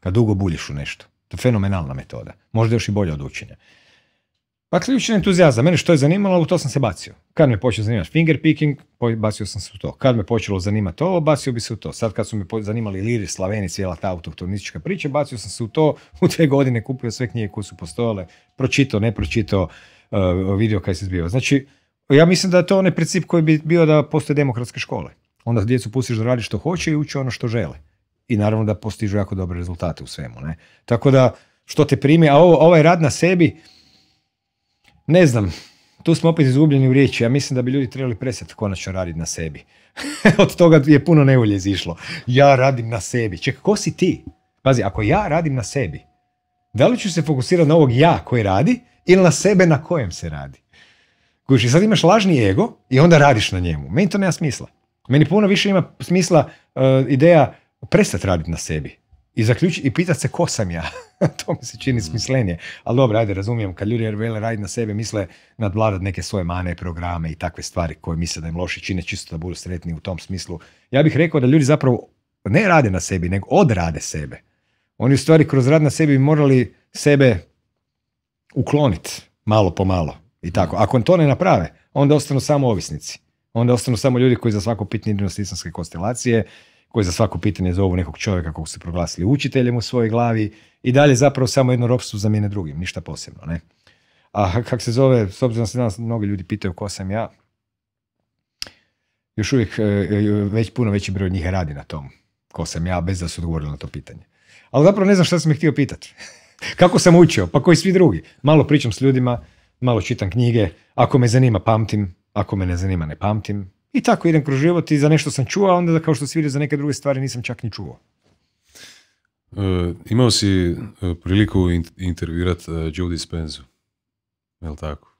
Kad dugo buljiš u nešto. To je fenomenalna metoda. Možda još i bolje od učenja. Pa ključni entuzijazam, mene što je zanimalo, u to sam se bacio. Kad me počeo zanimati finger picking, bacio sam se u to. Kad me počelo zanimati ovo, bacio bi se u to. Sad kad su me zanimali liri, slaveni, cijela ta autoktonistička priča, bacio sam se u to. U te godine kupio sve knjige koje su postojale, pročitao, ne pročitao, eh, vidio kaj se zbiva. Znači, ja mislim da je to onaj princip koji bi bio da postoje demokratske škole. Onda djecu pustiš da radi što hoće i uče ono što žele. I naravno da postižu jako dobre rezultate u svemu. Ne? Tako da, što te primi, a ovaj rad na sebi, ne znam, tu smo opet izgubljeni u riječi. Ja mislim da bi ljudi trebali prestati konačno raditi na sebi. Od toga je puno nevolje izišlo. Ja radim na sebi. Čekaj, ko si ti? Pazi, ako ja radim na sebi, da li ću se fokusirati na ovog ja koji radi ili na sebe na kojem se radi? Sada sad imaš lažni ego i onda radiš na njemu. Meni to nema smisla. Meni puno više ima smisla e, ideja prestati raditi na sebi i, zaključi, i pitati se ko sam ja. to mi se čini mm. smislenije. Ali dobro, ajde, razumijem, kad ljudi jer vele radi na sebe, misle nadvladat neke svoje mane, programe i takve stvari koje misle da im loše čine, čisto da budu sretni u tom smislu. Ja bih rekao da ljudi zapravo ne rade na sebi, nego odrade sebe. Oni u stvari kroz rad na sebi morali sebe ukloniti malo po malo. I tako. Mm. Ako to ne naprave, onda ostanu samo ovisnici. Onda ostanu samo ljudi koji za svako pitanje idinu konstelacije, koji za svako pitanje zovu nekog čovjeka kog su proglasili učiteljem u svojoj glavi i dalje zapravo samo jedno ropstvo mene drugim, ništa posebno. Ne? A kak se zove, s obzirom se danas mnogi ljudi pitaju ko sam ja, još uvijek e, e, već puno veći broj njih radi na tom ko sam ja bez da su odgovorili na to pitanje. Ali zapravo ne znam šta sam ih htio pitati. Kako sam učio? Pa koji svi drugi. Malo pričam s ljudima, malo čitam knjige. Ako me zanima, pamtim. Ako me ne zanima, ne pamtim. I tako idem kroz život i za nešto sam čuo, a onda kao što si vidio za neke druge stvari nisam čak ni čuo. E, imao si e, priliku intervjuirati e, Joe Spenzu, je li tako?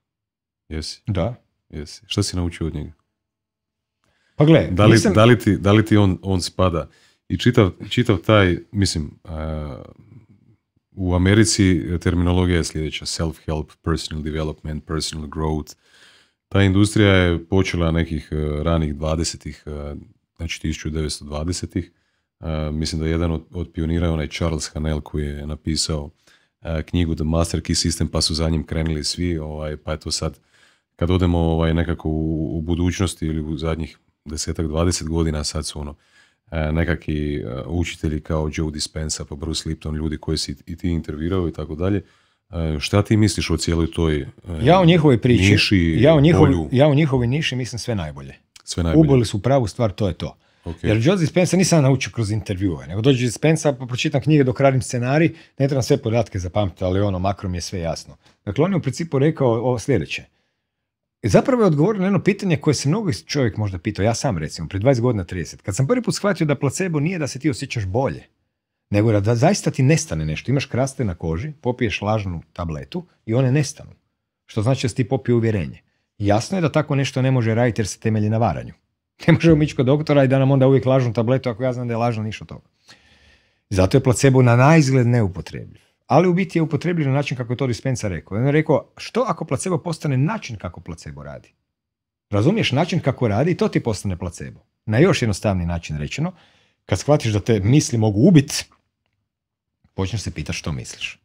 Jesi? Da. Jesi. Šta si naučio od njega? Pa gle, da li, ti, on, on spada? I čitav, taj, mislim, u Americi terminologija je sljedeća. Self-help, personal development, personal growth, ta industrija je počela nekih e, ranih 20-ih, e, znači 1920-ih. E, mislim da je jedan od, od pionira onaj Charles Hanel koji je napisao knjigu The Master Key System pa su za njim krenuli svi, ovaj, pa je sad kad odemo ovaj, nekako u, budućnosti ili u zadnjih desetak, dvadeset godina sad su ono nekakvi učitelji kao Joe Dispenza pa Bruce Lipton, ljudi koji si i ti intervirao i tako dalje, E, šta ti misliš o cijeloj toj e, ja u njihovoj priči, ja u, ja u njihovoj niši mislim sve najbolje. Sve najbolje. Uboli su pravu stvar, to je to. Okay. Jer Joe Dispenza nisam naučio kroz intervjue, nego dođe Dispenza, pa pročitam knjige dok radim scenarij, ne trebam sve podatke zapamtiti, ali ono, makro mi je sve jasno. Dakle, on je u principu rekao ovo sljedeće. Zapravo je odgovorio na jedno pitanje koje se mnogo čovjek možda pitao, ja sam recimo, prije 20 godina 30. Kad sam prvi put shvatio da placebo nije da se ti osjećaš bolje, nego da, zaista ti nestane nešto. Imaš kraste na koži, popiješ lažnu tabletu i one nestanu. Što znači da si ti popio uvjerenje. Jasno je da tako nešto ne može raditi jer se temelji na varanju. Ne možemo ići kod doktora i da nam onda uvijek lažnu tabletu ako ja znam da je lažno ništa toga. Zato je placebo na najizgled neupotrebljiv. Ali u biti je upotrebljiv na način kako je to Dispensa rekao. On je rekao, što ako placebo postane način kako placebo radi? Razumiješ način kako radi i to ti postane placebo. Na još jednostavni način rečeno, kad shvatiš da te misli mogu ubiti, počneš se pitati što misliš.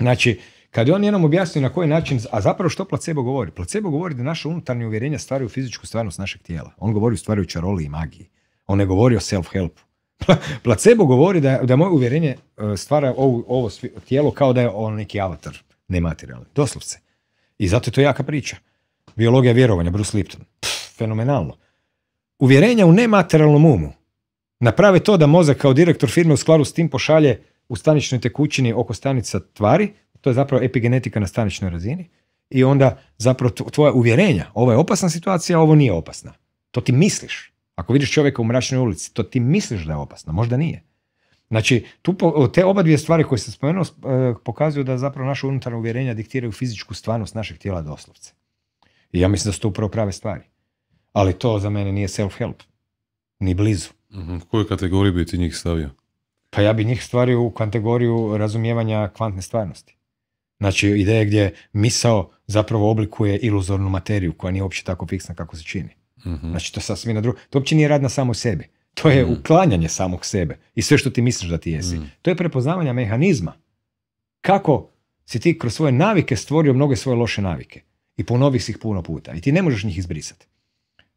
Znači, kad je on jednom objasnio na koji način, a zapravo što placebo govori? Placebo govori da naše unutarnje uvjerenja stvaraju fizičku stvarnost našeg tijela. On govori u stvari o čaroli i magiji. On ne govori o self-helpu. placebo govori da, da moje uvjerenje e, stvara ovo, ovo tijelo kao da je on neki avatar, nematerijalni. Doslovce. I zato je to jaka priča. Biologija vjerovanja, Bruce Lipton. fenomenalno. Uvjerenja u nematerijalnom umu naprave to da mozak kao direktor firme u skladu s tim pošalje u staničnoj tekućini oko stanica tvari, to je zapravo epigenetika na staničnoj razini, i onda zapravo tvoja uvjerenja, ovo je opasna situacija, ovo nije opasna. To ti misliš. Ako vidiš čovjeka u mračnoj ulici, to ti misliš da je opasno. možda nije. Znači, tu te oba dvije stvari koje sam spomenuo e, pokazuju da zapravo naše unutarnje uvjerenja diktiraju fizičku stvarnost našeg tijela doslovce. I ja mislim da su to upravo prave stvari. Ali to za mene nije self-help. Ni blizu. Mhm, u koju kategoriju bi ti njih stavio? Pa ja bi njih stvario u kategoriju razumijevanja kvantne stvarnosti. Znači, ideje gdje misao zapravo oblikuje iluzornu materiju koja nije uopće tako fiksna kako se čini. Mm-hmm. Znači, to sasvim na drugo. To uopće nije rad na samo sebi. To je mhm. uklanjanje samog sebe i sve što ti misliš da ti jesi. Mhm. To je prepoznavanje mehanizma. Kako si ti kroz svoje navike stvorio mnoge svoje loše navike. I ponovi si ih puno puta. I ti ne možeš njih izbrisati.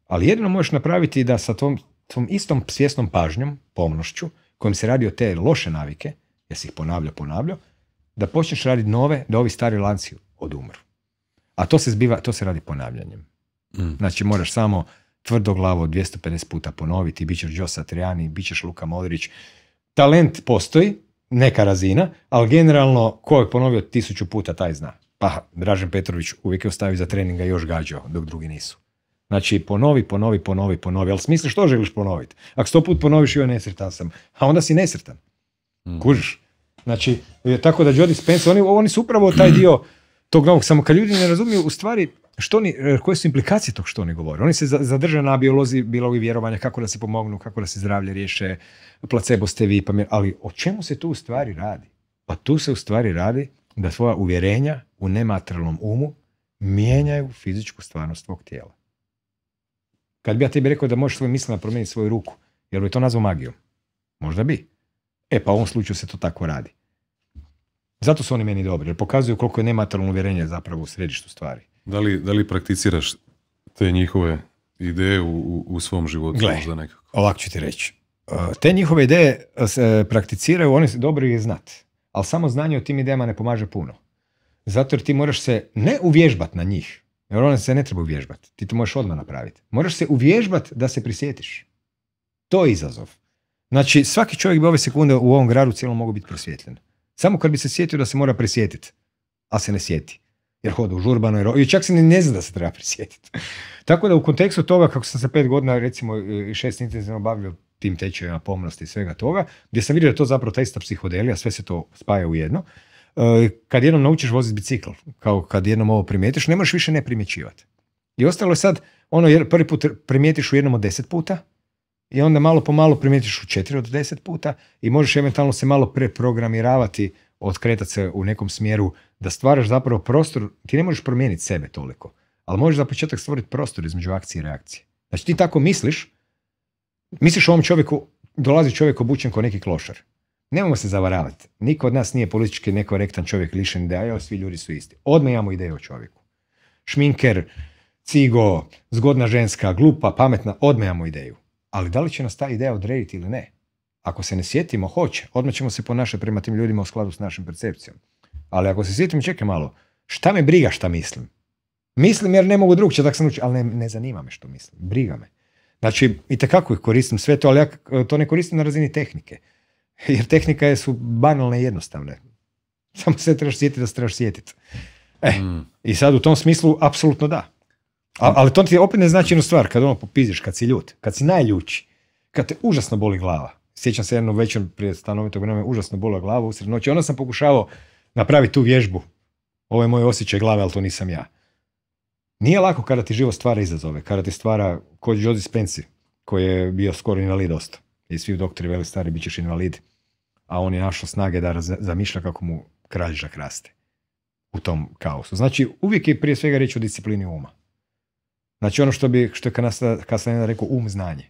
Ali jedino možeš napraviti da sa tom, tom istom svjesnom pažnjom, pomnošću, kojim se radio te loše navike, ja si ih ponavljao, ponavljao, da počneš raditi nove, da ovi stari lanci odumru. A to se zbiva, to se radi ponavljanjem. Mm. Znači moraš samo glavo 250 puta ponoviti, bit ćeš Joe Satriani, bit ćeš Luka Modrić. Talent postoji, neka razina, ali generalno ko je ponovio tisuću puta taj zna. Pa Dražen Petrović uvijek je ostavio za treninga još gađao dok drugi nisu. Znači, ponovi, ponovi, ponovi, ponovi. Ali smisli što želiš ponoviti? Ako sto put ponoviš, joj, nesretan sam. A onda si nesretan. Mm. Kužiš? Znači, e, tako da Jody Spence, oni, su upravo taj dio tog novog, samo kad ljudi ne razumiju, u stvari, e, koje su implikacije tog što oni govore. Oni se zadrže na biolozi, i vjerovanja, kako da se pomognu, kako da se zdravlje riješe, placebo ste vi, pa ali o čemu se tu u stvari radi? Pa tu se u stvari radi da svoja uvjerenja u nematralnom umu mijenjaju fizičku stvarnost svog tijela. Kad bi ja tebi rekao da možeš svojim mislima promijeniti svoju ruku, jer bi to nazvao magijom? Možda bi. E pa u ovom slučaju se to tako radi. Zato su oni meni dobri, jer pokazuju koliko je nematerno uvjerenje zapravo u središtu stvari. Da li, da li prakticiraš te njihove ideje u, u svom životu? Gle, možda nekako? ovako ću ti reći. E, te njihove ideje e, se prakticiraju, oni se dobro je znat. Ali samo znanje o tim idejama ne pomaže puno. Zato jer ti moraš se ne uvježbat na njih, ona se ne treba uvježbati. Ti to možeš odmah napraviti. Moraš se uvježbati da se prisjetiš. To je izazov. Znači, svaki čovjek bi ove sekunde u ovom gradu cijelom mogao biti prosvjetljen. Samo kad bi se sjetio da se mora prisjetiti, a se ne sjeti. Jer hoda u žurbano, jer... i čak se ne zna da se treba prisjetiti. Tako da u kontekstu toga, kako sam se pet godina, recimo šest intenzivno bavio tim tečajima pomnosti i svega toga, gdje sam vidio da je to zapravo ta ista psihodelija, sve se to spaja u jedno, Eh, kad jednom naučiš voziti bicikl, kao kad jednom ovo primijetiš, ne možeš više ne primjećivati. I ostalo je sad, ono prvi put primijetiš u jednom od deset puta, i onda malo po malo primijetiš u četiri od deset puta i možeš eventualno se malo preprogramiravati, otkretati se u nekom smjeru, da stvaraš zapravo prostor, ti ne možeš promijeniti sebe toliko, ali možeš za početak stvoriti prostor između akcije i reakcije. Znači ti tako misliš, misliš o ovom čovjeku, dolazi čovjek obučen kao neki klošar. Nemojmo se zavaravati. Niko od nas nije politički nekorektan čovjek lišen ideja, svi ljudi su isti. Odmah imamo ideje o čovjeku. Šminker, cigo, zgodna ženska, glupa, pametna, odmah imamo ideju. Ali da li će nas ta ideja odrediti ili ne? Ako se ne sjetimo, hoće. Odmah ćemo se ponašati prema tim ljudima u skladu s našim percepcijom. Ali ako se sjetimo, čekaj malo, šta me briga šta mislim? Mislim jer ne mogu drugčije, tako sam učio, ali ne, zanima me što mislim, briga me. Znači, i ih koristim sve to, ali ja to ne koristim na razini tehnike. Jer tehnike su banalne i jednostavne. Samo se trebaš sjetiti da se trebaš sjetiti. E, mm. I sad u tom smislu, apsolutno da. A, ali to ti opet ne znači jednu stvar, kad ono popiziš, kad si ljut, kad si najljuči, kad te užasno boli glava. Sjećam se jednom večer prije stanovitog vremena, užasno bola glava usred noći. Onda sam pokušavao napraviti tu vježbu. Ovo je moj osjećaj glave, ali to nisam ja. Nije lako kada ti život stvara izazove, kada ti stvara kod Jody Spence, koji je bio skoro invalid dosta. I svi doktori veli stari, bit ćeš invalid. A on je našao snage da zamišlja kako mu kralježak raste u tom kaosu. Znači, uvijek je prije svega riječ o disciplini uma. Znači, ono što bi, što je kasnije rekao, um znanje.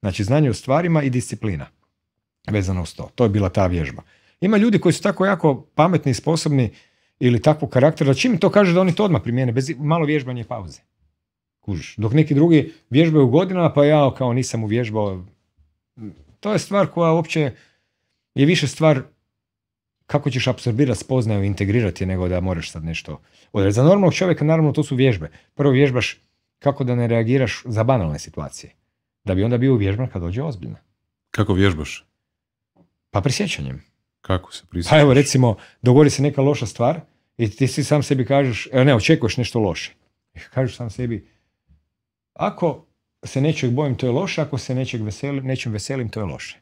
Znači, znanje o stvarima i disciplina vezano uz to. To je bila ta vježba. Ima ljudi koji su tako jako pametni i sposobni ili takvog karaktera, da čim to kaže da oni to odmah primijene, bez malo vježbanje pauze. Kužiš. Dok neki drugi vježbaju godinama, pa ja kao nisam uvježbao to je stvar koja uopće je više stvar kako ćeš apsorbirati spoznaju i integrirati nego da moraš sad nešto odrediti. Za normalnog čovjeka naravno to su vježbe. Prvo vježbaš kako da ne reagiraš za banalne situacije. Da bi onda bio vježban kad dođe ozbiljno. Kako vježbaš? Pa prisjećanjem. Kako se prisjećaš? Pa evo recimo, dogodi se neka loša stvar i ti si sam sebi kažeš, e, ne, očekuješ nešto loše. E, kažeš sam sebi, ako se nečeg bojim, to je loše, ako se nečeg veselim, nečem veselim, to je loše.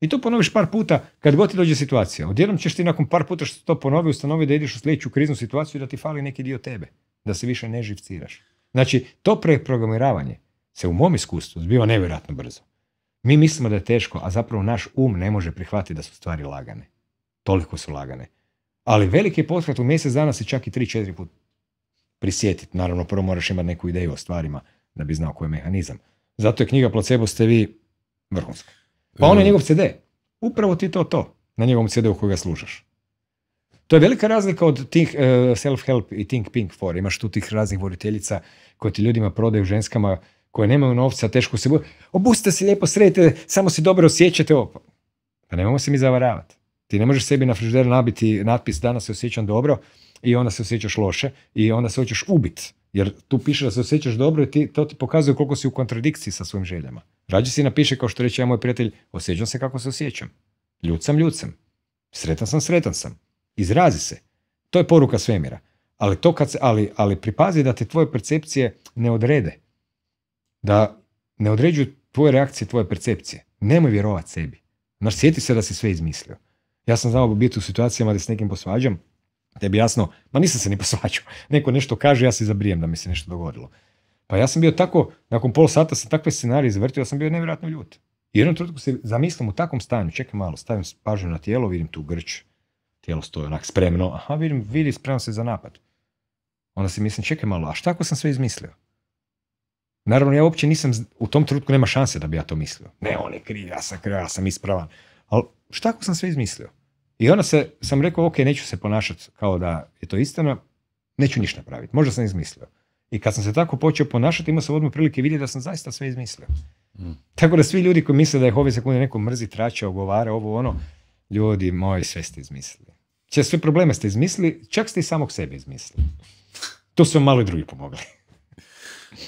I to ponoviš par puta kad god ti dođe situacija. Odjednom ćeš ti nakon par puta što to ponovi ustanovi da ideš u sljedeću kriznu situaciju i da ti fali neki dio tebe, da se više ne živciraš. Znači, to preprogramiravanje se u mom iskustvu zbiva nevjerojatno brzo. Mi mislimo da je teško, a zapravo naš um ne može prihvatiti da su stvari lagane. Toliko su lagane. Ali veliki pothvat u mjesec dana se čak i 3-4 puta prisjetiti. Naravno, prvo moraš imati neku ideju o stvarima da bi znao koji je mehanizam. Zato je knjiga Placebo ste vi vrhunska. Pa ono je e. njegov CD. Upravo ti to to na njegovom CD-u koga slušaš. To je velika razlika od tih e, self-help i think pink for. Imaš tu tih raznih voditeljica koje ti ljudima prodaju ženskama koje nemaju novca, teško se budu, Obustite se lijepo, sredite, samo se dobro osjećate. Pa nemojmo se mi zavaravati. Ti ne možeš sebi na frižider nabiti natpis danas se osjećam dobro i onda se osjećaš loše i onda se hoćeš ubiti jer tu piše da se osjećaš dobro i ti, to ti pokazuje koliko si u kontradikciji sa svojim željama. Rađe si napiše, kao što reče ja moj prijatelj, osjećam se kako se osjećam. Ljud sam, ljud sam. Sretan sam, sretan sam. Izrazi se. To je poruka svemira. Ali, to kad se, ali, ali pripazi da te tvoje percepcije ne odrede. Da ne određuju tvoje reakcije, tvoje percepcije. Nemoj vjerovat sebi. Znaš, sjeti se da si sve izmislio. Ja sam znao biti u situacijama da s nekim posvađam, bi jasno, ma nisam se ni posvađao. Neko nešto kaže, ja se zabrijem da mi se nešto dogodilo. Pa ja sam bio tako, nakon pol sata sam takve scenarije izvrtio, ja sam bio nevjerojatno ljut. I jednom trenutku se zamislim u takvom stanju, čekaj malo, stavim pažnju na tijelo, vidim tu grč, tijelo stoje onak spremno, aha, vidim, vidi, spremam se za napad. Onda si mislim, čekaj malo, a šta ako sam sve izmislio? Naravno, ja uopće nisam, u tom trenutku nema šanse da bi ja to mislio. Ne, on je kriv, ja sam kriv, ja sam ispravan. Ali šta ako sam sve izmislio? I onda se, sam rekao, ok, neću se ponašati kao da je to istina, neću ništa napraviti, možda sam izmislio. I kad sam se tako počeo ponašati, imao sam odmah prilike vidjeti da sam zaista sve izmislio. Mm. Tako da svi ljudi koji misle da ih ove sekunde neko mrzi, trače, ogovara, ovo ono, ljudi moji, sve ste izmislili. Če sve probleme ste izmislili, čak ste i samog sebe izmislili. To su vam malo i drugi pomogli.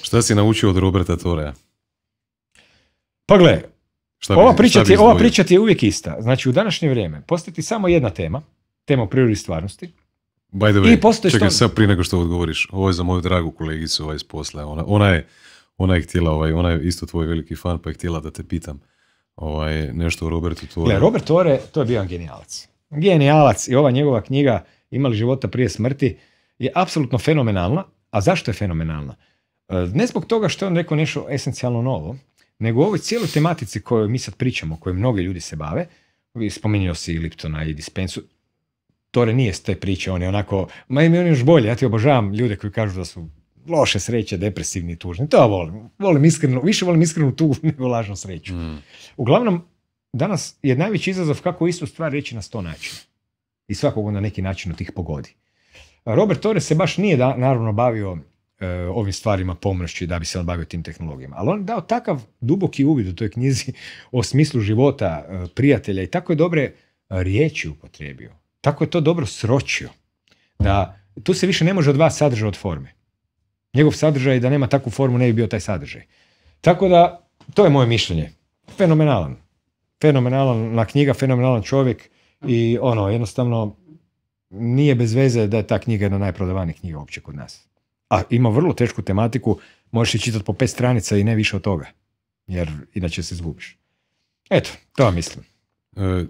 Šta si naučio od Roberta Torea? Pa gle, ova, priča ti, ova priča ti je uvijek ista. Znači, u današnje vrijeme postati samo jedna tema, tema u prirodi stvarnosti, By the way, postoji čekaj, što... sad prije nego što odgovoriš, ovo je za moju dragu kolegicu ovaj iz posla, ona, ona, je, ona je htjela, ovaj, ona je isto tvoj veliki fan, pa je htjela da te pitam ovaj, nešto o Robertu Tore. Robert Tore, to je bio genijalac. Genijalac i ova njegova knjiga Imali života prije smrti je apsolutno fenomenalna. A zašto je fenomenalna? E, ne zbog toga što je on rekao nešto esencijalno novo, nego u ovoj cijeloj tematici kojoj mi sad pričamo, kojoj mnogi ljudi se bave, spominjao si i Liptona i Dispensu, Tore nije s te priče, on je onako, ma ima on još bolje, ja ti obožavam ljude koji kažu da su loše sreće, depresivni i tužni, to ja volim, volim iskreno, više volim iskrenu tu nego lažnu sreću. Mm. Uglavnom, danas je najveći izazov kako istu stvar reći na sto načina. I svakog na neki način od tih pogodi. Robert Tore se baš nije da, naravno bavio E, ovim stvarima pomoći da bi se on bavio tim tehnologijama. Ali on je dao takav duboki uvid u toj knjizi o smislu života e, prijatelja i tako je dobre riječi upotrijebio. Tako je to dobro sročio. Da tu se više ne može od vas sadržaj od forme. Njegov sadržaj da nema takvu formu ne bi bio taj sadržaj. Tako da, to je moje mišljenje. Fenomenalan. Fenomenalan knjiga, fenomenalan čovjek i ono, jednostavno nije bez veze da je ta knjiga jedna najprodavanija knjiga uopće kod nas a ima vrlo tešku tematiku, možeš i čitati po pet stranica i ne više od toga, jer inače se zgubiš. Eto, to vam mislim. E,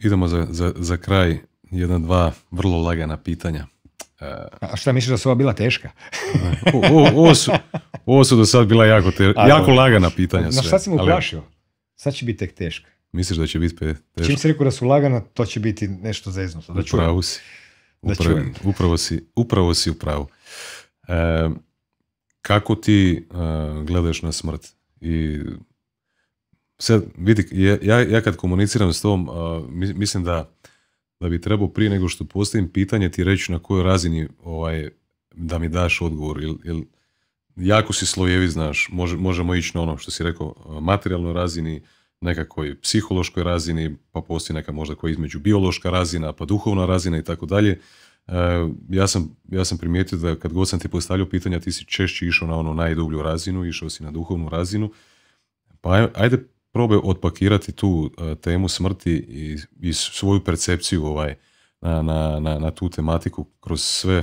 idemo za, za, za kraj jedna, dva vrlo lagana pitanja. E, a šta misliš da su ova bila teška? o, o, ovo, su, do sad bila jako, te, jako lagana pitanja. Sve. Na šta si mu Sad će biti tek teška. Misliš da će biti teška? Čim si rekao da su lagana, to će biti nešto zeznuto. Da upravo Da upravo, upravo, si. Upravo si u pravu. E, kako ti e, gledaš na smrt? I sad, vidi, ja, ja kad komuniciram s tom, e, mislim da, da bi trebao prije nego što postavim pitanje ti reći na kojoj razini ovaj, da mi daš odgovor. Jel, jel, jako si slojevi, znaš, možemo ići na ono što si rekao, e, materijalnoj razini, nekakvoj psihološkoj razini, pa postoji neka možda koja između biološka razina, pa duhovna razina i tako dalje. E, ja sam, ja sam primijetio da kad god sam ti postavljao pitanja, ti si češće išao na onu najdublju razinu, išao si na duhovnu razinu. Pa ajde probaj otpakirati tu e, temu smrti i, i svoju percepciju ovaj, na, na, na, na, tu tematiku kroz sve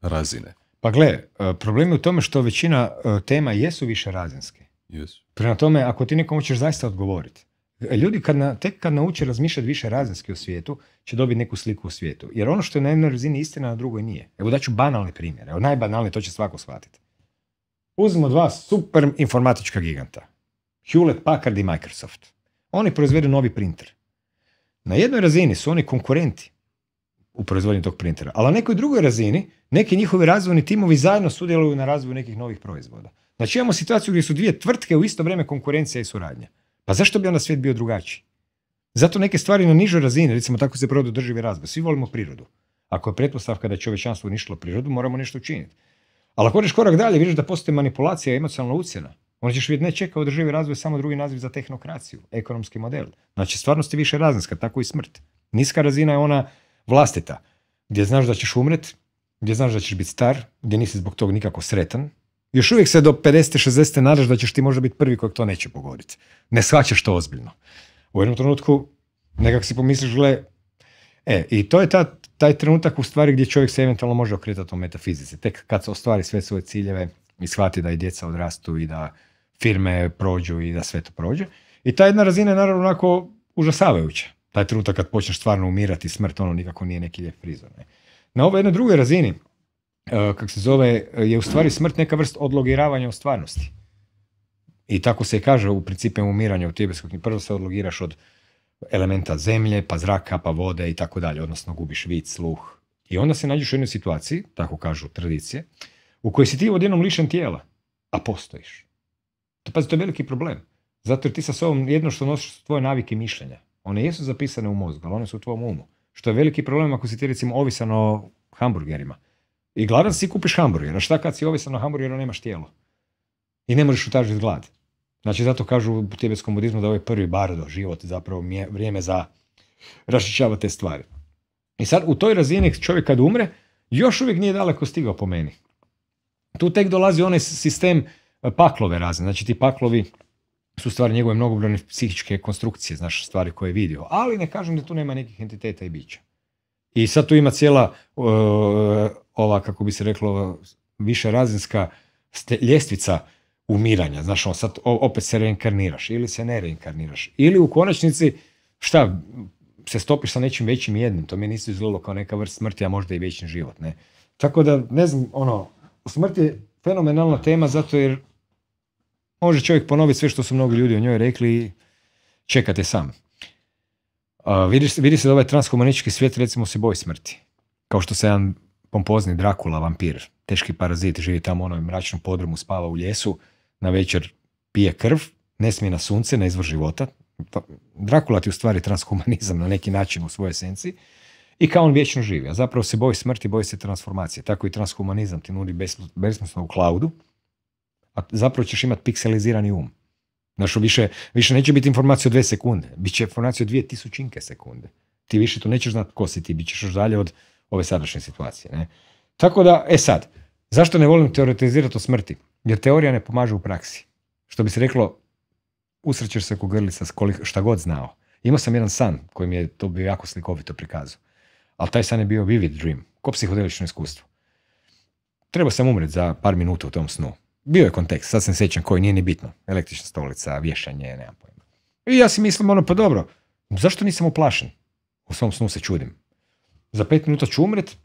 razine. Pa gle, e, problem je u tome što većina tema jesu više razinske. Yes. Prema tome, ako ti nekom hoćeš zaista odgovoriti, ljudi kad na, tek kad nauče razmišljati više razinski u svijetu, će dobiti neku sliku u svijetu. Jer ono što je na jednoj razini istina, na drugoj nije. Evo daću banalni primjer. Evo najbanalnije, to će svako shvatiti. Uzmimo dva super informatička giganta. Hewlett Packard i Microsoft. Oni proizvedu novi printer. Na jednoj razini su oni konkurenti u proizvodnji tog printera, ali na nekoj drugoj razini neki njihovi razvojni timovi zajedno sudjeluju na razvoju nekih novih proizvoda. Znači imamo situaciju gdje su dvije tvrtke u isto vrijeme konkurencija i suradnja. Pa zašto bi onda svijet bio drugačiji? Zato neke stvari na nižoj razini, recimo tako se provodi održivi razvoj. Svi volimo prirodu. Ako je pretpostavka da je čovječanstvo uništilo prirodu, moramo nešto učiniti. Ali ako odeš korak dalje, vidiš da postoji manipulacija, emocionalna ucjena. Onda ćeš vidjeti, ne čeka održivi razvoj samo drugi naziv za tehnokraciju, ekonomski model. Znači, stvarnost je više razinska, tako i smrt. Niska razina je ona vlastita, gdje znaš da ćeš umret, gdje znaš da ćeš biti star, gdje nisi zbog toga nikako sretan. Još uvijek se do 50-60 nadaš da ćeš ti možda biti prvi kojeg to neće pogoditi. Ne shvaćaš to ozbiljno u jednom trenutku nekako si pomisliš, gle, e, i to je taj trenutak u stvari gdje čovjek se eventualno može okretati u metafizici. Tek kad se ostvari sve svoje ciljeve i shvati da i djeca odrastu i da firme prođu i da sve to prođe. I ta jedna razina je naravno onako užasavajuća. Taj trenutak kad počneš stvarno umirati smrt, ono nikako nije neki lijep prizor. Ne? Na ovoj jednoj drugoj razini, e, kako se zove, e, je u stvari smrt neka vrst odlogiravanja u stvarnosti. I tako se kaže u principu umiranja u tibetskoj Prvo se odlogiraš od elementa zemlje, pa zraka, pa vode i tako dalje, odnosno gubiš vid, sluh. I onda se nađeš u jednoj situaciji, tako kažu tradicije, u kojoj si ti odjednom lišen tijela, a postojiš. To, pazi, to je veliki problem. Zato jer ti sa sobom jedno što nosiš su tvoje navike i mišljenja. One jesu zapisane u mozgu, ali one su u tvom umu. Što je veliki problem ako si ti recimo ovisan o hamburgerima. I gladan si kupiš hamburger, a šta kad si ovisan o hamburgeru nemaš tijelo. I ne možeš utažiti glad. Znači, zato kažu u tibetskom budizmu da ovo je ovaj prvi bardo, život, zapravo vrijeme za raščićava te stvari. I sad, u toj razini čovjek kad umre, još uvijek nije daleko stigao po meni. Tu tek dolazi onaj sistem e, paklove razne. Znači, ti paklovi su stvari njegove mnogobrojne psihičke konstrukcije, znaš, stvari koje je vidio. Ali ne kažem da tu nema nekih entiteta i bića. I sad tu ima cijela e, ova, kako bi se reklo, više razinska ljestvica umiranja. Znaš, on sad opet se reinkarniraš ili se ne reinkarniraš. Ili u konačnici, šta, se stopiš sa nečim većim jednim. To mi nisi izgledalo kao neka vrst smrti, a možda i većin život. Ne? Tako da, ne znam, ono, smrt je fenomenalna tema zato jer može čovjek ponoviti sve što su mnogi ljudi o njoj rekli i čekate sam. vidi, se da ovaj transhumanički svijet recimo se boji smrti. Kao što se jedan pompozni Drakula, vampir, teški parazit, živi tamo u onom mračnom podrumu, spava u ljesu, na večer pije krv, ne smije na sunce, na izvor života. Pa, Drakula ti u stvari transhumanizam na neki način u svojoj esenciji. I kao on vječno živi, a zapravo se boji smrti, boji se transformacije. Tako i transhumanizam ti nudi besmisno u klaudu, a zapravo ćeš imati pikselizirani um. Znaš, više, više neće biti informacija od dve sekunde, bit će informacija od dvije tisućinke sekunde. Ti više to nećeš znati ko si ti, bit ćeš još dalje od ove sadašnje situacije. Ne? Tako da, e sad, zašto ne volim teoretizirati o smrti? Jer teorija ne pomaže u praksi. Što bi se reklo, usrećeš se ko grlica šta god znao. Imao sam jedan san koji mi je to bio jako slikovito prikazao. Ali taj san je bio vivid dream, ko psihodelično iskustvo. Trebao sam umret za par minuta u tom snu. Bio je kontekst, sad sam sećan, koji nije ni bitno. Električna stolica, vješanje, nemam pojma. I ja si mislim ono, pa dobro, zašto nisam uplašen? U svom snu se čudim. Za pet minuta ću umret,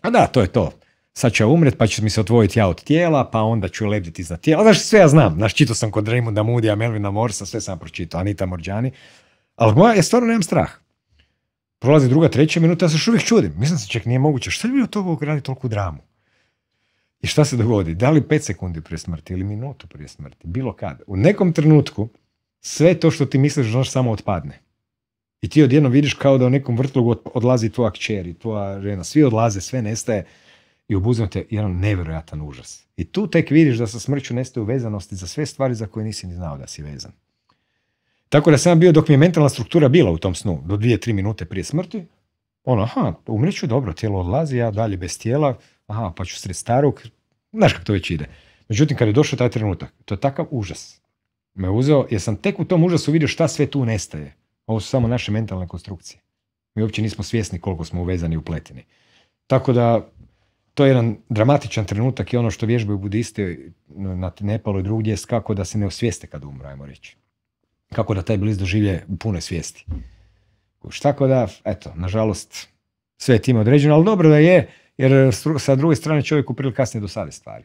a da, to je to sad će umret, pa će mi se otvojiti ja od tijela, pa onda ću lebditi iznad tijela. Znaš, sve ja znam. Znaš, čitao sam kod Raymonda Moodya, Melvina Morsa, sve sam pročitao, Anita Morđani. Ali moja, ja stvarno nemam strah. Prolazi druga, treća minuta, ja se još uvijek čudim. Mislim se, ček, nije moguće. Šta bi od toga ugradi toliku dramu? I šta se dogodi? Da li pet sekundi prije smrti ili minutu prije smrti? Bilo kad. U nekom trenutku sve to što ti misliš znaš samo otpadne. I ti odjednom vidiš kao da u nekom vrtlogu odlazi tvoja kćer i tvoja žena. Svi odlaze, sve nestaje i obuznate jedan nevjerojatan užas. I tu tek vidiš da sa smrću nestaju vezanosti za sve stvari za koje nisi ni znao da si vezan. Tako da sam bio dok mi je mentalna struktura bila u tom snu, do dvije, tri minute prije smrti, ono, aha, umriću, dobro, tijelo odlazi, ja dalje bez tijela, aha, pa ću sred starog, znaš kako to već ide. Međutim, kad je došao taj trenutak, to je takav užas me uzeo, jer sam tek u tom užasu vidio šta sve tu nestaje. Ovo su samo naše mentalne konstrukcije. Mi uopće nismo svjesni koliko smo uvezani u pletini. Tako da, to je jedan dramatičan trenutak i ono što vježbaju budiste na Nepalu i drugdje je kako da se ne osvijeste kad umru, ajmo reći. Kako da taj bliz doživlje u punoj svijesti. Tako da, eto, nažalost, sve je time određeno, ali dobro da je, jer sa druge strane čovjek u priliku kasnije dosadi stvari.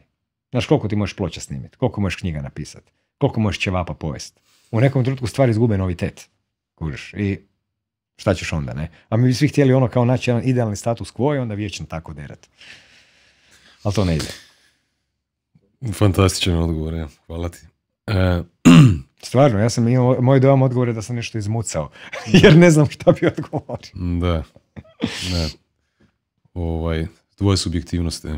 Znaš, koliko ti možeš ploča snimiti, koliko možeš knjiga napisati, koliko možeš ćevapa povesti. U nekom trenutku stvari izgube novitet. Kužiš. I šta ćeš onda, ne? A mi bi svi htjeli ono kao naći jedan idealni status quo onda vječno tako derati ali to ne ide. Fantastičan odgovor, ja. Hvala ti. E, Stvarno, ja sam imao, moj dojam odgovor je da sam nešto izmucao, jer ne znam šta bi odgovorio. Da, ne. Ovaj, tvoje subjektivnosti.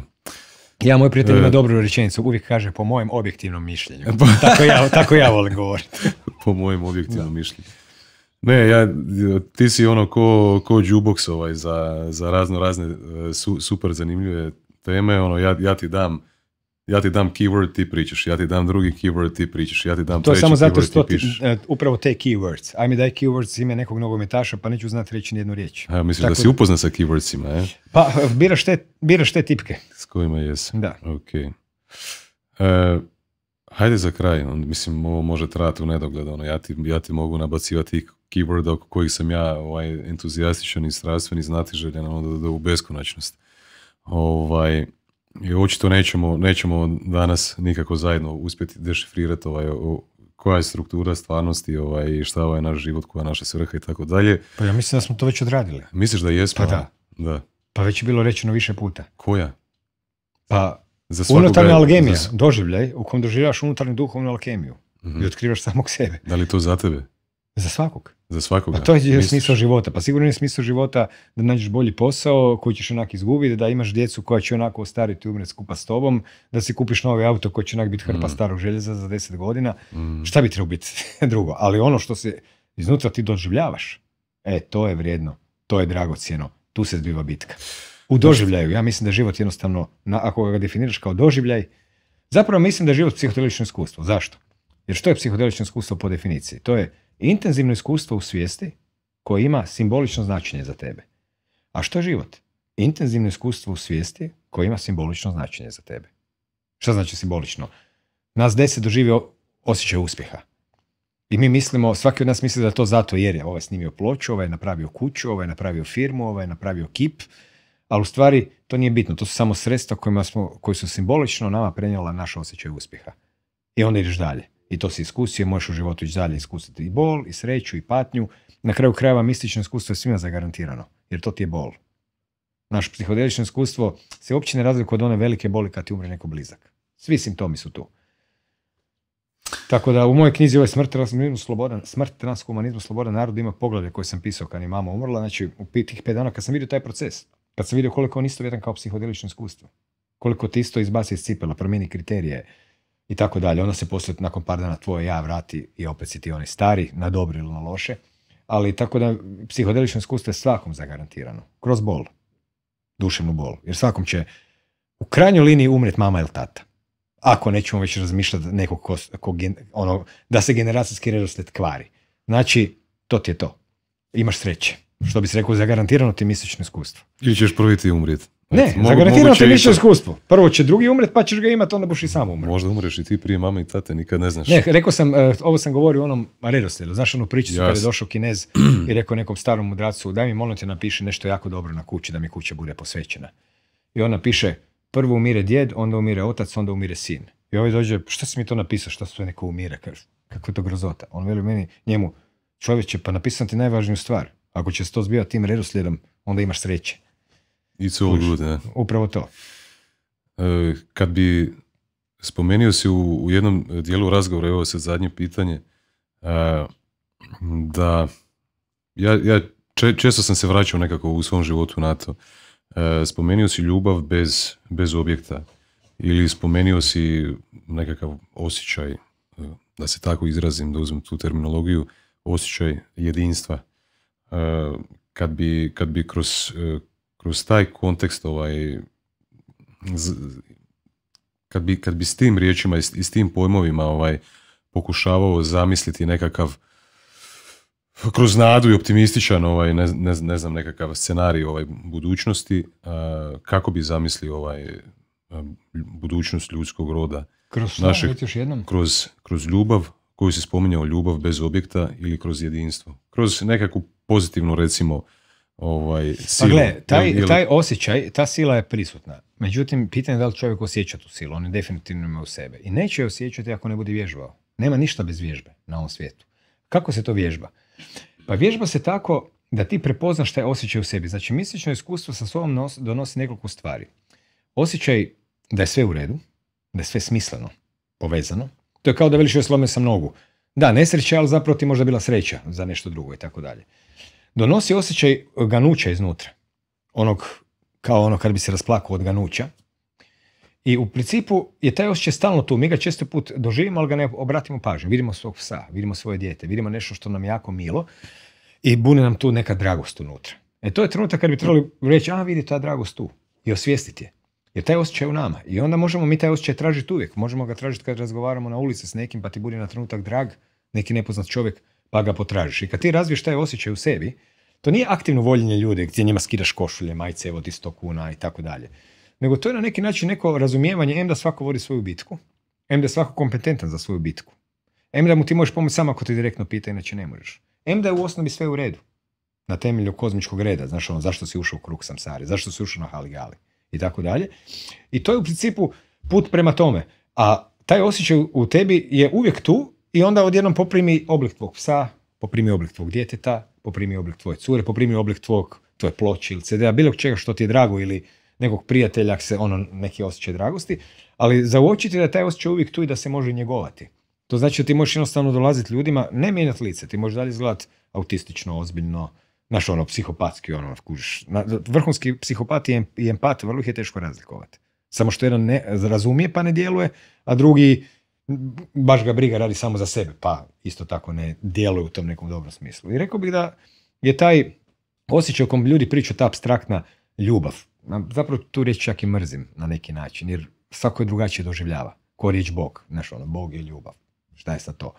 Ja, moj prijatelj e. ima dobru rečenicu, uvijek kaže po mojem objektivnom mišljenju. tako, ja, tako ja volim govoriti. po mojem objektivnom mišljenju. Ne, ja, ti si ono ko, ko ovaj za, za razno razne e, super zanimljive teme, ono, ja, ja ti dam ja ti dam keyword, ti pričaš, ja ti dam drugi keyword, ti pričaš, ja ti dam to treći samo zato što ti e, upravo te keywords. Ajme daj keywords ime nekog nogometaša, pa neću znati reći jednu riječ. A, misliš da si upoznat sa keywordsima, je? Pa, e, biraš te, biraš tipke. S kojima jesi. Da. Ok. E, hajde za kraj, ono, mislim, ovo može trajati u nedogled, ono, ja ti, ja ti mogu nabacivati keyword oko kojih sam ja ovaj, entuzijastičan i strastven i znatiželjan, ono, do, u beskonačnost. Ovaj, I očito nećemo, nećemo danas nikako zajedno uspjeti dešifrirati ovaj, o, koja je struktura stvarnosti, ovaj, šta je ovaj naš život, koja je naša svrha i tako dalje. Pa ja mislim da smo to već odradili. Misliš da jesmo? Pa da. Pa već je bilo rečeno više puta. Koja? Pa za unutarnja algemija, doživljaj u kom doživljavaš unutarnju duhovnu alkemiju i mhm. otkrivaš samog sebe. Da li to za tebe? Za svakog. Za svakoga Pa to je misliš. smisao života. Pa sigurno je smisao života da nađeš bolji posao koji ćeš onak izgubiti, da imaš djecu koja će onako ostariti i umreti skupa s tobom, da si kupiš novi auto koji će onak biti hrpa mm. starog željeza za deset godina. Mm. Šta bi trebao biti drugo? Ali ono što se iznutra ti doživljavaš, e, to je vrijedno, to je dragocjeno, tu se zbiva bitka. U doživljaju, ja mislim da život jednostavno, na, ako ga definiraš kao doživljaj, zapravo mislim da je život psihodelično iskustvo. Zašto? Jer što je psihodelično iskustvo po definiciji? To je Intenzivno iskustvo u svijesti koje ima simbolično značenje za tebe. A što je život? Intenzivno iskustvo u svijesti koje ima simbolično značenje za tebe. Što znači simbolično? Nas deset doživio osjećaj uspjeha. I mi mislimo, svaki od nas misli da je to zato jer je ovaj snimio ploču, ovaj je napravio kuću, ovaj je napravio firmu, ovaj je napravio kip, ali u stvari to nije bitno, to su samo sredstva kojima koji su simbolično nama prenijela naš osjećaj uspjeha. I onda ideš dalje i to si iskusio, možeš u životu ići dalje iskusiti i bol, i sreću, i patnju. Na kraju krajeva mistično iskustvo je svima zagarantirano, jer to ti je bol. Naš psihodelično iskustvo se uopće ne razlikuje od one velike boli kad ti umre neko blizak. Svi simptomi su tu. Tako da u mojoj knjizi ovaj smrt transhumanizmu slobodan, smrt transhumanizmu slobodan narod ima poglavlje koje sam pisao kad je mama umrla, znači u tih pet dana kad sam vidio taj proces, kad sam vidio koliko on isto vjetan kao psihodelično iskustvo, koliko ti isto izbaci iz cipela, promijeni kriterije, i tako dalje. Onda se poslije nakon par dana tvoje ja vrati i opet si ti oni stari, na dobro ili na loše. Ali tako da psihodelično iskustvo je svakom zagarantirano. Kroz bol. Duševnu bol. Jer svakom će u krajnjoj liniji umret mama ili tata. Ako nećemo već razmišljati nekog ko, ono, da se generacijski redoslijed kvari. Znači, to ti je to. Imaš sreće. Što bi se rekao, zagarantirano ti mjesečno iskustvo. Ili ćeš prvi ti umrijeti. Ne, zagarantirano ti više iskustvo. Prvo će drugi umret, pa ćeš ga imati, onda boš i sam umret. Možda umreš i ti prije mama i tate, nikad ne znaš. Ne, rekao sam, e, ovo sam govorio o onom redoslijedu. Znaš onu pričicu kada je došao Kinez i rekao nekom starom mudracu, daj mi molim te napiši nešto jako dobro na kući, da mi kuća bude posvećena. I on napiše, prvo umire djed, onda umire otac, onda umire sin. I ovaj dođe, šta si mi to napisao, što sve neko umire? kako je to grozota? On veli meni, njemu, čovječe, pa napisati najvažniju stvar. Ako će se to zbivati tim redoslijedom, onda imaš sreće. It's all good, Upravo to. E, kad bi spomenio si u, jednom dijelu razgovora, evo se zadnje pitanje, e, da ja, ja često sam se vraćao nekako u svom životu na to. E, spomenio si ljubav bez, bez objekta ili spomenio si nekakav osjećaj, da se tako izrazim, da uzmem tu terminologiju, osjećaj jedinstva. Kad bi, kad bi kroz, kroz taj kontekst ovaj, kad, bi, kad bi s tim riječima i s, tim pojmovima ovaj, pokušavao zamisliti nekakav kroz nadu i optimističan ovaj, ne, ne, ne znam nekakav scenarij ovaj, budućnosti kako bi zamislio ovaj, budućnost ljudskog roda kroz što, jednom? Kroz, kroz ljubav koju si spominjao ljubav bez objekta ili kroz jedinstvo kroz nekakvu pozitivnu recimo ovaj, pa silu. Pa taj, taj osjećaj, ta sila je prisutna. Međutim, pitanje je da li čovjek osjeća tu silu. On je definitivno ima u sebe. I neće je osjećati ako ne bude vježbao. Nema ništa bez vježbe na ovom svijetu. Kako se to vježba? Pa vježba se tako da ti prepoznaš je osjećaj u sebi. Znači, mistično iskustvo sa sobom donosi nekoliko stvari. Osjećaj da je sve u redu, da je sve smisleno, povezano. To je kao da veliš joj slome nogu. Da, nesreća, ali zapravo ti možda bila sreća za nešto drugo i tako dalje donosi osjećaj ganuća iznutra. Onog, kao ono kad bi se rasplakao od ganuća. I u principu je taj osjećaj stalno tu. Mi ga često put doživimo, ali ga ne obratimo pažnju. Vidimo svog psa, vidimo svoje dijete, vidimo nešto što nam je jako milo i bune nam tu neka dragost unutra. E to je trenutak kad bi trebali reći, a vidi ta dragost tu i osvijestiti je. Jer taj osjećaj je u nama. I onda možemo mi taj osjećaj tražiti uvijek. Možemo ga tražiti kad razgovaramo na ulici s nekim, pa ti bude na trenutak drag neki nepoznat čovjek pa ga potražiš. I kad ti razviješ taj osjećaj u sebi, to nije aktivno voljenje ljudi gdje njima skidaš košulje, majce, evo ti kuna i tako dalje. Nego to je na neki način neko razumijevanje, em da svako vodi svoju bitku, em da je svako kompetentan za svoju bitku, em da mu ti možeš pomoći samo ako ti direktno pita, inače ne možeš. Em da je u osnovi sve u redu, na temelju kozmičkog reda, znaš ono, zašto si ušao u krug samsari, zašto si ušao na haligali i tako dalje. I to je u principu put prema tome. A taj osjećaj u tebi je uvijek tu i onda odjednom poprimi oblik tvog psa, poprimi oblik tvog djeteta, poprimi oblik tvoje cure, poprimi oblik tvog, tvoje ploče ili CD-a, bilo čega što ti je drago ili nekog prijatelja ako se ono neki osjećaj dragosti, ali zaočiti da je taj osjećaj uvijek tu i da se može njegovati. To znači da ti možeš jednostavno dolaziti ljudima, ne mijenjati lice, ti možeš dalje izgledati autistično, ozbiljno, naš ono, psihopatski ono, kužiš. Vrhunski psihopat i empat, vrlo ih je teško razlikovati. Samo što jedan ne razumije pa ne djeluje, a drugi baš ga briga radi samo za sebe, pa isto tako ne djeluje u tom nekom dobrom smislu. I rekao bih da je taj osjećaj o kom ljudi pričaju, ta abstraktna ljubav, zapravo tu riječ čak i mrzim na neki način, jer svako je drugačije doživljava. Ko riječ Bog, znaš ono, Bog je ljubav, šta je sa to?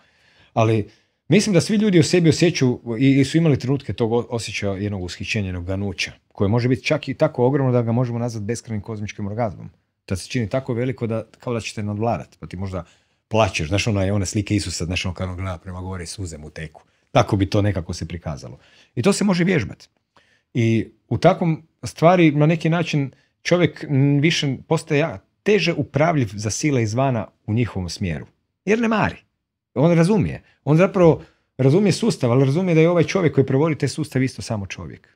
Ali mislim da svi ljudi u sebi osjećaju i su imali trenutke tog osjećaja jednog ushićenja, jednog ganuća, koje može biti čak i tako ogromno da ga možemo nazvati beskrajnim kozmičkim orgazmom. Da se čini tako veliko da, kao da ćete nadvladati, pa ti možda plaćeš, znaš ona, one slike Isusa, znaš ono, kad ono gleda prema gore suze mu teku. Tako bi to nekako se prikazalo. I to se može vježbati. I u takvom stvari na neki način čovjek više postaje teže upravljiv za sile izvana u njihovom smjeru. Jer ne mari. On razumije. On zapravo razumije sustav, ali razumije da je ovaj čovjek koji provodi taj sustav isto samo čovjek.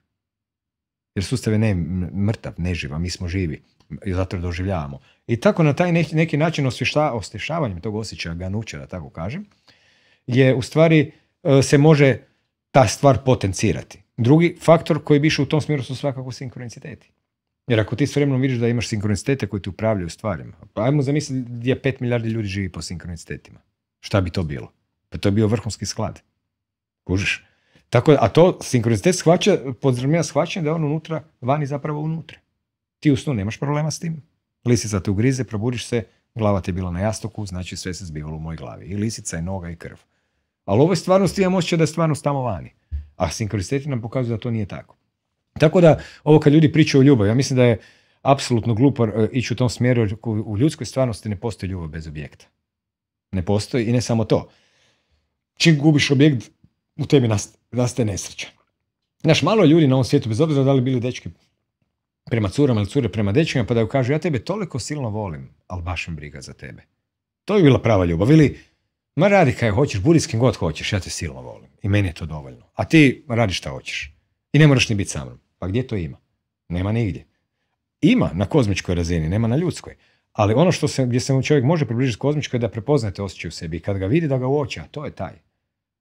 Jer sustav je ne mrtav, neživa, mi smo živi, I zato doživljavamo. I tako na taj neki, neki način osvješta, tog osjećaja ganuća, da tako kažem, je u stvari e, se može ta stvar potencirati. Drugi faktor koji bi išao u tom smjeru su svakako sinkroniciteti. Jer ako ti s vremenom vidiš da imaš sinkronicitete koji ti upravljaju stvarima, pa ajmo zamisliti gdje pet milijardi ljudi živi po sinkronicitetima. Šta bi to bilo? Pa to je bio vrhunski sklad. Kužiš? Tako, a to sinkronicitet shvaća, podrazumijeva shvaćanje da je on unutra, vani zapravo unutra. Ti u snu nemaš problema s tim. Lisica te ugrize, probudiš se, glava ti je bila na jastoku, znači sve se zbivalo u mojoj glavi. I lisica, i noga, i krv. Ali u je stvarnosti imam osjećaj da je stvarnost tamo vani. A sinkroniteti nam pokazuju da to nije tako. Tako da, ovo kad ljudi pričaju o ljubavi, ja mislim da je apsolutno glupo e, ići u tom smjeru, jer u ljudskoj stvarnosti ne postoji ljubav bez objekta. Ne postoji i ne samo to. Čim gubiš objekt, u tebi nastaje nesreća. Znaš, malo ljudi na ovom svijetu, bez obzira da li bili dečki prema curama ili cure prema dečima, pa da ju kažu ja tebe toliko silno volim, ali baš mi briga za tebe. To bi bila prava ljubav. Ili, ma radi kaj hoćeš, budi s kim god hoćeš, ja te silno volim. I meni je to dovoljno. A ti radi šta hoćeš. I ne moraš ni biti sa mnom. Pa gdje to ima? Nema nigdje. Ima na kozmičkoj razini, nema na ljudskoj. Ali ono što se, gdje se čovjek može približiti kozmičkoj je da prepoznate osjećaj u sebi. I kad ga vidi da ga uoči, a to je taj.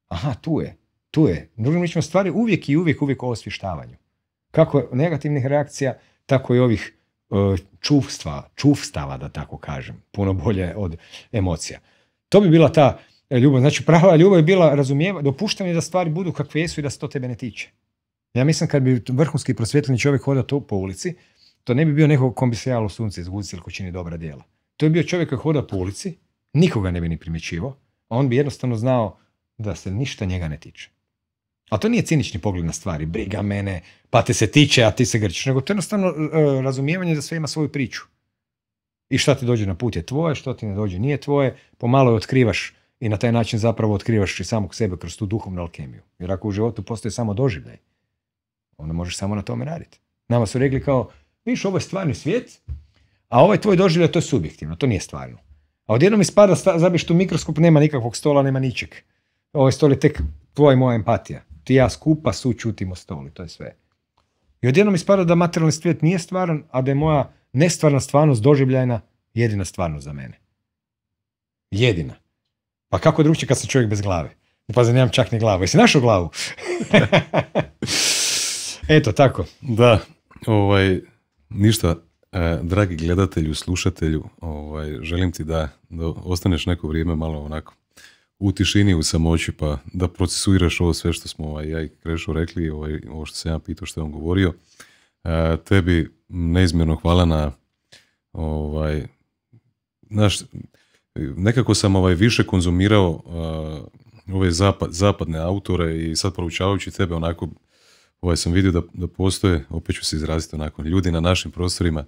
Aha, tu je. Tu je. Drugim stvari uvijek i uvijek, uvijek o osvještavanju. Kako negativnih reakcija, tako i ovih e, čuvstva, čuvstava, da tako kažem, puno bolje od emocija. To bi bila ta e, ljubav. Znači, prava ljubav je bila razumijeva, je da stvari budu kakve jesu i da se to tebe ne tiče. Ja mislim kad bi vrhunski prosvjetljeni čovjek hodao to po ulici, to ne bi bio neko kom bi se jalo sunce iz ili ko čini dobra djela. To je bio čovjek koji hoda po ulici, nikoga ne bi ni primjećivao, a on bi jednostavno znao da se ništa njega ne tiče. A to nije cinični pogled na stvari, briga mene, pa te se tiče, a ti se grčiš, nego to je jednostavno e, razumijevanje da sve ima svoju priču. I šta ti dođe na put je tvoje, što ti ne dođe nije tvoje, pomalo je otkrivaš i na taj način zapravo otkrivaš i samog sebe kroz tu duhovnu alkemiju. Jer ako u životu postoji samo doživljaj, onda možeš samo na tome raditi. Nama su rekli kao, viš, ovo je stvarni svijet, a ovaj tvoj doživljaj to je subjektivno, to nije stvarno. A odjednom ispada, zabiš tu mikroskop, nema nikakvog stola, nema ničeg. Ovo ovaj stol je tek tvoja i moja empatija ti ja skupa sučutimo stoli, to je sve. I odjednom ispada da materijalni svijet nije stvaran, a da je moja nestvarna stvarnost doživljajna jedina stvarnost za mene. Jedina. Pa kako drugčije kad sam čovjek bez glave? Pazi, nemam čak ni glavu. Jesi našu glavu? Eto, tako. Da, ovaj, ništa, e, dragi gledatelju, slušatelju, ovaj, želim ti da, da ostaneš neko vrijeme malo onako u tišini, u samoći, pa da procesuiraš ovo sve što smo ovaj, ja i Krešo rekli, ovaj, ovo što sam ja pitao, što je on govorio. E, tebi neizmjerno hvala na ovaj, naš, nekako sam ovaj, više konzumirao e, ove zapad, zapadne autore i sad proučavajući tebe onako ovaj, sam vidio da, da postoje, opet ću se izraziti onako, ljudi na našim prostorima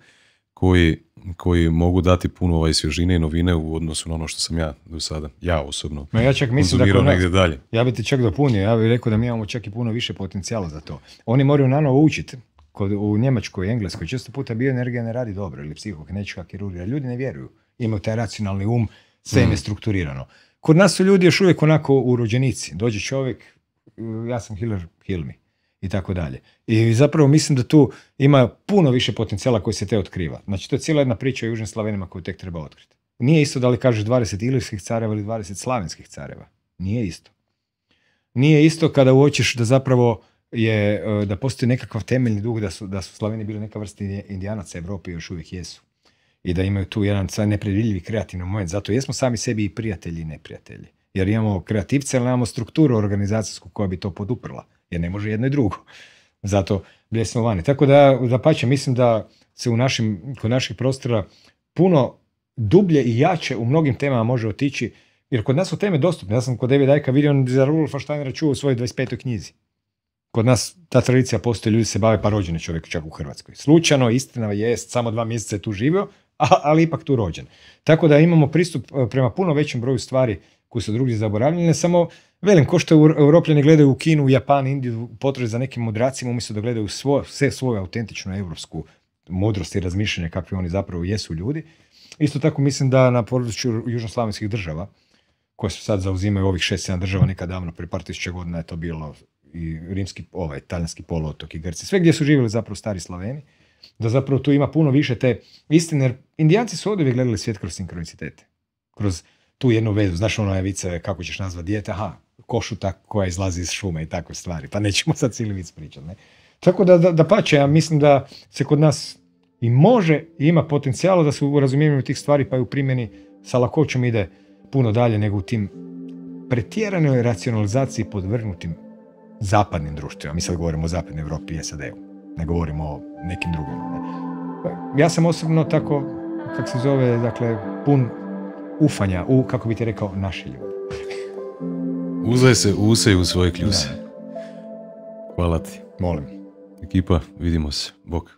koji, koji mogu dati puno ovaj svježine i novine u odnosu na ono što sam ja do sada, ja osobno. Ma ja čak mislim da dalje. Ja bih ti čak dopunio, ja bih rekao da mi imamo čak i puno više potencijala za to. Oni moraju novo učiti. Kod, u Njemačkoj i Engleskoj često puta bioenergija ne radi dobro ili psihokinetička kirurgija. Ljudi ne vjeruju. Imaju taj racionalni um, sve im je mm. strukturirano. Kod nas su ljudi još uvijek onako urođenici. Dođe čovjek, ja sam healer, heal me i tako dalje. I zapravo mislim da tu ima puno više potencijala koji se te otkriva. Znači to je cijela jedna priča o južnim slavenima koju tek treba otkriti. Nije isto da li kažeš 20 ilijskih careva ili 20 slavenskih careva. Nije isto. Nije isto kada uočiš da zapravo je, e, da postoji nekakav temeljni dug da su, da su Slaveni bili neka vrsta indijanaca Europe još uvijek jesu. I da imaju tu jedan nepredvidljivi kreativni moment. Zato jesmo sami sebi i prijatelji i neprijatelji. Jer imamo kreativce, ali nemamo strukturu organizacijsku koja bi to poduprla jer ne može jedno i drugo. Zato bljesno vani. Tako da, da mislim da se u našim, kod naših prostora puno dublje i jače u mnogim temama može otići, jer kod nas su teme dostupne. Ja sam kod David Ajka vidio za Rudolfa Steinera čuo u svojoj 25. knjizi. Kod nas ta tradicija postoji, ljudi se bave pa rođene čovjek čak u Hrvatskoj. Slučajno, istina jest, samo dva mjeseca je tu živio, ali ipak tu rođen. Tako da imamo pristup eh, prema puno većem broju stvari koje su drugdje zaboravljene, samo Velim, ko što europljani gledaju u Kinu, Japan, Indiju, potrebe za nekim mudracima, umjesto da gledaju sve svoju autentičnu europsku mudrost i razmišljanje kakvi oni zapravo jesu ljudi. Isto tako mislim da na području južnoslavenskih država, koje su sad zauzimaju ovih šest, sedam država, nekad davno, prije par tisuća godina je to bilo i rimski, ovaj, talijanski poluotok i Grci, sve gdje su živjeli zapravo stari Slaveni, da zapravo tu ima puno više te istine, jer indijanci su ovdje gledali svijet kroz sinkronicitete, kroz tu jednu vezu, znaš ono je kako ćeš nazvat dijete, aha, košuta koja izlazi iz šume i takve stvari. Pa nećemo sad cijeli vic pričati. Tako da, da, pače, ja mislim da se kod nas i može i ima potencijala da se u razumijevanju tih stvari pa i u primjeni sa lakoćom ide puno dalje nego u tim pretjeranoj racionalizaciji podvrgnutim zapadnim društvima. Mi sad govorimo o zapadnoj Europi i SAD-u, ne govorimo o nekim drugim. Pa, ja sam osobno tako, kako se zove, dakle, pun ufanja u, kako bi ti rekao, naše ljude. Uzaj se, i u svoje kljuse. Hvala ti. Molim. Ekipa, vidimo se. Bok.